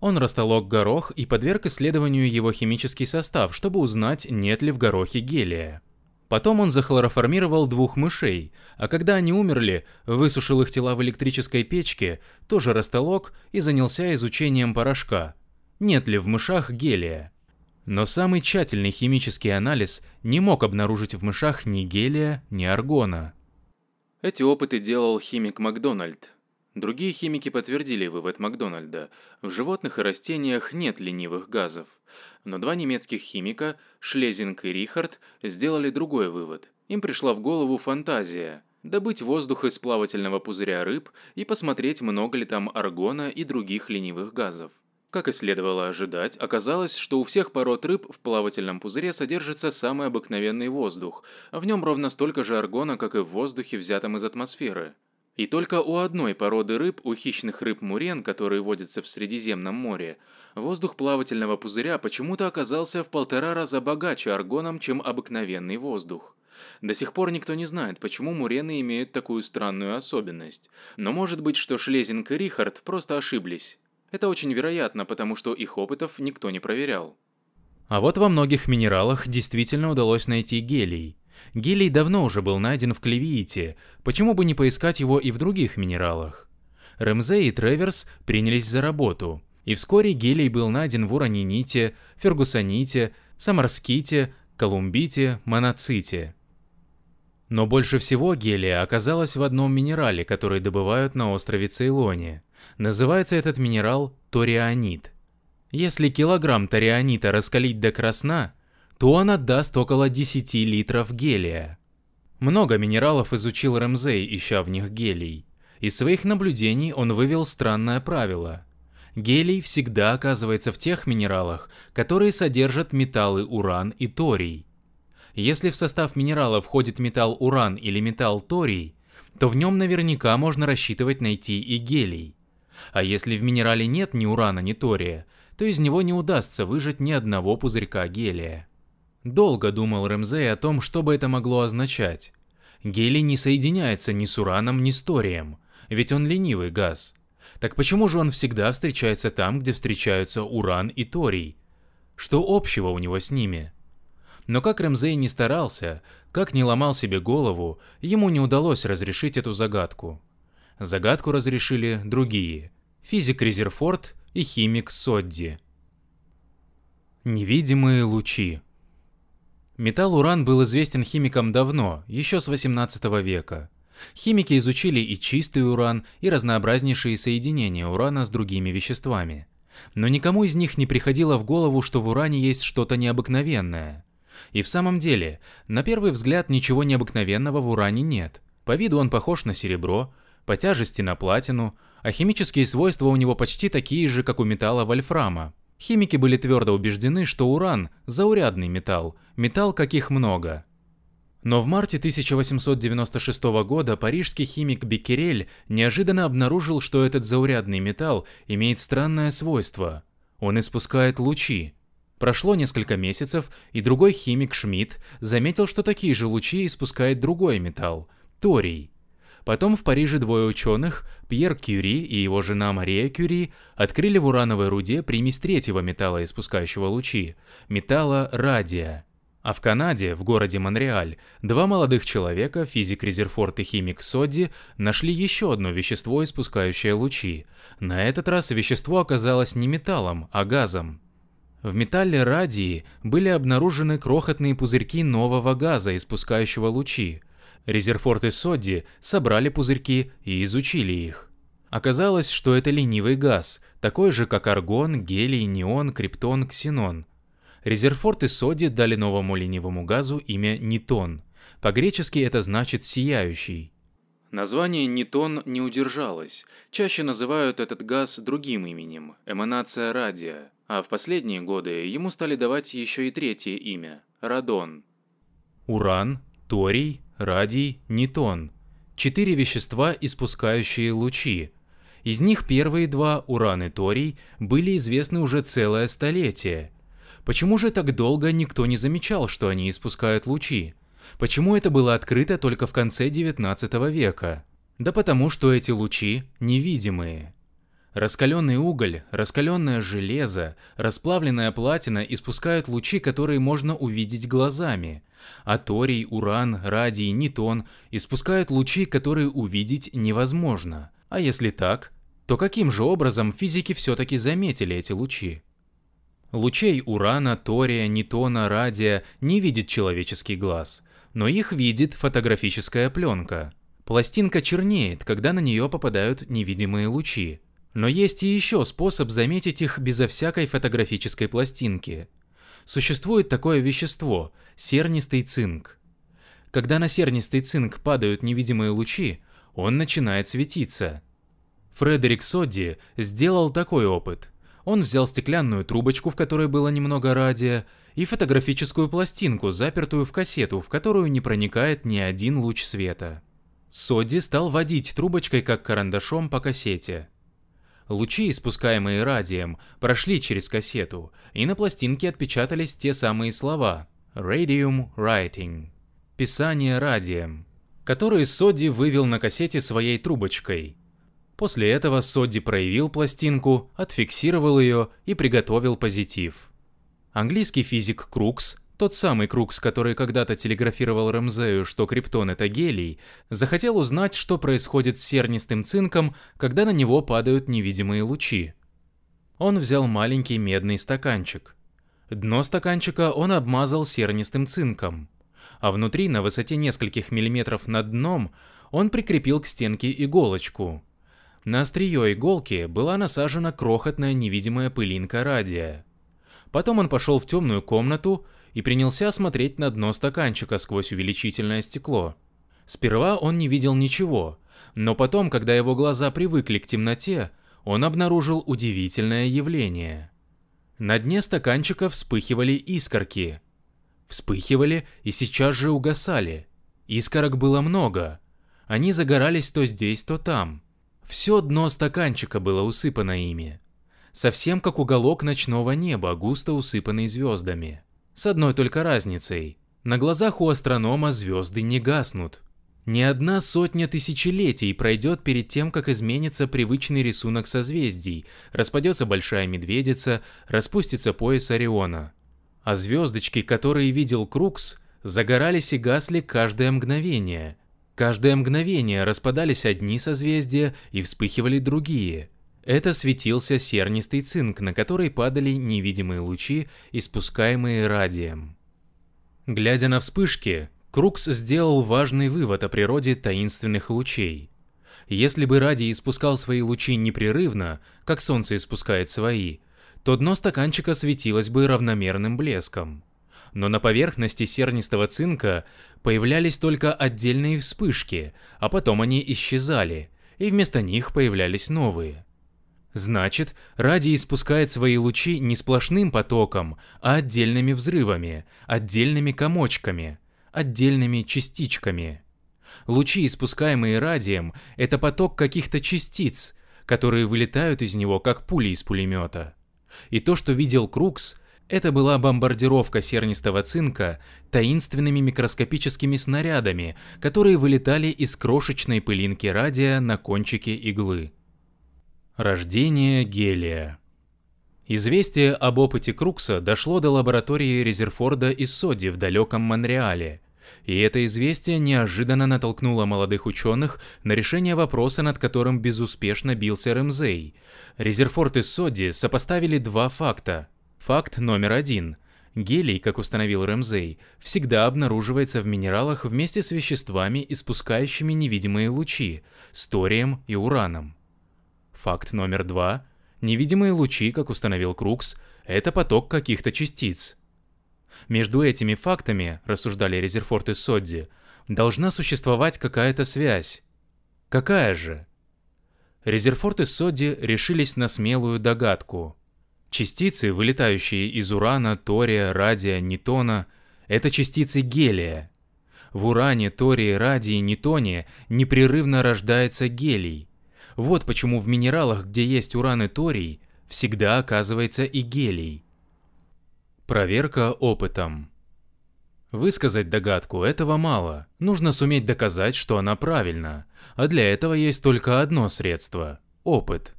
Он растолок горох и подверг исследованию его химический состав, чтобы узнать, нет ли в горохе гелия. Потом он захлороформировал двух мышей, а когда они умерли, высушил их тела в электрической печке, тоже растолок и занялся изучением порошка. Нет ли в мышах гелия? Но самый тщательный химический анализ не мог обнаружить в мышах ни гелия, ни аргона. Эти опыты делал химик Макдональд. Другие химики подтвердили вывод Макдональда. В животных и растениях нет ленивых газов. Но два немецких химика, Шлезинг и Рихард, сделали другой вывод. Им пришла в голову фантазия – добыть воздух из плавательного пузыря рыб и посмотреть, много ли там аргона и других ленивых газов. Как и следовало ожидать, оказалось, что у всех пород рыб в плавательном пузыре содержится самый обыкновенный воздух, а в нем ровно столько же аргона, как и в воздухе, взятом из атмосферы. И только у одной породы рыб, у хищных рыб-мурен, которые водятся в Средиземном море, воздух плавательного пузыря почему-то оказался в полтора раза богаче аргоном, чем обыкновенный воздух. До сих пор никто не знает, почему мурены имеют такую странную особенность. Но может быть, что Шлезинг и Рихард просто ошиблись. Это очень вероятно, потому что их опытов никто не проверял. А вот во многих минералах действительно удалось найти гелий. Гелий давно уже был найден в клевиите, почему бы не поискать его и в других минералах? Ремзе и Треверс принялись за работу, и вскоре гелий был найден в уранините, фергусоните, самарските, колумбите, моноците. Но больше всего гелия оказалось в одном минерале, который добывают на острове Цейлоне. Называется этот минерал торианит. Если килограмм торианита раскалить до красна, то он отдаст около 10 литров гелия. Много минералов изучил Рамзей, ища в них гелий. Из своих наблюдений он вывел странное правило. Гелий всегда оказывается в тех минералах, которые содержат металлы уран и торий. Если в состав минерала входит металл уран или металл торий, то в нем наверняка можно рассчитывать найти и гелий. А если в минерале нет ни урана, ни тория, то из него не удастся выжать ни одного пузырька гелия. Долго думал Ремзей о том, что бы это могло означать. Гелий не соединяется ни с ураном, ни с торием, ведь он ленивый газ. Так почему же он всегда встречается там, где встречаются уран и торий? Что общего у него с ними? Но как Ремзей не старался, как не ломал себе голову, ему не удалось разрешить эту загадку загадку разрешили другие – физик Резерфорд и химик Содди. Невидимые лучи Металл уран был известен химикам давно, еще с 18 века. Химики изучили и чистый уран, и разнообразнейшие соединения урана с другими веществами. Но никому из них не приходило в голову, что в уране есть что-то необыкновенное. И в самом деле, на первый взгляд ничего необыкновенного в уране нет. По виду он похож на серебро, по тяжести на платину, а химические свойства у него почти такие же, как у металла вольфрама. Химики были твердо убеждены, что уран – заурядный металл, металл каких много. Но в марте 1896 года парижский химик Беккерель неожиданно обнаружил, что этот заурядный металл имеет странное свойство. Он испускает лучи. Прошло несколько месяцев, и другой химик Шмидт заметил, что такие же лучи испускает другой металл – торий. Потом в Париже двое ученых, Пьер Кюри и его жена Мария Кюри, открыли в урановой руде примесь третьего металла, испускающего лучи – металла радия. А в Канаде, в городе Монреаль, два молодых человека, физик Резерфорд и химик Содди, нашли еще одно вещество, испускающее лучи. На этот раз вещество оказалось не металлом, а газом. В металле радии были обнаружены крохотные пузырьки нового газа, испускающего лучи. Резерфорд и Содди собрали пузырьки и изучили их. Оказалось, что это ленивый газ, такой же, как аргон, гелий, неон, криптон, ксенон. Резерфорд и Соди дали новому ленивому газу имя нитон. По-гречески это значит «сияющий». Название нитон не удержалось. Чаще называют этот газ другим именем – эманация радия. А в последние годы ему стали давать еще и третье имя – радон. Уран, торий, радий, нитон. Четыре вещества, испускающие лучи. Из них первые два, уран и торий, были известны уже целое столетие. Почему же так долго никто не замечал, что они испускают лучи? Почему это было открыто только в конце 19 века? Да потому что эти лучи невидимые. Раскаленный уголь, раскаленное железо, расплавленная платина испускают лучи, которые можно увидеть глазами. А торий, уран, радий, нитон испускают лучи, которые увидеть невозможно. А если так, то каким же образом физики все-таки заметили эти лучи? Лучей урана, тория, нитона, радия не видит человеческий глаз, но их видит фотографическая пленка. Пластинка чернеет, когда на нее попадают невидимые лучи, но есть и еще способ заметить их безо всякой фотографической пластинки. Существует такое вещество – сернистый цинк. Когда на сернистый цинк падают невидимые лучи, он начинает светиться. Фредерик Содди сделал такой опыт. Он взял стеклянную трубочку, в которой было немного радия, и фотографическую пластинку, запертую в кассету, в которую не проникает ни один луч света. Содди стал водить трубочкой как карандашом по кассете. Лучи, испускаемые радием, прошли через кассету, и на пластинке отпечатались те самые слова «Radium Writing» – «Писание радием», которые Содди вывел на кассете своей трубочкой. После этого Содди проявил пластинку, отфиксировал ее и приготовил позитив. Английский физик Крукс тот самый Крукс, который когда-то телеграфировал Рамзею, что криптон — это гелий, захотел узнать, что происходит с сернистым цинком, когда на него падают невидимые лучи. Он взял маленький медный стаканчик. Дно стаканчика он обмазал сернистым цинком, а внутри, на высоте нескольких миллиметров над дном, он прикрепил к стенке иголочку. На острие иголки была насажена крохотная невидимая пылинка радия. Потом он пошел в темную комнату, и принялся смотреть на дно стаканчика сквозь увеличительное стекло. Сперва он не видел ничего, но потом, когда его глаза привыкли к темноте, он обнаружил удивительное явление. На дне стаканчика вспыхивали искорки. Вспыхивали и сейчас же угасали. Искорок было много. Они загорались то здесь, то там. Все дно стаканчика было усыпано ими. Совсем как уголок ночного неба, густо усыпанный звездами. С одной только разницей. На глазах у астронома звезды не гаснут. Ни одна сотня тысячелетий пройдет перед тем, как изменится привычный рисунок созвездий, распадется Большая Медведица, распустится пояс Ориона. А звездочки, которые видел Крукс, загорались и гасли каждое мгновение. Каждое мгновение распадались одни созвездия и вспыхивали другие. Это светился сернистый цинк, на который падали невидимые лучи, испускаемые радием. Глядя на вспышки, Крукс сделал важный вывод о природе таинственных лучей. Если бы радий испускал свои лучи непрерывно, как солнце испускает свои, то дно стаканчика светилось бы равномерным блеском. Но на поверхности сернистого цинка появлялись только отдельные вспышки, а потом они исчезали, и вместо них появлялись новые – Значит, радий испускает свои лучи не сплошным потоком, а отдельными взрывами, отдельными комочками, отдельными частичками. Лучи, испускаемые радием, это поток каких-то частиц, которые вылетают из него, как пули из пулемета. И то, что видел Крукс, это была бомбардировка сернистого цинка таинственными микроскопическими снарядами, которые вылетали из крошечной пылинки радия на кончике иглы. Рождение гелия. Известие об опыте Крукса дошло до лаборатории Резерфорда и Соди в далеком Монреале. И это известие неожиданно натолкнуло молодых ученых на решение вопроса, над которым безуспешно бился Ремзей. Резерфорд и Соди сопоставили два факта. Факт номер один. Гелий, как установил Ремзей, всегда обнаруживается в минералах вместе с веществами, испускающими невидимые лучи, сторием и ураном. Факт номер два. Невидимые лучи, как установил Крукс, это поток каких-то частиц. Между этими фактами, рассуждали Резерфорд и Содди, должна существовать какая-то связь. Какая же? Резерфорд и Содди решились на смелую догадку. Частицы, вылетающие из урана, тория, радия, нитона, это частицы гелия. В уране, тории, радии, нитоне непрерывно рождается гелий. Вот почему в минералах, где есть уран и торий, всегда оказывается и гелий. Проверка опытом. Высказать догадку этого мало, нужно суметь доказать, что она правильна, а для этого есть только одно средство – опыт.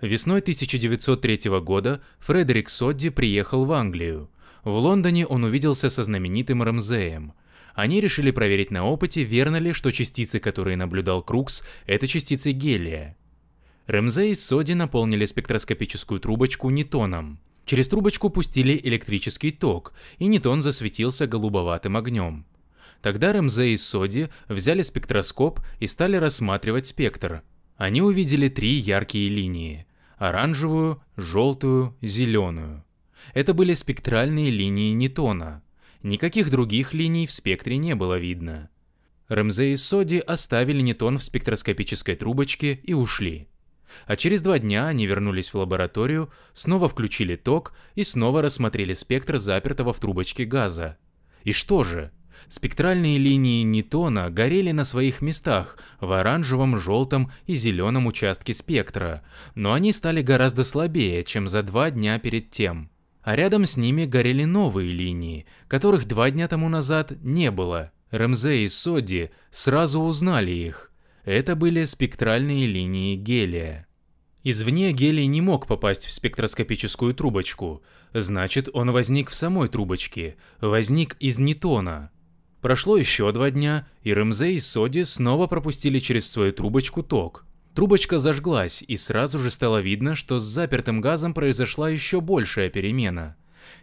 Весной 1903 года Фредерик Содди приехал в Англию. В Лондоне он увиделся со знаменитым Рамзеем, они решили проверить на опыте, верно ли, что частицы, которые наблюдал Крукс, это частицы гелия. Ремзе и Соди наполнили спектроскопическую трубочку нитоном. Через трубочку пустили электрический ток, и нитон засветился голубоватым огнем. Тогда Ремзе и Соди взяли спектроскоп и стали рассматривать спектр. Они увидели три яркие линии – оранжевую, желтую, зеленую. Это были спектральные линии нитона. Никаких других линий в спектре не было видно. Рамзе и Соди оставили нетон в спектроскопической трубочке и ушли. А через два дня они вернулись в лабораторию, снова включили ток и снова рассмотрели спектр запертого в трубочке газа. И что же? Спектральные линии нетона горели на своих местах в оранжевом, желтом и зеленом участке спектра, но они стали гораздо слабее, чем за два дня перед тем. А рядом с ними горели новые линии, которых два дня тому назад не было. Ремзе и Соди сразу узнали их. Это были спектральные линии гелия. Извне гелий не мог попасть в спектроскопическую трубочку. Значит, он возник в самой трубочке, возник из Нитона. Прошло еще два дня, и Ремзе и Соди снова пропустили через свою трубочку ток – Трубочка зажглась, и сразу же стало видно, что с запертым газом произошла еще большая перемена.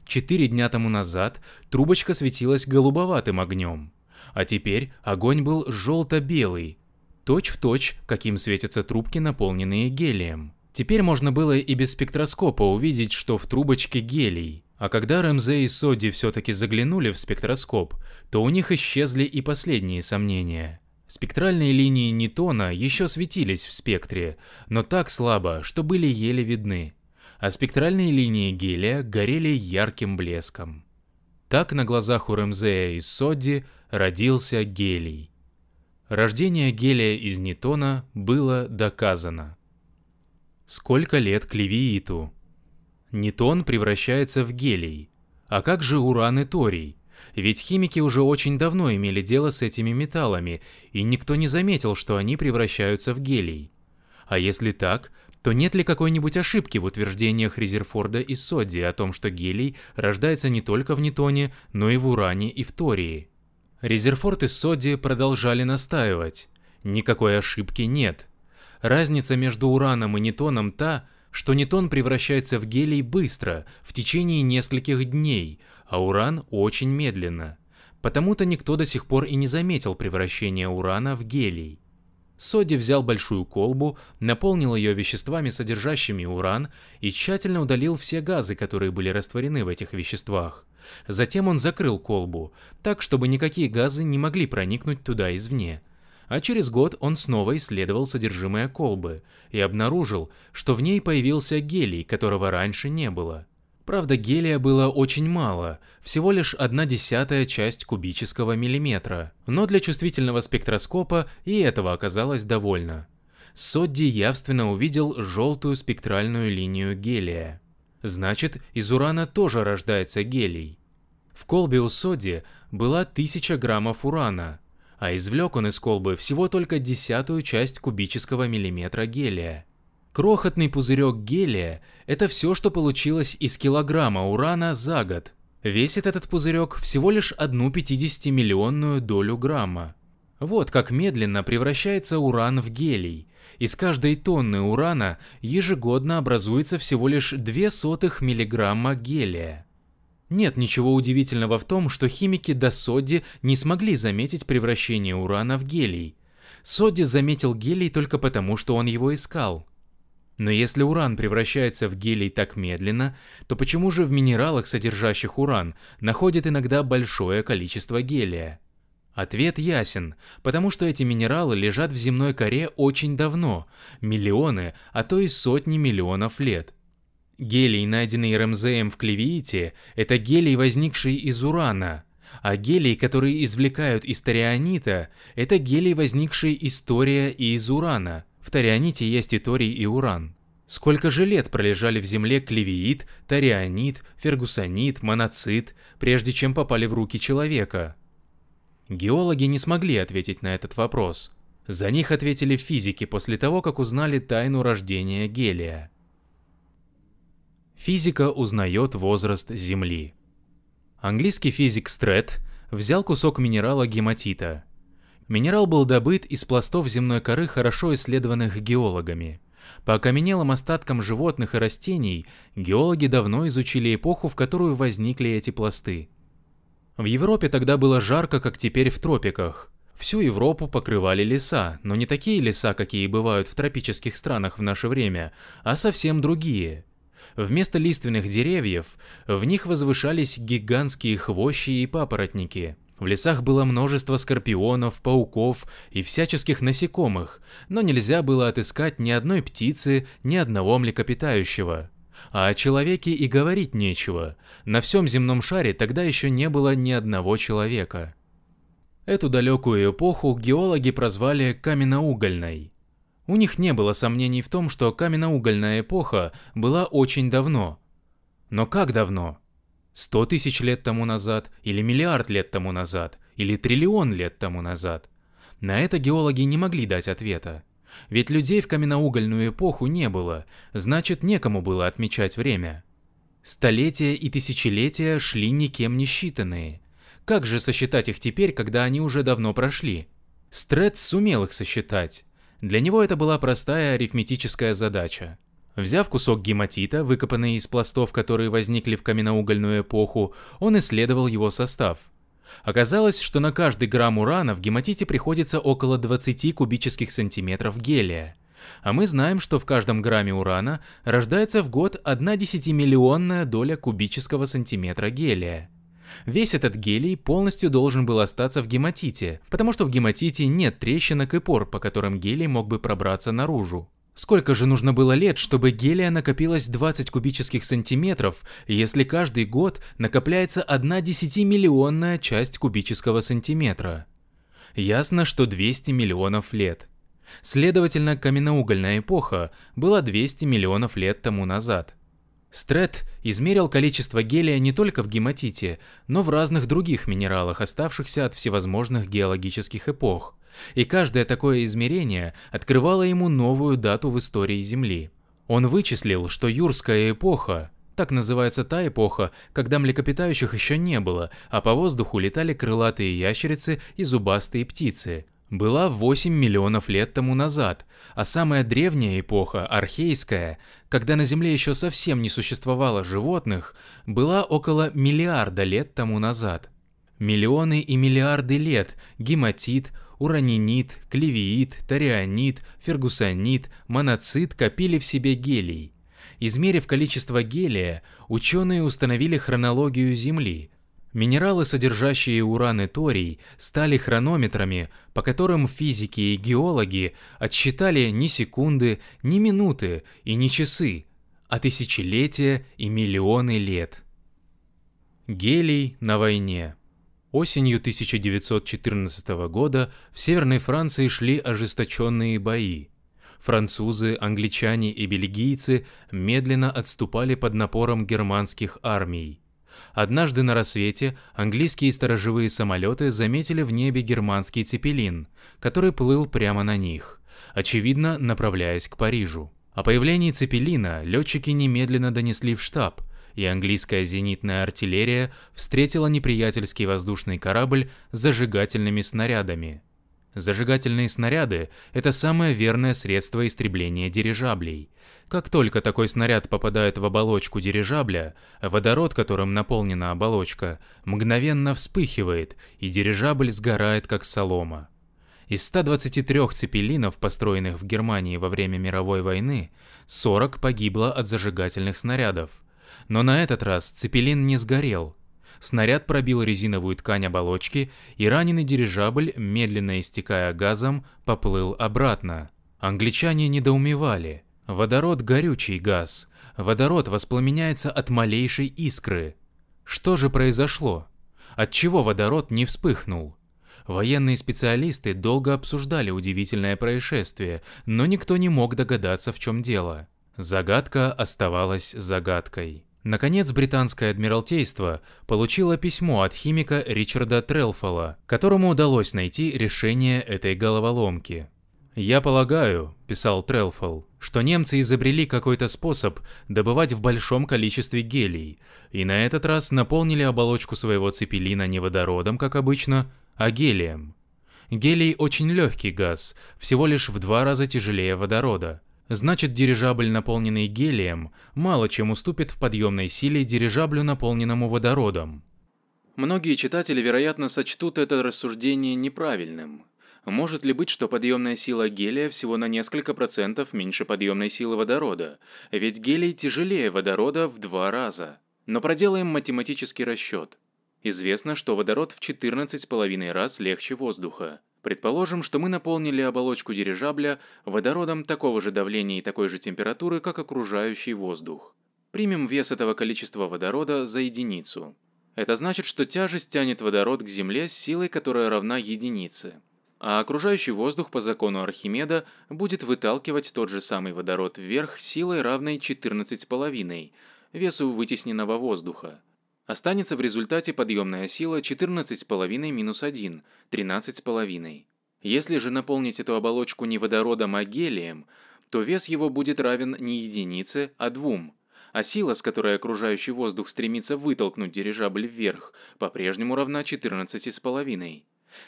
Четыре дня тому назад трубочка светилась голубоватым огнем, а теперь огонь был желто-белый, точь-в-точь, каким светятся трубки, наполненные гелием. Теперь можно было и без спектроскопа увидеть, что в трубочке гелий. А когда Рэмзе и Соди все-таки заглянули в спектроскоп, то у них исчезли и последние сомнения – Спектральные линии Ньютона еще светились в спектре, но так слабо, что были еле видны, а спектральные линии гелия горели ярким блеском. Так на глазах у Ремзея и Содди родился гелий. Рождение гелия из Ньютона было доказано. Сколько лет Клевииту? Ньютон превращается в гелий. А как же уран и торий? Ведь химики уже очень давно имели дело с этими металлами, и никто не заметил, что они превращаются в гелий. А если так, то нет ли какой-нибудь ошибки в утверждениях Резерфорда и Содди о том, что гелий рождается не только в нетоне, но и в уране и в тории? Резерфорд и Содди продолжали настаивать. Никакой ошибки нет. Разница между ураном и нетоном та, что нетон превращается в гелий быстро, в течение нескольких дней, а уран очень медленно. Потому-то никто до сих пор и не заметил превращения урана в гелий. Соди взял большую колбу, наполнил ее веществами, содержащими уран, и тщательно удалил все газы, которые были растворены в этих веществах. Затем он закрыл колбу, так, чтобы никакие газы не могли проникнуть туда извне а через год он снова исследовал содержимое колбы и обнаружил, что в ней появился гелий, которого раньше не было. Правда, гелия было очень мало, всего лишь одна десятая часть кубического миллиметра, но для чувствительного спектроскопа и этого оказалось довольно. Содди явственно увидел желтую спектральную линию гелия. Значит, из урана тоже рождается гелий. В колбе у Содди была тысяча граммов урана, а извлек он из колбы всего только десятую часть кубического миллиметра гелия. Крохотный пузырек гелия – это все, что получилось из килограмма урана за год. Весит этот пузырек всего лишь одну 50-миллионную долю грамма. Вот как медленно превращается уран в гелий. Из каждой тонны урана ежегодно образуется всего лишь 0,02 миллиграмма гелия. Нет ничего удивительного в том, что химики до Соди не смогли заметить превращение урана в гелий. Соди заметил гелий только потому, что он его искал. Но если уран превращается в гелий так медленно, то почему же в минералах, содержащих уран, находят иногда большое количество гелия? Ответ ясен, потому что эти минералы лежат в земной коре очень давно, миллионы, а то и сотни миллионов лет. Гелий, найденный Рамзеем в Клевиите, это гелий, возникший из урана, а гелий, который извлекают из тарианита, это гелий, возникший из тория и из урана. В тарианите есть и торий, и уран. Сколько же лет пролежали в земле клевиит, тарианит, фергусонит, моноцит, прежде чем попали в руки человека? Геологи не смогли ответить на этот вопрос. За них ответили физики после того, как узнали тайну рождения гелия. Физика узнает возраст Земли. Английский физик Стрет взял кусок минерала гематита. Минерал был добыт из пластов земной коры, хорошо исследованных геологами. По окаменелым остаткам животных и растений геологи давно изучили эпоху, в которую возникли эти пласты. В Европе тогда было жарко, как теперь в тропиках. Всю Европу покрывали леса, но не такие леса, какие бывают в тропических странах в наше время, а совсем другие – Вместо лиственных деревьев в них возвышались гигантские хвощи и папоротники. В лесах было множество скорпионов, пауков и всяческих насекомых, но нельзя было отыскать ни одной птицы, ни одного млекопитающего. А о человеке и говорить нечего. На всем земном шаре тогда еще не было ни одного человека. Эту далекую эпоху геологи прозвали каменноугольной. У них не было сомнений в том, что каменноугольная эпоха была очень давно. Но как давно? Сто тысяч лет тому назад, или миллиард лет тому назад, или триллион лет тому назад? На это геологи не могли дать ответа. Ведь людей в каменноугольную эпоху не было, значит некому было отмечать время. Столетия и тысячелетия шли никем не считанные. Как же сосчитать их теперь, когда они уже давно прошли? Стрет сумел их сосчитать. Для него это была простая арифметическая задача. Взяв кусок гематита, выкопанный из пластов, которые возникли в каменноугольную эпоху, он исследовал его состав. Оказалось, что на каждый грамм урана в гематите приходится около 20 кубических сантиметров гелия. А мы знаем, что в каждом грамме урана рождается в год 1 десятимиллионная доля кубического сантиметра гелия. Весь этот гелий полностью должен был остаться в гематите, потому что в гематите нет трещинок и пор, по которым гелий мог бы пробраться наружу. Сколько же нужно было лет, чтобы гелия накопилось 20 кубических сантиметров, если каждый год накопляется одна десятимиллионная часть кубического сантиметра? Ясно, что 200 миллионов лет. Следовательно, каменноугольная эпоха была 200 миллионов лет тому назад. Стрет Измерил количество гелия не только в гематите, но в разных других минералах, оставшихся от всевозможных геологических эпох. И каждое такое измерение открывало ему новую дату в истории Земли. Он вычислил, что юрская эпоха, так называется та эпоха, когда млекопитающих еще не было, а по воздуху летали крылатые ящерицы и зубастые птицы – была 8 миллионов лет тому назад, а самая древняя эпоха, архейская, когда на Земле еще совсем не существовало животных, была около миллиарда лет тому назад. Миллионы и миллиарды лет гематит, уранинит, клевиит, тарианит, фергусонит, моноцит копили в себе гелий. Измерив количество гелия, ученые установили хронологию Земли – Минералы, содержащие уран и торий, стали хронометрами, по которым физики и геологи отсчитали не секунды, не минуты и не часы, а тысячелетия и миллионы лет. Гелий на войне Осенью 1914 года в Северной Франции шли ожесточенные бои. Французы, англичане и бельгийцы медленно отступали под напором германских армий. Однажды на рассвете английские сторожевые самолеты заметили в небе германский цепелин, который плыл прямо на них, очевидно, направляясь к Парижу. О появлении цепелина летчики немедленно донесли в штаб, и английская зенитная артиллерия встретила неприятельский воздушный корабль с зажигательными снарядами – Зажигательные снаряды – это самое верное средство истребления дирижаблей. Как только такой снаряд попадает в оболочку дирижабля, водород, которым наполнена оболочка, мгновенно вспыхивает, и дирижабль сгорает как солома. Из 123 цепелинов, построенных в Германии во время мировой войны, 40 погибло от зажигательных снарядов. Но на этот раз цепелин не сгорел, снаряд пробил резиновую ткань оболочки, и раненый дирижабль, медленно истекая газом, поплыл обратно. Англичане недоумевали. Водород – горючий газ. Водород воспламеняется от малейшей искры. Что же произошло? Отчего водород не вспыхнул? Военные специалисты долго обсуждали удивительное происшествие, но никто не мог догадаться, в чем дело. Загадка оставалась загадкой. Наконец, британское адмиралтейство получило письмо от химика Ричарда Трелфола, которому удалось найти решение этой головоломки. «Я полагаю», – писал Трелфол, – «что немцы изобрели какой-то способ добывать в большом количестве гелий, и на этот раз наполнили оболочку своего цепелина не водородом, как обычно, а гелием. Гелий – очень легкий газ, всего лишь в два раза тяжелее водорода. Значит, дирижабль, наполненный гелием, мало чем уступит в подъемной силе дирижаблю, наполненному водородом. Многие читатели, вероятно, сочтут это рассуждение неправильным. Может ли быть, что подъемная сила гелия всего на несколько процентов меньше подъемной силы водорода? Ведь гелий тяжелее водорода в два раза. Но проделаем математический расчет. Известно, что водород в 14,5 раз легче воздуха. Предположим, что мы наполнили оболочку дирижабля водородом такого же давления и такой же температуры, как окружающий воздух. Примем вес этого количества водорода за единицу. Это значит, что тяжесть тянет водород к Земле с силой, которая равна единице. А окружающий воздух по закону Архимеда будет выталкивать тот же самый водород вверх силой, равной 14,5, весу вытесненного воздуха. Останется в результате подъемная сила 14,5 минус 1, 13,5. Если же наполнить эту оболочку не водородом, а гелием, то вес его будет равен не единице, а двум. А сила, с которой окружающий воздух стремится вытолкнуть дирижабль вверх, по-прежнему равна 14,5.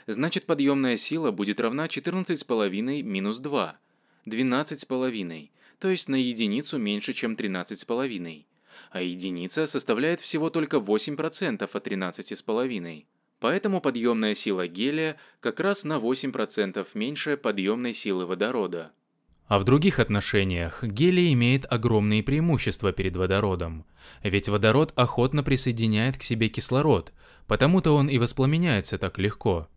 Значит, подъемная сила будет равна 14,5 минус 2, 12,5, то есть на единицу меньше, чем 13,5 а единица составляет всего только 8% от 13,5. Поэтому подъемная сила гелия как раз на 8% меньше подъемной силы водорода. А в других отношениях гелий имеет огромные преимущества перед водородом. Ведь водород охотно присоединяет к себе кислород, потому-то он и воспламеняется так легко.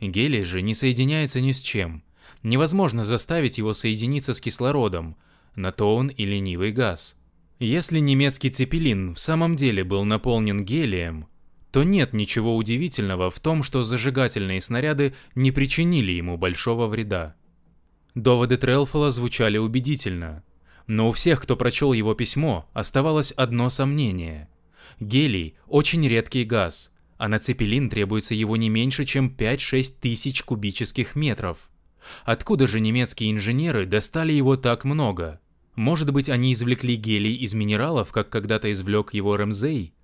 Гелий же не соединяется ни с чем. Невозможно заставить его соединиться с кислородом, на то он и ленивый газ. Если немецкий цепелин в самом деле был наполнен гелием, то нет ничего удивительного в том, что зажигательные снаряды не причинили ему большого вреда. Доводы Трелфола звучали убедительно, но у всех, кто прочел его письмо, оставалось одно сомнение. Гелий – очень редкий газ, а на цепелин требуется его не меньше, чем 5-6 тысяч кубических метров. Откуда же немецкие инженеры достали его так много? Может быть, они извлекли гелий из минералов, как когда-то извлек его Рэмзей,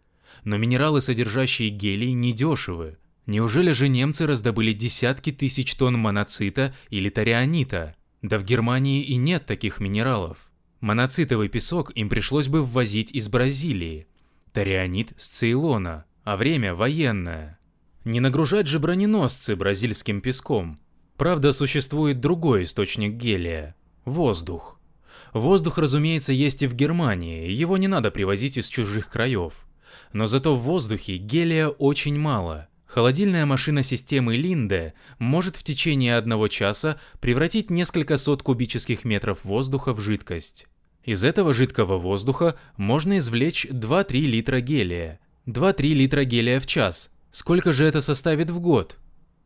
Но минералы, содержащие гелий, недешевы. Неужели же немцы раздобыли десятки тысяч тонн моноцита или тарианита? Да в Германии и нет таких минералов. Моноцитовый песок им пришлось бы ввозить из Бразилии. Тарианит с Цейлона, а время военное. Не нагружать же броненосцы бразильским песком. Правда, существует другой источник гелия – воздух. Воздух, разумеется, есть и в Германии, его не надо привозить из чужих краев. Но зато в воздухе гелия очень мало. Холодильная машина системы Линде может в течение одного часа превратить несколько сот кубических метров воздуха в жидкость. Из этого жидкого воздуха можно извлечь 2-3 литра гелия. 2-3 литра гелия в час. Сколько же это составит в год?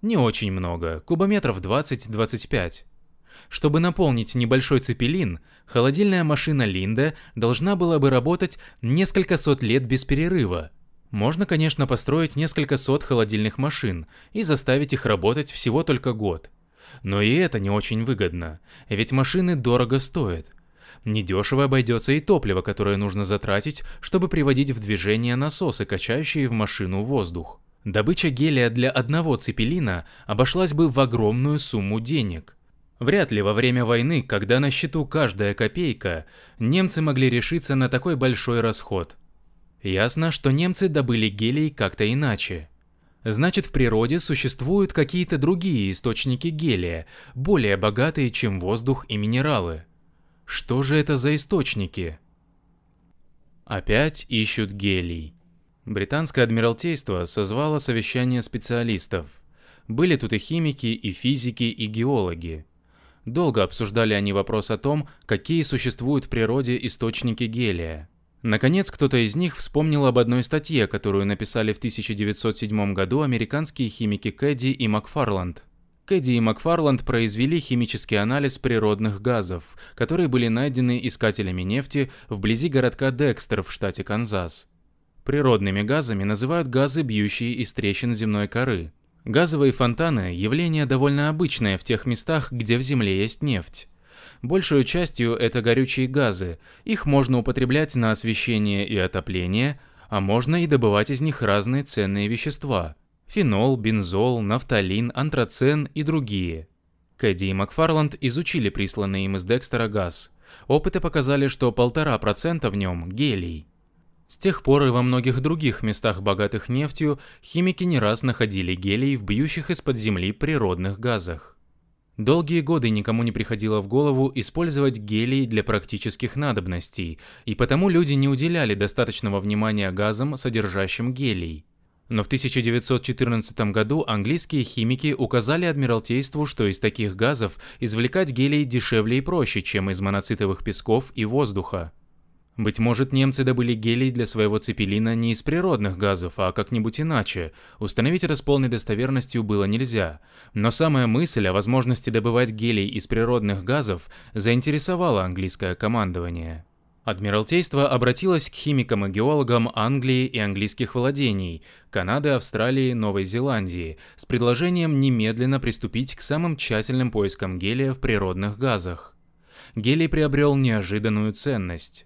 Не очень много, кубометров 20-25. Чтобы наполнить небольшой цепелин, холодильная машина Линда должна была бы работать несколько сот лет без перерыва. Можно, конечно, построить несколько сот холодильных машин и заставить их работать всего только год. Но и это не очень выгодно, ведь машины дорого стоят. Недешево обойдется и топливо, которое нужно затратить, чтобы приводить в движение насосы, качающие в машину воздух. Добыча гелия для одного цепелина обошлась бы в огромную сумму денег. Вряд ли во время войны, когда на счету каждая копейка, немцы могли решиться на такой большой расход. Ясно, что немцы добыли гелий как-то иначе. Значит, в природе существуют какие-то другие источники гелия, более богатые, чем воздух и минералы. Что же это за источники? Опять ищут гелий. Британское адмиралтейство созвало совещание специалистов. Были тут и химики, и физики, и геологи. Долго обсуждали они вопрос о том, какие существуют в природе источники гелия. Наконец, кто-то из них вспомнил об одной статье, которую написали в 1907 году американские химики Кэдди и Макфарланд. Кэдди и Макфарланд произвели химический анализ природных газов, которые были найдены искателями нефти вблизи городка Декстер в штате Канзас. Природными газами называют газы, бьющие из трещин земной коры. Газовые фонтаны – явление довольно обычное в тех местах, где в земле есть нефть. Большую частью это горючие газы, их можно употреблять на освещение и отопление, а можно и добывать из них разные ценные вещества – фенол, бензол, нафталин, антрацен и другие. Кэдди и Макфарланд изучили присланный им из Декстера газ. Опыты показали, что 1,5% в нем – гелий. С тех пор и во многих других местах, богатых нефтью, химики не раз находили гелий в бьющих из-под земли природных газах. Долгие годы никому не приходило в голову использовать гелий для практических надобностей, и потому люди не уделяли достаточного внимания газам, содержащим гелий. Но в 1914 году английские химики указали Адмиралтейству, что из таких газов извлекать гелий дешевле и проще, чем из моноцитовых песков и воздуха. Быть может, немцы добыли гелий для своего цепелина не из природных газов, а как-нибудь иначе. Установить это с полной достоверностью было нельзя. Но самая мысль о возможности добывать гелий из природных газов заинтересовала английское командование. Адмиралтейство обратилось к химикам и геологам Англии и английских владений, Канады, Австралии, Новой Зеландии с предложением немедленно приступить к самым тщательным поискам гелия в природных газах. Гелий приобрел неожиданную ценность.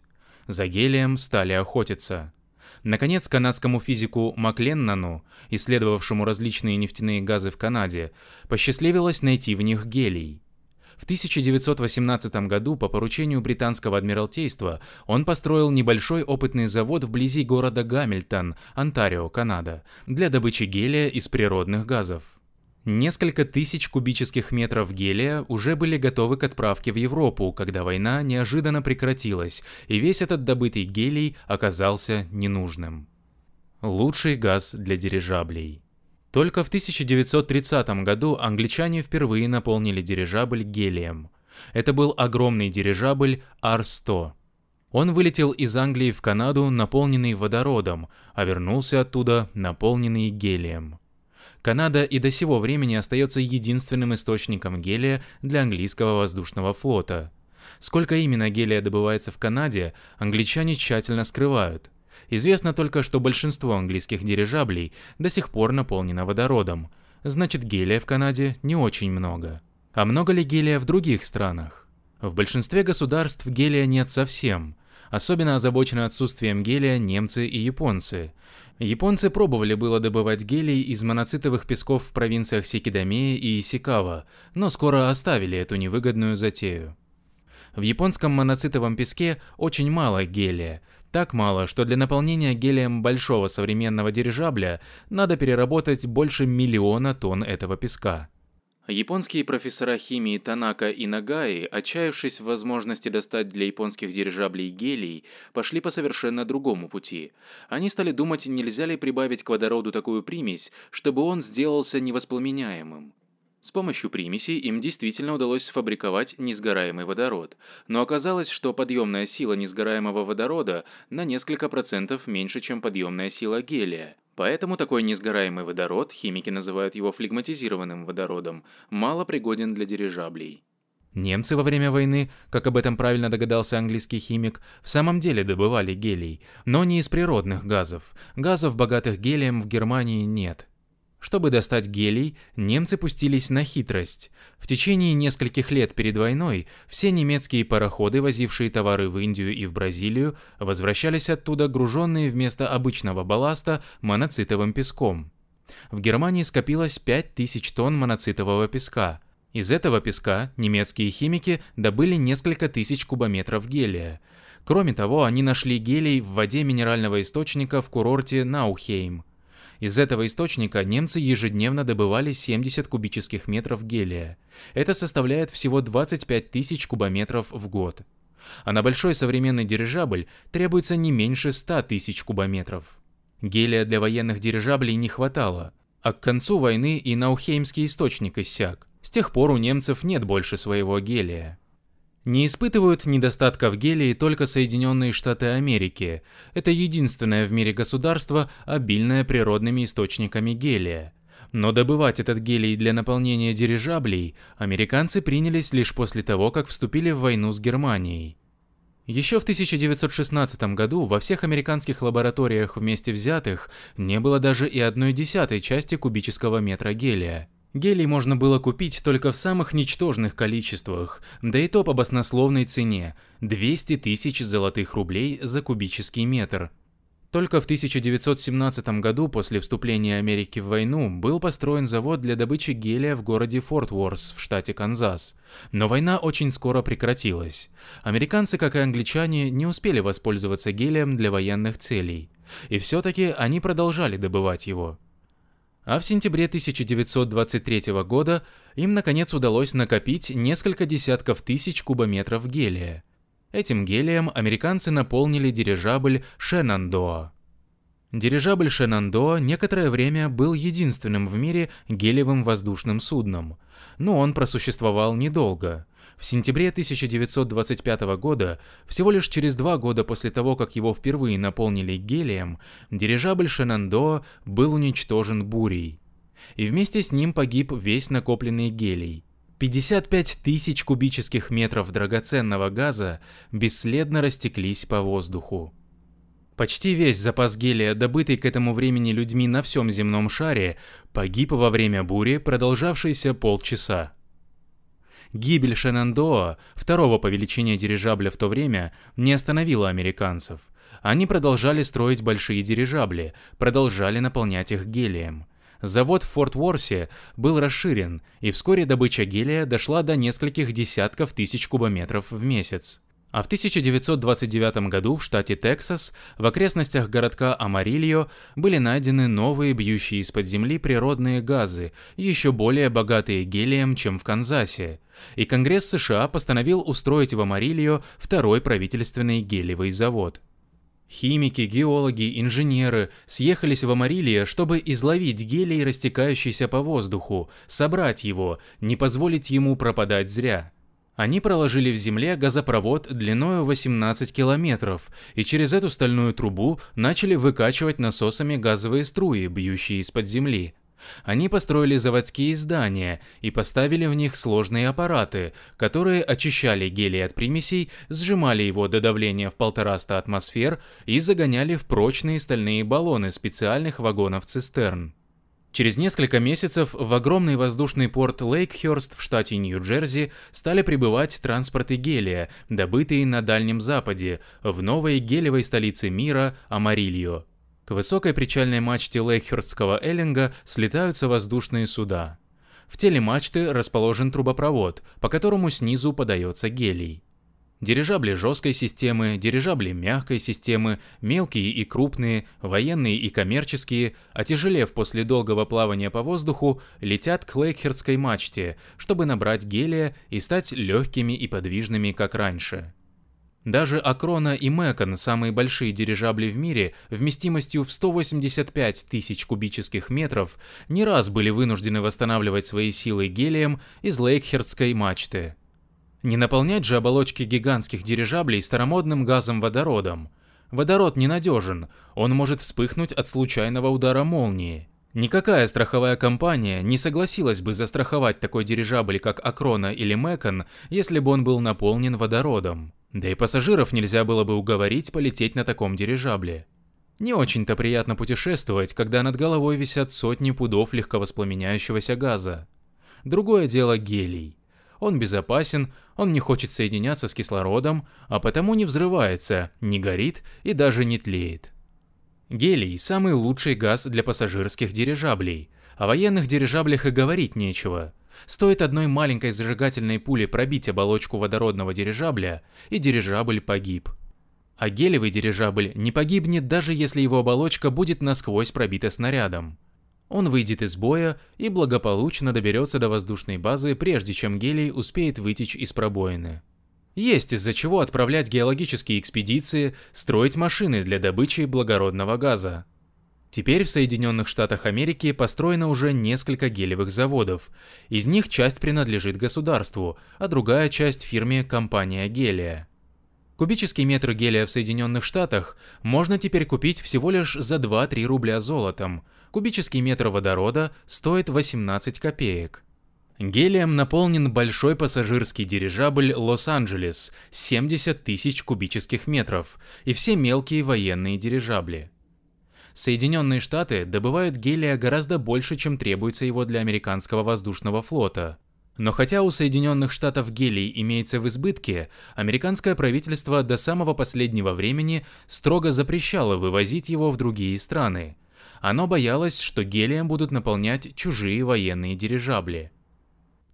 За гелием стали охотиться. Наконец, канадскому физику Макленнану, исследовавшему различные нефтяные газы в Канаде, посчастливилось найти в них гелий. В 1918 году по поручению британского адмиралтейства он построил небольшой опытный завод вблизи города Гамильтон, Онтарио, Канада, для добычи гелия из природных газов. Несколько тысяч кубических метров гелия уже были готовы к отправке в Европу, когда война неожиданно прекратилась, и весь этот добытый гелий оказался ненужным. Лучший газ для дирижаблей. Только в 1930 году англичане впервые наполнили дирижабль гелием. Это был огромный дирижабль R-100. Он вылетел из Англии в Канаду, наполненный водородом, а вернулся оттуда, наполненный гелием. Канада и до сего времени остается единственным источником гелия для английского воздушного флота. Сколько именно гелия добывается в Канаде, англичане тщательно скрывают. Известно только, что большинство английских дирижаблей до сих пор наполнено водородом, значит гелия в Канаде не очень много. А много ли гелия в других странах? В большинстве государств гелия нет совсем – Особенно озабочены отсутствием гелия немцы и японцы. Японцы пробовали было добывать гелий из моноцитовых песков в провинциях Сикидамея и Исикава, но скоро оставили эту невыгодную затею. В японском моноцитовом песке очень мало гелия. Так мало, что для наполнения гелием большого современного дирижабля надо переработать больше миллиона тонн этого песка. Японские профессора химии Танака и Нагаи, отчаявшись в возможности достать для японских дирижаблей гелий, пошли по совершенно другому пути. Они стали думать, нельзя ли прибавить к водороду такую примесь, чтобы он сделался невоспламеняемым. С помощью примеси им действительно удалось сфабриковать несгораемый водород, но оказалось, что подъемная сила несгораемого водорода на несколько процентов меньше, чем подъемная сила гелия. Поэтому такой несгораемый водород, химики называют его флегматизированным водородом, мало пригоден для дирижаблей. Немцы во время войны, как об этом правильно догадался английский химик, в самом деле добывали гелий, но не из природных газов. Газов, богатых гелием, в Германии нет – чтобы достать гелий, немцы пустились на хитрость. В течение нескольких лет перед войной все немецкие пароходы, возившие товары в Индию и в Бразилию, возвращались оттуда груженные вместо обычного балласта моноцитовым песком. В Германии скопилось 5000 тонн моноцитового песка. Из этого песка немецкие химики добыли несколько тысяч кубометров гелия. Кроме того, они нашли гелий в воде минерального источника в курорте Наухейм – из этого источника немцы ежедневно добывали 70 кубических метров гелия. Это составляет всего 25 тысяч кубометров в год. А на большой современный дирижабль требуется не меньше 100 тысяч кубометров. Гелия для военных дирижаблей не хватало, а к концу войны и Наухеймский источник иссяк. С тех пор у немцев нет больше своего гелия. Не испытывают недостатка в гелии только Соединенные Штаты Америки. Это единственное в мире государство, обильное природными источниками гелия. Но добывать этот гелий для наполнения дирижаблей американцы принялись лишь после того, как вступили в войну с Германией. Еще в 1916 году во всех американских лабораториях вместе взятых не было даже и одной десятой части кубического метра гелия. Гелий можно было купить только в самых ничтожных количествах, да и то по баснословной цене – 200 тысяч золотых рублей за кубический метр. Только в 1917 году, после вступления Америки в войну, был построен завод для добычи гелия в городе Форт Уорс в штате Канзас. Но война очень скоро прекратилась. Американцы, как и англичане, не успели воспользоваться гелием для военных целей. И все-таки они продолжали добывать его. А в сентябре 1923 года им наконец удалось накопить несколько десятков тысяч кубометров гелия. Этим гелием американцы наполнили дирижабль «Шенандоа». Дирижабль «Шенандоа» некоторое время был единственным в мире гелевым воздушным судном, но он просуществовал недолго – в сентябре 1925 года, всего лишь через два года после того, как его впервые наполнили гелием, дирижабль Шенандо был уничтожен бурей. И вместе с ним погиб весь накопленный гелий. 55 тысяч кубических метров драгоценного газа бесследно растеклись по воздуху. Почти весь запас гелия, добытый к этому времени людьми на всем земном шаре, погиб во время бури, продолжавшейся полчаса. Гибель Шенандоа, второго по величине дирижабля в то время, не остановила американцев. Они продолжали строить большие дирижабли, продолжали наполнять их гелием. Завод в Форт-Уорсе был расширен, и вскоре добыча гелия дошла до нескольких десятков тысяч кубометров в месяц. А в 1929 году в штате Тексас, в окрестностях городка Амарильо, были найдены новые бьющие из-под земли природные газы, еще более богатые гелием, чем в Канзасе. И Конгресс США постановил устроить в Амарильо второй правительственный гелевый завод. Химики, геологи, инженеры съехались в Амарилье, чтобы изловить гелий, растекающийся по воздуху, собрать его, не позволить ему пропадать зря – они проложили в земле газопровод длиною 18 километров, и через эту стальную трубу начали выкачивать насосами газовые струи, бьющие из-под земли. Они построили заводские здания и поставили в них сложные аппараты, которые очищали гелий от примесей, сжимали его до давления в полтораста атмосфер и загоняли в прочные стальные баллоны специальных вагонов-цистерн. Через несколько месяцев в огромный воздушный порт Лейкхерст в штате Нью-Джерси стали прибывать транспорты гелия, добытые на Дальнем Западе, в новой гелевой столице мира Амарильо. К высокой причальной мачте Лейкхерстского эллинга слетаются воздушные суда. В теле мачты расположен трубопровод, по которому снизу подается гелий. Дирижабли жесткой системы, дирижабли мягкой системы, мелкие и крупные, военные и коммерческие, отяжелев после долгого плавания по воздуху, летят к Лейкхерской мачте, чтобы набрать гелия и стать легкими и подвижными, как раньше. Даже Акрона и Мэкон, самые большие дирижабли в мире, вместимостью в 185 тысяч кубических метров, не раз были вынуждены восстанавливать свои силы гелием из Лейкхердской мачты. Не наполнять же оболочки гигантских дирижаблей старомодным газом-водородом. Водород ненадежен, он может вспыхнуть от случайного удара молнии. Никакая страховая компания не согласилась бы застраховать такой дирижабль, как Акрона или Мэкон, если бы он был наполнен водородом. Да и пассажиров нельзя было бы уговорить полететь на таком дирижабле. Не очень-то приятно путешествовать, когда над головой висят сотни пудов легковоспламеняющегося газа. Другое дело гелий. Он безопасен, он не хочет соединяться с кислородом, а потому не взрывается, не горит и даже не тлеет. Гелий – самый лучший газ для пассажирских дирижаблей. О военных дирижаблях и говорить нечего. Стоит одной маленькой зажигательной пули пробить оболочку водородного дирижабля, и дирижабль погиб. А гелевый дирижабль не погибнет, даже если его оболочка будет насквозь пробита снарядом. Он выйдет из боя и благополучно доберется до воздушной базы, прежде чем гелий успеет вытечь из пробоины. Есть из-за чего отправлять геологические экспедиции, строить машины для добычи благородного газа. Теперь в Соединенных Штатах Америки построено уже несколько гелевых заводов. Из них часть принадлежит государству, а другая часть фирме «Компания Гелия». Кубический метр гелия в Соединенных Штатах можно теперь купить всего лишь за 2-3 рубля золотом, Кубический метр водорода стоит 18 копеек. Гелием наполнен большой пассажирский дирижабль «Лос-Анджелес» 70 тысяч кубических метров и все мелкие военные дирижабли. Соединенные Штаты добывают гелия гораздо больше, чем требуется его для американского воздушного флота. Но хотя у Соединенных Штатов гелий имеется в избытке, американское правительство до самого последнего времени строго запрещало вывозить его в другие страны, оно боялось, что гелием будут наполнять чужие военные дирижабли.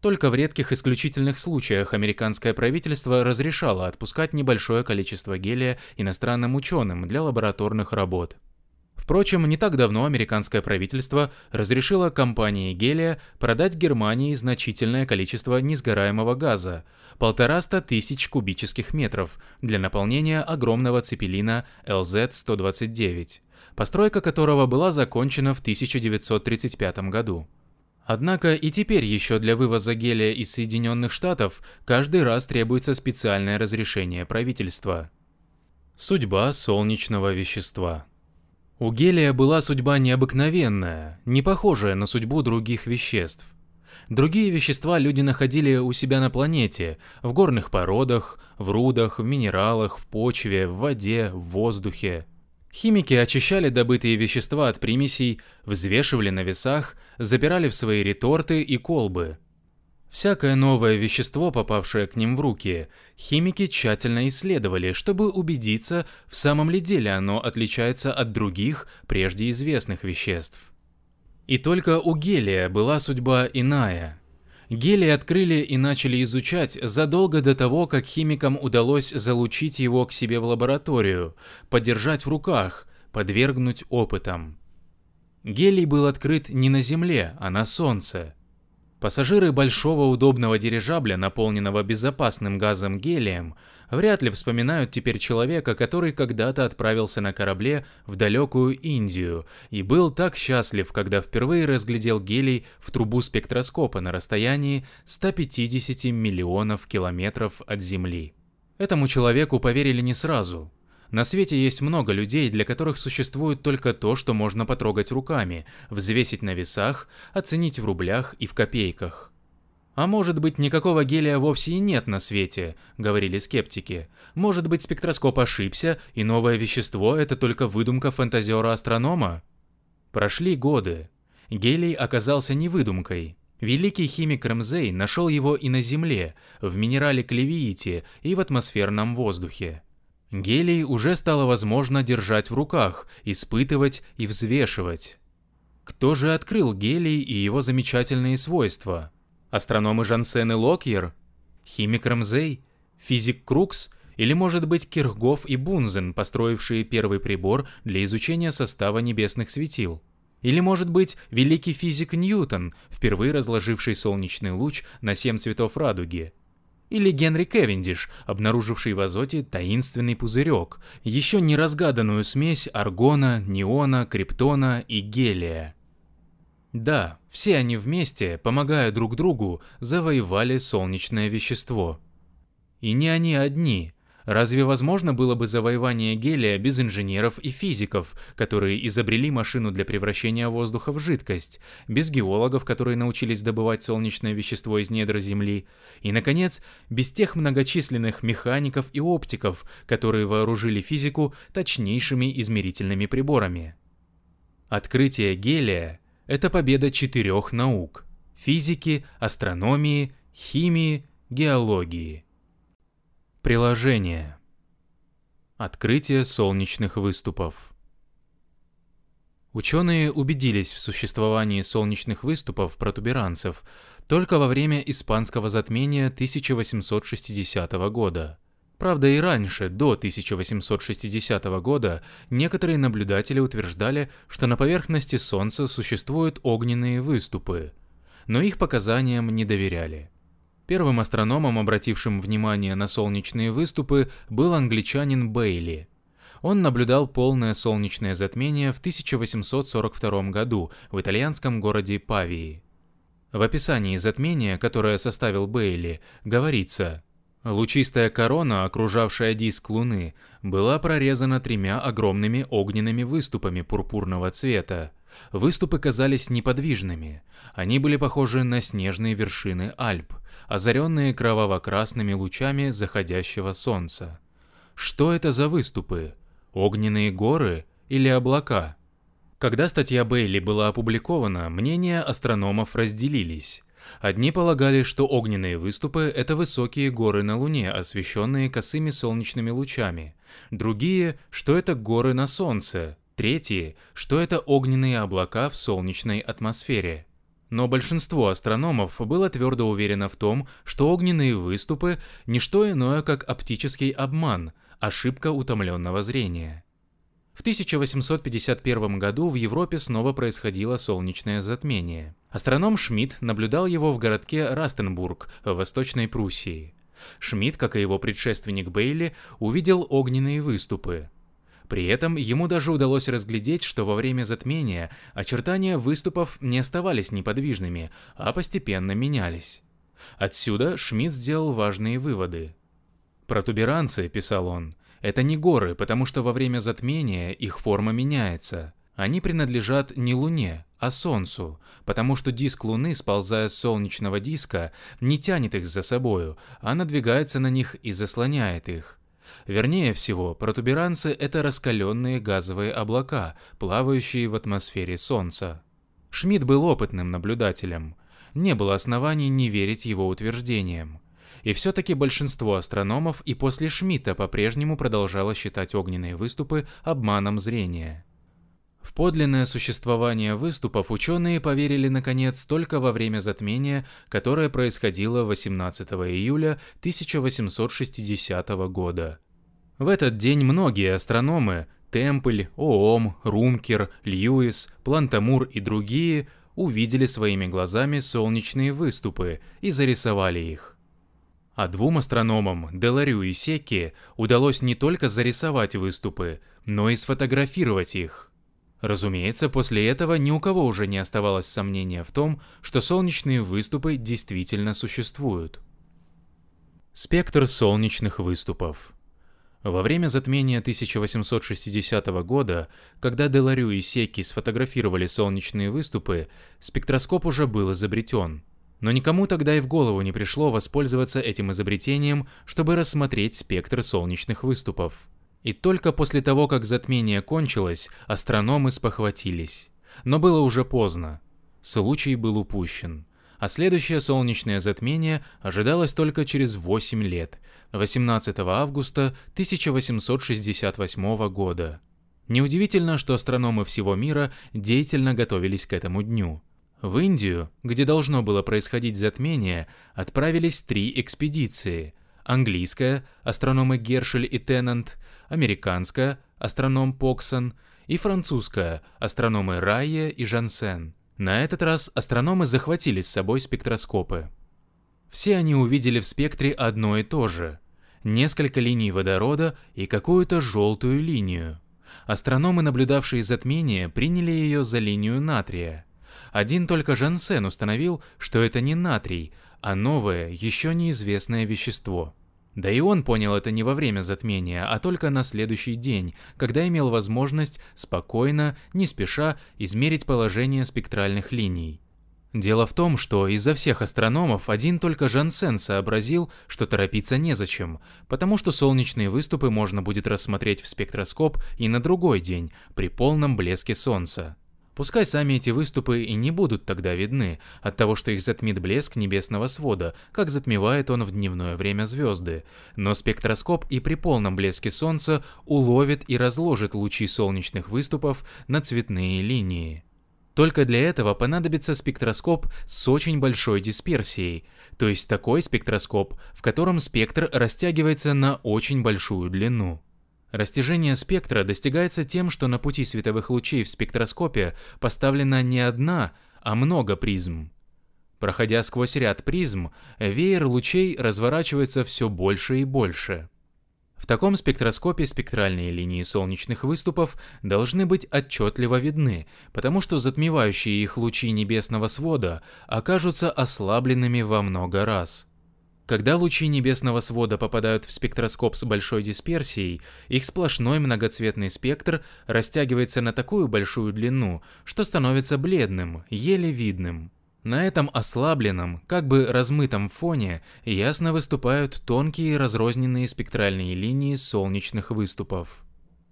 Только в редких исключительных случаях американское правительство разрешало отпускать небольшое количество гелия иностранным ученым для лабораторных работ. Впрочем, не так давно американское правительство разрешило компании Гелия продать Германии значительное количество несгораемого газа – полтораста тысяч кубических метров для наполнения огромного цепелина LZ-129 постройка которого была закончена в 1935 году. Однако и теперь еще для вывоза гелия из Соединенных Штатов каждый раз требуется специальное разрешение правительства. Судьба солнечного вещества У гелия была судьба необыкновенная, не похожая на судьбу других веществ. Другие вещества люди находили у себя на планете, в горных породах, в рудах, в минералах, в почве, в воде, в воздухе – Химики очищали добытые вещества от примесей, взвешивали на весах, запирали в свои реторты и колбы. Всякое новое вещество, попавшее к ним в руки, химики тщательно исследовали, чтобы убедиться, в самом ли деле оно отличается от других, прежде известных веществ. И только у гелия была судьба иная. Гелий открыли и начали изучать задолго до того, как химикам удалось залучить его к себе в лабораторию, подержать в руках, подвергнуть опытам. Гелий был открыт не на Земле, а на Солнце. Пассажиры большого удобного дирижабля, наполненного безопасным газом гелием, вряд ли вспоминают теперь человека, который когда-то отправился на корабле в далекую Индию и был так счастлив, когда впервые разглядел гелий в трубу спектроскопа на расстоянии 150 миллионов километров от Земли. Этому человеку поверили не сразу, на свете есть много людей, для которых существует только то, что можно потрогать руками, взвесить на весах, оценить в рублях и в копейках. «А может быть, никакого гелия вовсе и нет на свете», — говорили скептики. «Может быть, спектроскоп ошибся, и новое вещество — это только выдумка фантазера-астронома?» Прошли годы. Гелий оказался не выдумкой. Великий химик Рамзей нашел его и на Земле, в минерале клевиите и в атмосферном воздухе. Гелий уже стало возможно держать в руках, испытывать и взвешивать. Кто же открыл гелий и его замечательные свойства? Астрономы Жансен и Локьер? Химик Рамзей? Физик Крукс? Или, может быть, Кирхгоф и Бунзен, построившие первый прибор для изучения состава небесных светил? Или, может быть, великий физик Ньютон, впервые разложивший солнечный луч на семь цветов радуги? Или Генри Кевиндиш, обнаруживший в азоте таинственный пузырек, еще не разгаданную смесь аргона, неона, криптона и гелия? Да, все они вместе, помогая друг другу, завоевали солнечное вещество. И не они одни. Разве возможно было бы завоевание гелия без инженеров и физиков, которые изобрели машину для превращения воздуха в жидкость, без геологов, которые научились добывать солнечное вещество из недр Земли, и, наконец, без тех многочисленных механиков и оптиков, которые вооружили физику точнейшими измерительными приборами? Открытие гелия – это победа четырех наук – физики, астрономии, химии, геологии. Приложение. Открытие солнечных выступов. Ученые убедились в существовании солнечных выступов протуберанцев только во время испанского затмения 1860 года – Правда, и раньше, до 1860 года, некоторые наблюдатели утверждали, что на поверхности Солнца существуют огненные выступы, но их показаниям не доверяли. Первым астрономом, обратившим внимание на солнечные выступы, был англичанин Бейли. Он наблюдал полное солнечное затмение в 1842 году в итальянском городе Павии. В описании затмения, которое составил Бейли, говорится – Лучистая корона, окружавшая диск Луны, была прорезана тремя огромными огненными выступами пурпурного цвета. Выступы казались неподвижными. Они были похожи на снежные вершины Альп, озаренные кроваво-красными лучами заходящего солнца. Что это за выступы? Огненные горы или облака? Когда статья Бейли была опубликована, мнения астрономов разделились. Одни полагали, что огненные выступы – это высокие горы на Луне, освещенные косыми солнечными лучами. Другие, что это горы на Солнце. Третьи, что это огненные облака в солнечной атмосфере. Но большинство астрономов было твердо уверено в том, что огненные выступы – не что иное, как оптический обман, ошибка утомленного зрения. В 1851 году в Европе снова происходило солнечное затмение. Астроном Шмидт наблюдал его в городке Растенбург в Восточной Пруссии. Шмидт, как и его предшественник Бейли, увидел огненные выступы. При этом ему даже удалось разглядеть, что во время затмения очертания выступов не оставались неподвижными, а постепенно менялись. Отсюда Шмидт сделал важные выводы. «Протуберанцы», — писал он, это не горы, потому что во время затмения их форма меняется. Они принадлежат не Луне, а Солнцу, потому что диск Луны, сползая с солнечного диска, не тянет их за собою, а надвигается на них и заслоняет их. Вернее всего, протуберанцы – это раскаленные газовые облака, плавающие в атмосфере Солнца. Шмидт был опытным наблюдателем. Не было оснований не верить его утверждениям. И все-таки большинство астрономов и после Шмидта по-прежнему продолжало считать огненные выступы обманом зрения. В подлинное существование выступов ученые поверили наконец только во время затмения, которое происходило 18 июля 1860 года. В этот день многие астрономы – Темпль, Оом, Румкер, Льюис, Плантамур и другие – увидели своими глазами солнечные выступы и зарисовали их. А двум астрономам, Деларю и Секи, удалось не только зарисовать выступы, но и сфотографировать их. Разумеется, после этого ни у кого уже не оставалось сомнения в том, что солнечные выступы действительно существуют. Спектр солнечных выступов Во время затмения 1860 года, когда Деларю и Секи сфотографировали солнечные выступы, спектроскоп уже был изобретен – но никому тогда и в голову не пришло воспользоваться этим изобретением, чтобы рассмотреть спектр солнечных выступов. И только после того, как затмение кончилось, астрономы спохватились. Но было уже поздно. Случай был упущен. А следующее солнечное затмение ожидалось только через 8 лет, 18 августа 1868 года. Неудивительно, что астрономы всего мира деятельно готовились к этому дню – в Индию, где должно было происходить затмение, отправились три экспедиции. Английская, астрономы Гершель и Теннант, американская, астроном Поксон, и французская, астрономы Райе и Жансен. На этот раз астрономы захватили с собой спектроскопы. Все они увидели в спектре одно и то же – несколько линий водорода и какую-то желтую линию. Астрономы, наблюдавшие затмение, приняли ее за линию натрия – один только Жансен установил, что это не натрий, а новое, еще неизвестное вещество. Да и он понял это не во время затмения, а только на следующий день, когда имел возможность спокойно, не спеша, измерить положение спектральных линий. Дело в том, что из-за всех астрономов один только Жансен сообразил, что торопиться незачем, потому что солнечные выступы можно будет рассмотреть в спектроскоп и на другой день, при полном блеске солнца. Пускай сами эти выступы и не будут тогда видны, от того, что их затмит блеск небесного свода, как затмевает он в дневное время звезды. Но спектроскоп и при полном блеске солнца уловит и разложит лучи солнечных выступов на цветные линии. Только для этого понадобится спектроскоп с очень большой дисперсией, то есть такой спектроскоп, в котором спектр растягивается на очень большую длину. Растяжение спектра достигается тем, что на пути световых лучей в спектроскопе поставлена не одна, а много призм. Проходя сквозь ряд призм, веер лучей разворачивается все больше и больше. В таком спектроскопе спектральные линии солнечных выступов должны быть отчетливо видны, потому что затмевающие их лучи небесного свода окажутся ослабленными во много раз. Когда лучи небесного свода попадают в спектроскоп с большой дисперсией, их сплошной многоцветный спектр растягивается на такую большую длину, что становится бледным, еле видным. На этом ослабленном, как бы размытом фоне ясно выступают тонкие разрозненные спектральные линии солнечных выступов.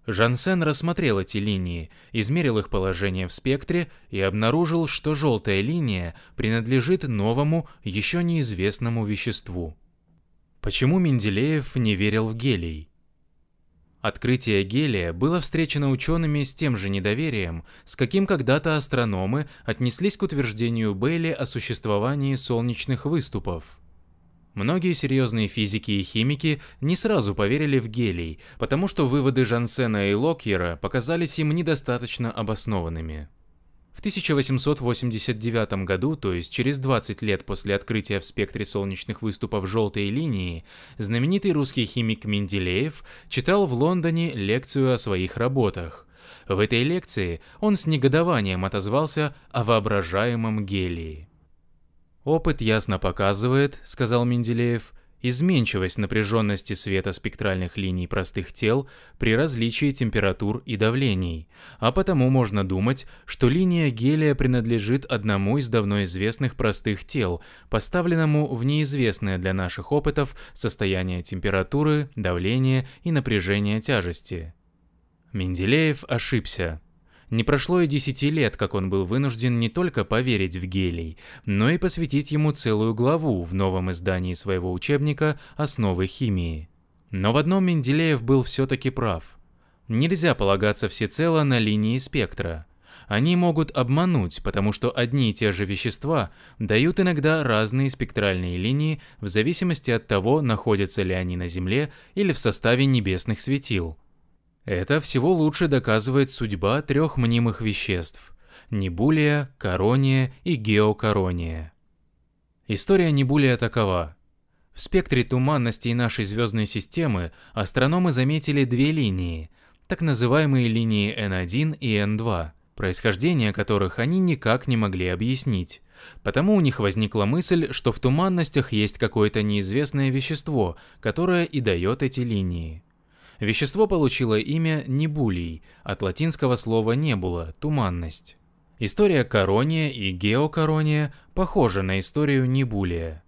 Жансен рассмотрел эти линии, измерил их положение в спектре и обнаружил, что желтая линия принадлежит новому, еще неизвестному веществу. Почему Менделеев не верил в гелий? Открытие гелия было встречено учеными с тем же недоверием, с каким когда-то астрономы отнеслись к утверждению Бейли о существовании солнечных выступов. Многие серьезные физики и химики не сразу поверили в гелий, потому что выводы Жансена и Локьера показались им недостаточно обоснованными. В 1889 году, то есть через 20 лет после открытия в спектре солнечных выступов желтой линии, знаменитый русский химик Менделеев читал в Лондоне лекцию о своих работах. В этой лекции он с негодованием отозвался о воображаемом гелии. «Опыт ясно показывает, — сказал Менделеев, — изменчивость напряженности света спектральных линий простых тел при различии температур и давлений, а потому можно думать, что линия гелия принадлежит одному из давно известных простых тел, поставленному в неизвестное для наших опытов состояние температуры, давления и напряжения тяжести». Менделеев ошибся. Не прошло и десяти лет, как он был вынужден не только поверить в гелий, но и посвятить ему целую главу в новом издании своего учебника «Основы химии». Но в одном Менделеев был все-таки прав. Нельзя полагаться всецело на линии спектра. Они могут обмануть, потому что одни и те же вещества дают иногда разные спектральные линии в зависимости от того, находятся ли они на Земле или в составе небесных светил. Это всего лучше доказывает судьба трех мнимых веществ – небулия, корония и геокорония. История небулия такова. В спектре туманностей нашей звездной системы астрономы заметили две линии, так называемые линии N1 и N2, происхождение которых они никак не могли объяснить. Потому у них возникла мысль, что в туманностях есть какое-то неизвестное вещество, которое и дает эти линии. Вещество получило имя небулий, от латинского слова «небула» – «туманность». История корония и геокорония похожа на историю небулия.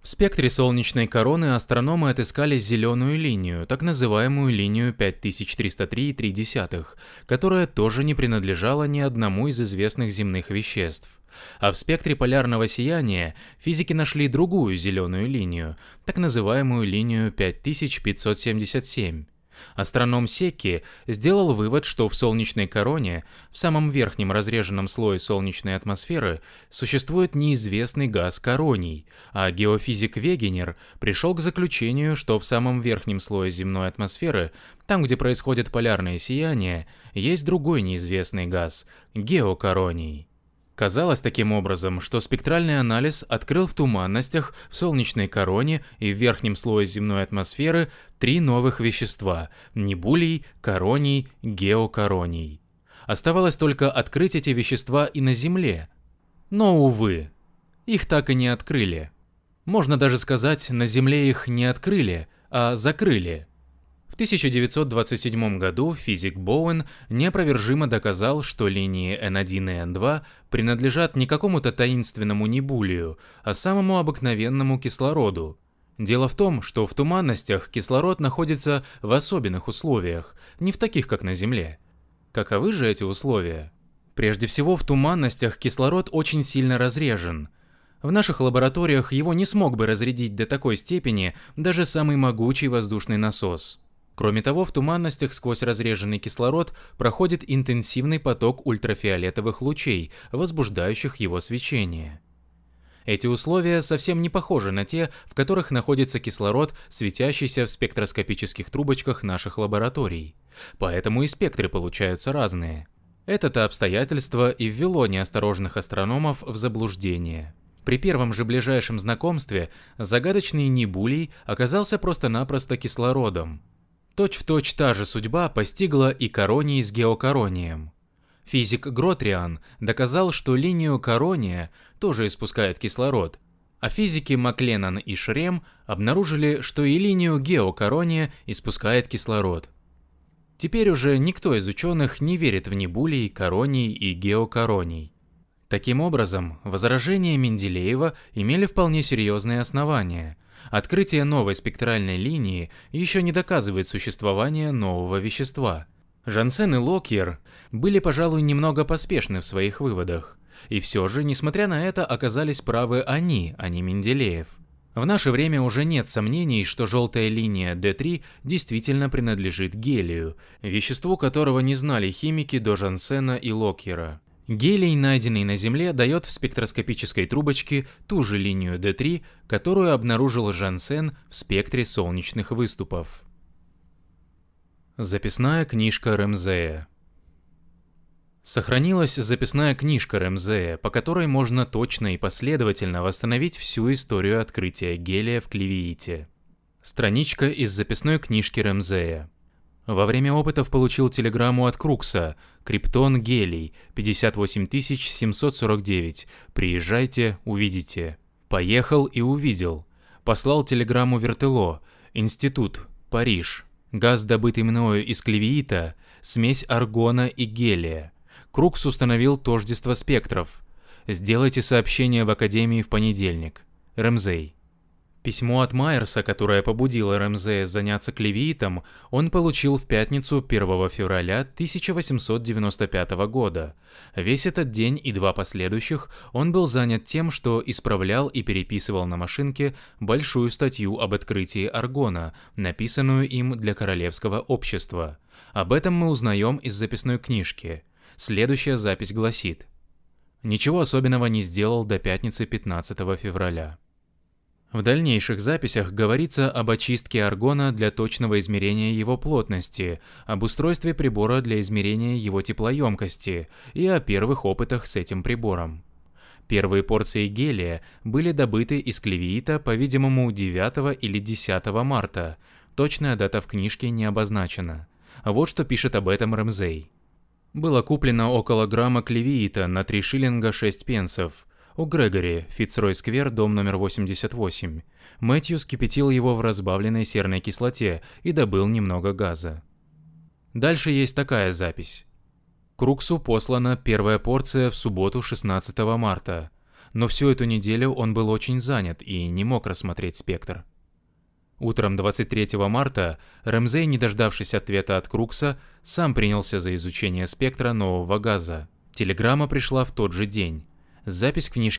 В спектре солнечной короны астрономы отыскали зеленую линию, так называемую линию 5303,3, которая тоже не принадлежала ни одному из известных земных веществ. А в спектре полярного сияния физики нашли другую зеленую линию, так называемую линию 5577, Астроном Секки сделал вывод, что в солнечной короне, в самом верхнем разреженном слое солнечной атмосферы, существует неизвестный газ короний, а геофизик Вегенер пришел к заключению, что в самом верхнем слое земной атмосферы, там, где происходит полярное сияние, есть другой неизвестный газ – геокороний. Казалось таким образом, что спектральный анализ открыл в туманностях, в солнечной короне и в верхнем слое земной атмосферы три новых вещества – небулий, короний, геокороний. Оставалось только открыть эти вещества и на Земле. Но, увы, их так и не открыли. Можно даже сказать, на Земле их не открыли, а закрыли – в 1927 году физик Боуэн неопровержимо доказал, что линии N1 и N2 принадлежат не какому-то таинственному небулию, а самому обыкновенному кислороду. Дело в том, что в туманностях кислород находится в особенных условиях, не в таких, как на Земле. Каковы же эти условия? Прежде всего, в туманностях кислород очень сильно разрежен – в наших лабораториях его не смог бы разрядить до такой степени даже самый могучий воздушный насос. Кроме того, в туманностях сквозь разреженный кислород проходит интенсивный поток ультрафиолетовых лучей, возбуждающих его свечение. Эти условия совсем не похожи на те, в которых находится кислород, светящийся в спектроскопических трубочках наших лабораторий. Поэтому и спектры получаются разные. Это-то обстоятельство и ввело неосторожных астрономов в заблуждение. При первом же ближайшем знакомстве загадочный небулий оказался просто-напросто кислородом. Точь-в-точь точь та же судьба постигла и Короний с геокоронием. Физик Гротриан доказал, что линию корония тоже испускает кислород, а физики Макленнон и Шрем обнаружили, что и линию геокорония испускает кислород. Теперь уже никто из ученых не верит в небулий, короний и геокороний. Таким образом, возражения Менделеева имели вполне серьезные основания, Открытие новой спектральной линии еще не доказывает существование нового вещества. Жансен и Локьер были, пожалуй, немного поспешны в своих выводах. И все же, несмотря на это, оказались правы они, а не Менделеев. В наше время уже нет сомнений, что желтая линия D3 действительно принадлежит гелию, веществу которого не знали химики до Жансена и Локьера. Гелий, найденный на Земле, дает в спектроскопической трубочке ту же линию D3, которую обнаружил Жансен в спектре солнечных выступов. Записная книжка Ремзея Сохранилась записная книжка Ремзея, по которой можно точно и последовательно восстановить всю историю открытия гелия в Клевиите. Страничка из записной книжки Ремзея. Во время опытов получил телеграмму от Крукса «Криптон Гелий, 58749. Приезжайте, увидите». Поехал и увидел. Послал телеграмму Вертело, Институт, Париж. Газ, добытый мною из клевиита, смесь аргона и гелия. Крукс установил тождество спектров. Сделайте сообщение в Академии в понедельник. Ремзей. Письмо от Майерса, которое побудило Рамзея заняться клевиитом, он получил в пятницу 1 февраля 1895 года. Весь этот день и два последующих он был занят тем, что исправлял и переписывал на машинке большую статью об открытии аргона, написанную им для Королевского общества. Об этом мы узнаем из записной книжки. Следующая запись гласит. Ничего особенного не сделал до пятницы 15 февраля. В дальнейших записях говорится об очистке аргона для точного измерения его плотности, об устройстве прибора для измерения его теплоемкости и о первых опытах с этим прибором. Первые порции гелия были добыты из клевиита, по-видимому, 9 или 10 марта. Точная дата в книжке не обозначена. Вот что пишет об этом Рамзей. Было куплено около грамма клевиита на 3 шиллинга 6 пенсов – у Грегори, Фицрой-сквер, дом номер 88. Мэтью скипятил его в разбавленной серной кислоте и добыл немного газа. Дальше есть такая запись. Круксу послана первая порция в субботу 16 марта, но всю эту неделю он был очень занят и не мог рассмотреть спектр. Утром 23 марта Рэмзей, не дождавшись ответа от Крукса, сам принялся за изучение спектра нового газа. Телеграмма пришла в тот же день. Запись книжки.